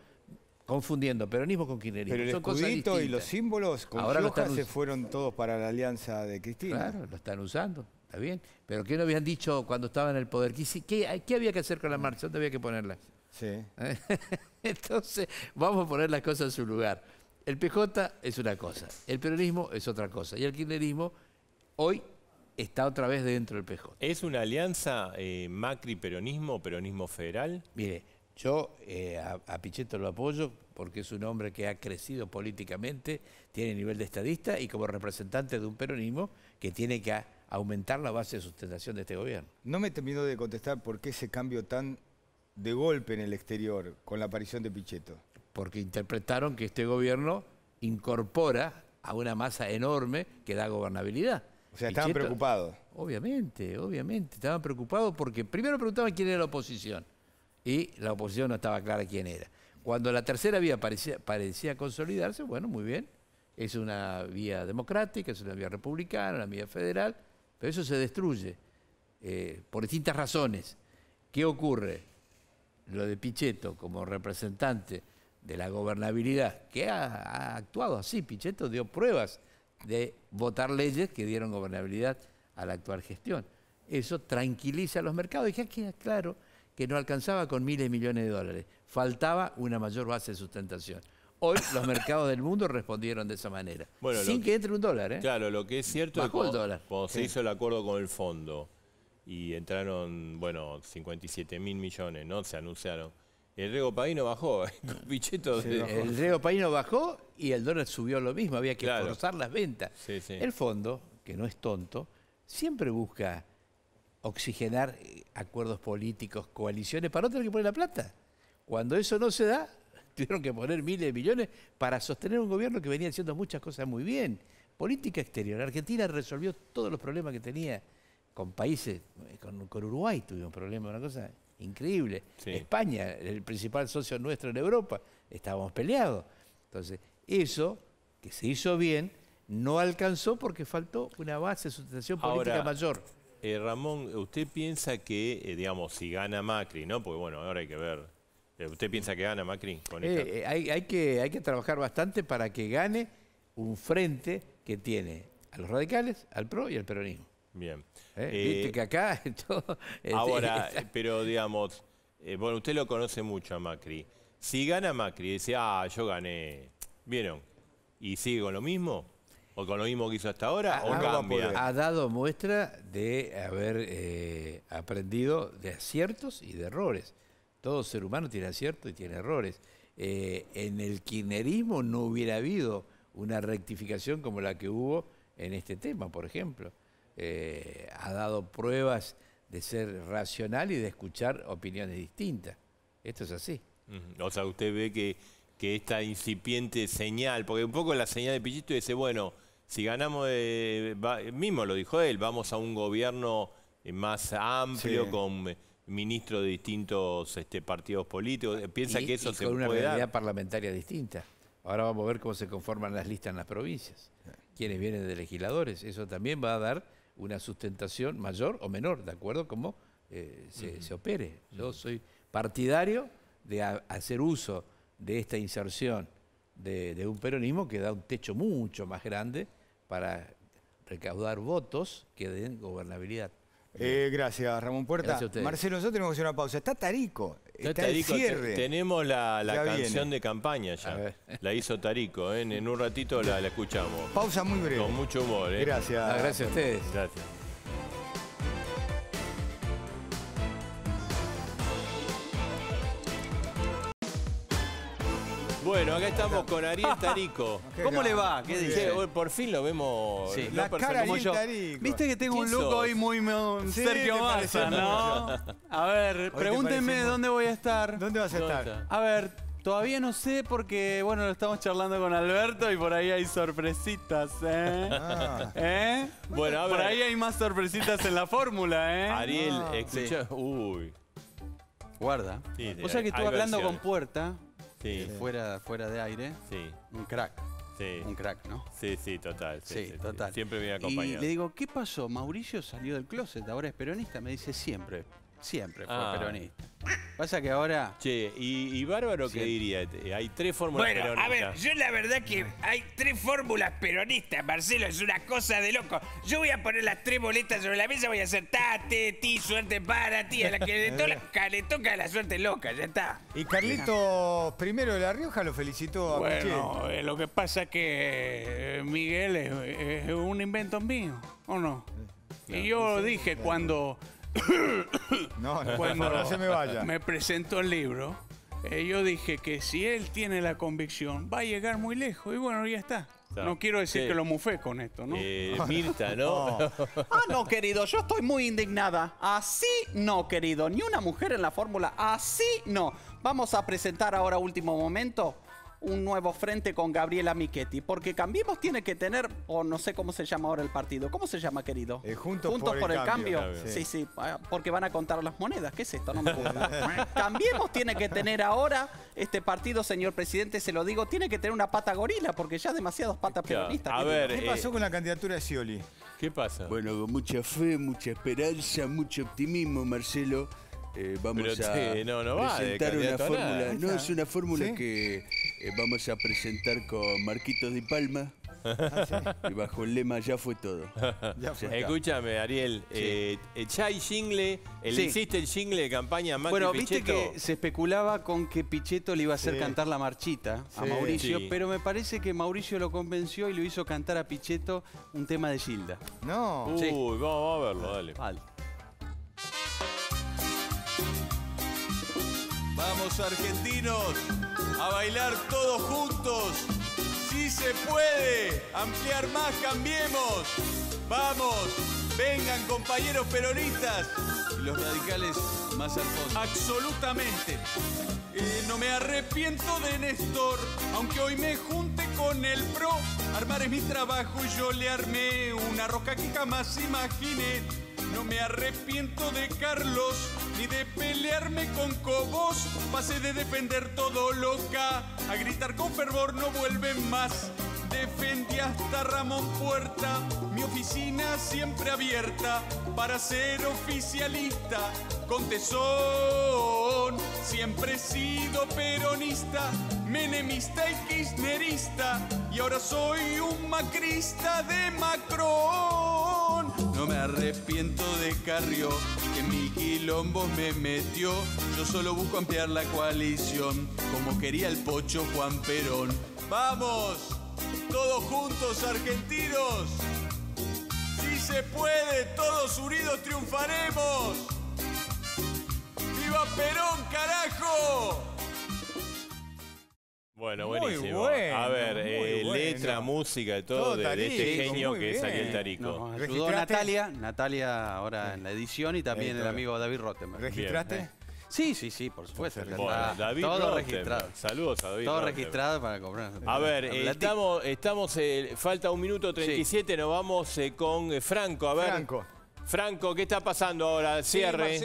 confundiendo peronismo con kirchnerismo. Pero el Son escudito y los símbolos con Ahora se fueron todos para la alianza de Cristina. Claro, lo están usando, está bien. Pero ¿qué no habían dicho cuando estaba en el poder? ¿Qué, qué, había que hacer con la ah. marcha? ¿Dónde había que ponerla? Sí. [LAUGHS] Entonces, vamos a poner las cosas en su lugar. El PJ es una cosa, el peronismo es otra cosa y el kirchnerismo hoy está otra vez dentro del PJ. ¿Es una alianza eh, Macri-peronismo, peronismo federal? Mire, yo eh, a, picheto Pichetto lo apoyo porque es un hombre que ha crecido políticamente, tiene nivel de estadista y como representante de un peronismo que tiene que aumentar la base de sustentación de este gobierno. No me termino de contestar por qué ese cambio tan de golpe en el exterior con la aparición de Pichetto. Porque interpretaron que este gobierno incorpora a una masa enorme que da gobernabilidad. O sea, estaban preocupados. Obviamente, obviamente. Estaban preocupados porque primero preguntaban quién era la oposición. Y la oposición no estaba clara quién era. Cuando la tercera vía parecía, parecía consolidarse, bueno, muy bien. Es una vía democrática, es una vía republicana, una vía federal. Pero eso se destruye eh, por distintas razones. ¿Qué ocurre? Lo de Pichetto como representante de la gobernabilidad, que ha, ha actuado así, Pichetto dio pruebas de votar leyes que dieron gobernabilidad a la actual gestión. Eso tranquiliza a los mercados y ya queda claro que no alcanzaba con miles de millones de dólares, faltaba una mayor base de sustentación. Hoy los mercados del mundo respondieron de esa manera, sin que, entre un dólar. ¿eh? Claro, lo que es cierto es que cuando se hizo el acuerdo con el fondo y entraron, bueno, 57 mil millones, ¿no? Se anunciaron. El Rego no bajó. bichetos eh, [LAUGHS] de... El Rego Paino bajó y el dólar subió lo mismo. Había que forzar las ventas. El fondo, que no es tonto, siempre busca oxigenar eh, acuerdos políticos, coaliciones, para no tener que poner la plata. Cuando eso no se da, [LAUGHS] tuvieron que poner miles de millones para sostener un gobierno que venía haciendo muchas cosas muy bien. Política exterior. Argentina resolvió todos los problemas que tenía con países, eh, con, con Uruguay tuvimos problemas, una cosa increíble. España, el principal socio nuestro en Europa, estábamos peleados. Entonces, eso que se hizo bien no alcanzó porque faltó una base, de sustentación política mayor. Eh, Ramón, ¿usted piensa que, eh, digamos, si gana Macri, ¿no? Porque bueno, ahora hay que ver. Eh, ¿Usted piensa que gana Macri con hay que trabajar bastante para que gane un frente que tiene a los radicales, al PRO y al peronismo. Bien. Eh, eh, viste que acá [LAUGHS] todo Ahora, [LAUGHS] pero digamos, eh, bueno, usted lo conoce mucho a Macri. Si gana Macri, dice, ah, yo gané. ¿Vieron? ¿Y sigue con lo mismo? ¿O con lo mismo que hizo hasta ahora? Ha, ah, ah, Ha dado muestra de haber aprendido de aciertos y de errores. Todo ser humano tiene aciertos y tiene errores. en el kirchnerismo no hubiera habido una rectificación como la que hubo en este tema, por ejemplo. Eh, ha dado pruebas de ser racional y de escuchar opiniones distintas. Esto es así. O sea, usted ve que, esta incipiente señal, porque un poco la señal de Pichito dice, bueno, si ganamos, eh, mismo lo dijo él, vamos a un gobierno eh, más amplio, con ministros de distintos este, partidos políticos. Ah, ¿Piensa que eso y con una realidad parlamentaria distinta. Ahora vamos a ver cómo se conforman las listas en las provincias. Quienes vienen de legisladores. Eso también va a dar una sustentación mayor o menor, de acuerdo a cómo eh, se, opere. Yo soy partidario de hacer uso de esta inserción de, un peronismo que da un techo mucho más grande para recaudar votos que den gobernabilidad. Eh, gracias, Ramón Puerta. Marcelo, nosotros tenemos que hacer una pausa. Está Tarico tenemos la, canción de campaña ya. La hizo Tarico, ¿eh? en, un ratito la, escuchamos. Pausa muy breve. Con mucho humor. ¿eh? Gracias. gracias a ustedes. Gracias. Bueno, acá estamos con Ariel Tarico. [LAUGHS] ¿Cómo le va? ¿Qué dice? por fin lo vemos. Sí. La cara Ariel Viste que tengo un look hoy muy Sergio Massa, ¿no? [LAUGHS] A ver, pregúntenme dónde voy a estar. ¿Dónde vas a estar? A ver, Todavía no sé porque, bueno, lo estamos charlando con Alberto y por ahí hay sorpresitas, ¿eh? Ah. ¿Eh? Bueno, a ver. Por ahí hay más sorpresitas en la fórmula, ¿eh? Ariel, ah. Uy. Guarda. o sea que estuve hablando con Puerta. Eh, fuera, fuera de aire. Un crack. Un crack, ¿no? Sí, sí, total. Sí, total. Siempre me acompañado. Y le digo, ¿qué pasó? Mauricio salió del closet, ahora es peronista. Me dice, siempre. Siempre fue ah. peronista. Pasa que ahora. Che, ¿y, Bárbaro que diría? Hay tres fórmulas Bueno, a ver, yo la verdad que hay tres fórmulas peronistas, Marcelo, es una cosa de loco. Yo voy a poner las tres boletas sobre la mesa, voy a hacer tate, ti, suerte para ti, a la [LAUGHS] que le, toca la suerte loca, ya está. Y Carlitos primero de La Rioja lo felicitó a Bueno, eh, lo que pasa es que eh, Miguel es un invento mío, ¿o no? Y yo dije cuando [COUGHS] No, Cuando no se me vaya. Me presentó el libro. Eh, yo dije que si él tiene la convicción, va a llegar muy lejos. Y bueno, ya está. No quiero decir que lo mufé con esto, ¿no? Eh, [LAUGHS] Mirta, ¿no? [LAUGHS] Ah, no, querido, yo estoy muy indignada. Así no, querido. Ni una mujer en la fórmula. Así no. Vamos a presentar ahora último momento un nuevo frente con Gabriela Michetti. Porque Cambiemos tiene que tener, o no sé cómo se llama ahora el partido. ¿Cómo se llama, querido? Eh, juntos, juntos, por, el, cambio. Sí. sí, ah, porque van a contar las monedas. ¿Qué es esto? No me [LAUGHS] Cambiemos tiene que tener ahora este partido, señor presidente, se lo digo, tiene que tener una pata gorila, porque ya demasiados patas peronistas. A ver, ¿Qué pasó eh, con la candidatura de Scioli? ¿Qué pasa? Bueno, con mucha fe, mucha esperanza, mucho optimismo, Marcelo. Eh, vamos a no, presentar una fórmula. No, es una fórmula que eh, vamos a presentar con Marquitos de Palma. [LAUGHS] Ah, y bajo el lema ya fue todo. [LAUGHS] Escúchame, Ariel. Eh, ya hay jingle. Hiciste el jingle de campaña Macri Bueno, viste que se especulaba con que Pichetto le iba a hacer cantar la marchita a Mauricio, pero me parece que Mauricio lo convenció y lo hizo cantar a Pichetto un tema de Gilda. No. Uy, vamos, a verlo, ah, dale. Vale. argentinos a bailar todos juntos. Si sí se puede, ampliar más, cambiemos. Vamos, vengan compañeros peronistas. los radicales más al Absolutamente. Eh, no me arrepiento de Néstor, aunque hoy me junte con el pro. Armar es mi trabajo y yo le armé una roca que jamás imaginé no me arrepiento de Carlos, ni de pelearme con Cobos. Pasé de defender todo loca, a gritar con fervor no vuelve más defendí hasta Ramón Puerta, mi oficina siempre abierta para ser oficialista. Con tesón, siempre he sido peronista, menemista y kirchnerista, y ahora soy un macrista de Macron. No me arrepiento de Carrió, que mi quilombo me metió. Yo solo busco ampliar la coalición, como quería el pocho Juan Perón. ¡Vamos! Todos juntos, argentinos. Si se puede, todos unidos triunfaremos. ¡Viva Perón, carajo! Bueno, buenísimo. a ver, eh, letra, música y todo, de, este genio que es Ariel Tarico. Nos Natalia, Natalia ahora en la edición y también el amigo David Rottenberg. ¿Registraste? Sí, sí, sí, por supuesto. David todo registrado. Saludos a David. Todo registrado para comprar. A ver, estamos, eh, falta un minuto 37, siete, nos vamos eh, con eh, Franco. A ver. Franco. Franco, ¿qué está pasando ahora? Cierre.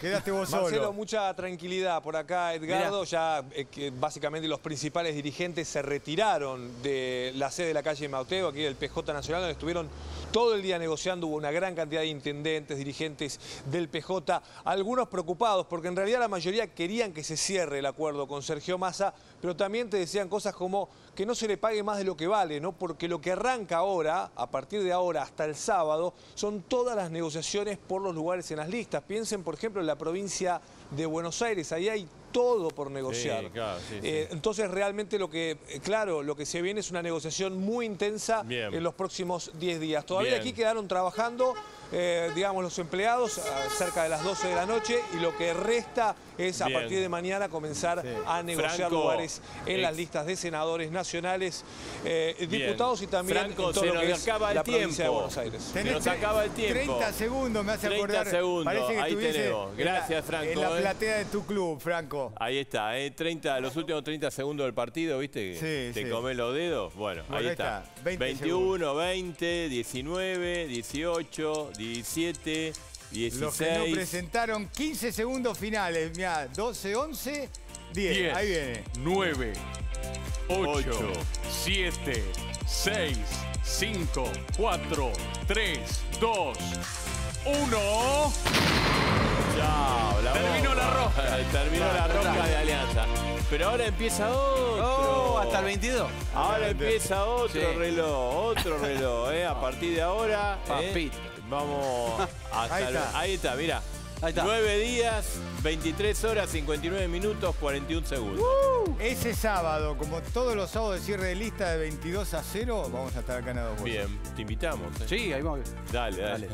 Quedaste vos mucha tranquilidad por acá, Edgardo. Ya eh, que básicamente los principales dirigentes se retiraron de la sede de la calle Mauteo, aquí del PJ Nacional, donde estuvieron todo el día negociando. Hubo una gran cantidad de intendentes, dirigentes del PJ, algunos preocupados, porque en realidad la mayoría querían que se cierre el acuerdo con Sergio Massa, pero también te decían cosas como que no se le pague más de lo que vale, ¿no? Porque lo que arranca ahora, a partir de ahora hasta el sábado, son todas las negociaciones por los lugares en las listas. Piensen, por ejemplo, en la provincia de Buenos Aires, ahí hay todo por negociar. Eh, entonces realmente lo que, eh, claro, lo que se viene es una negociación muy intensa en los próximos 10 días. Todavía aquí quedaron trabajando, eh, digamos, los empleados ah, cerca de las 12 de la noche y lo que resta es a partir de mañana comenzar a negociar lugares en las listas de senadores nacionales, eh, diputados y también Franco, en todo lo que acaba el tiempo. de Buenos Aires. Se nos acaba el tiempo. 30 segundos me hace 30 acordar. Segundos. Ahí tenemos. Gracias, Franco. En la, eh. platea de tu club, Franco. Ahí está, eh, los últimos 30 segundos del partido, ¿viste? Sí, Te sí. los dedos. Bueno, ahí está. 21, 20, 19, 18, 17... 16. Los que no presentaron 15 segundos finales. mira, 12, 11, 10. Ahí viene. 9, 8, 7, 6, 5, 4, 3, 2, 1. Ya, la Terminó la roja. Terminó la roja de Alianza. Pero ahora empieza otro. Oh, hasta el 22. Ahora empieza otro reloj, otro reloj. Eh, a partir de ahora... Papito. ¿eh? Vamos a Ahí está. Ahí está, mira. 9 días, 23 horas, 59 minutos, 41 segundos. Uh. ese sábado, como todos los sábados de cierre de lista de 22 a 0, vamos a estar acá en dos Bien, te invitamos. Eh. Sí, ahí vamos. Dale, dale.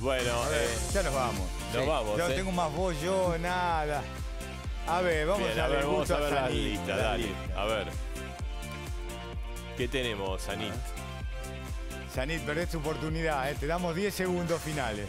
Bueno, eh, ya nos vamos. Nos vamos. Ya no eh. tengo más voz yo, nada. A ver, vamos a, ver, vamos a la lista, dale. A ver. ¿Qué tenemos, Anit? Sanit, perdés tu oportunidad, eh. te damos 10 segundos finales.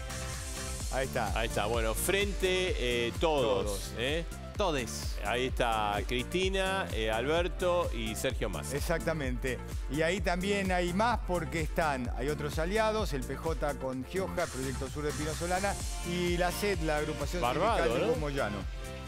Ahí está. Ahí está, bueno, frente eh, todos. todos. Eh. Todes. Ahí está Cristina, Alberto y Sergio Más. Exactamente. Y ahí también hay más porque están, hay otros aliados, el PJ con Gioja, Proyecto Sur de Pino Solana y la SED, la agrupación Barbado, ¿no? Moyano.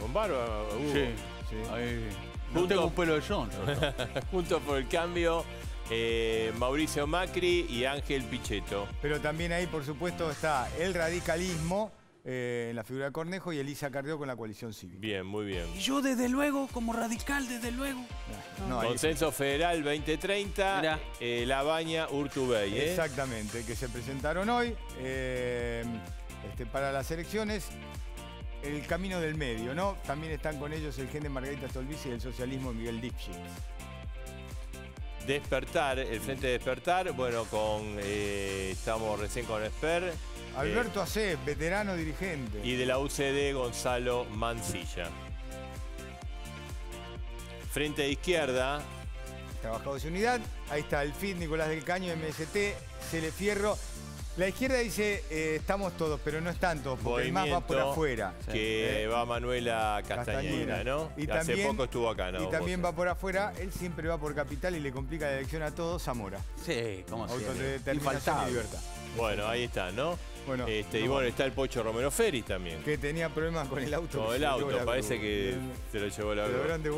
Con Barba, uh. Sí. sí. tengo un pelo de John. [LAUGHS] junto por el cambio. Eh, Mauricio Macri y Ángel Pichetto. Pero también ahí, por supuesto, está el radicalismo eh, en la figura de Cornejo y Elisa Cardeo con la coalición civil. Bien, muy bien. Y yo desde luego, como radical, desde luego. Consenso Federal 2030, eh, La Baña Urtubey. Exactamente, que se presentaron hoy este, para las elecciones el camino del medio, ¿no? También están con ellos el gen de Margarita Solvisi y el socialismo Miguel Dipschitz. Despertar, el Frente de Despertar, bueno, con eh, estamos recién con Esper. Eh, Alberto Ace, veterano dirigente. Y de la UCD, Gonzalo Mancilla. Frente de Izquierda. Trabajado de Unidad, ahí está el FIT, Nicolás del Caño, MST, Celefierro. Fierro la izquierda dice, eh, estamos todos, pero no es tanto, porque más va por afuera. Que eh, va Manuela Castañeda, ¿no? Y Hace también, poco estuvo acá, ¿no? Y también va por afuera, él siempre va por capital y le complica la elección a todos, Zamora. Sí, como siempre. Autodeterminación y libertad. Bueno, ahí está, ¿no? Bueno, este, y bueno, está el Pocho Romero Ferris también. Que tenía problemas con el auto. Con el auto, parece que se lo llevó la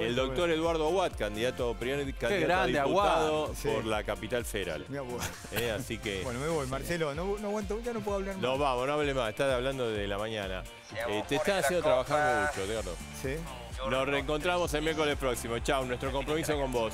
El doctor Eduardo Aguad, candidato, primer a diputado por la capital federal. Eh, así que... [LAUGHS] Bueno, me voy, Marcelo, no, no, aguanto, ya no puedo hablar más. No, vamos, no hable más, estás hablando de la mañana. Eh, te estás haciendo trabajar mucho, Eduardo. Nos reencontramos el miércoles próximo. Chau, nuestro compromiso con vos.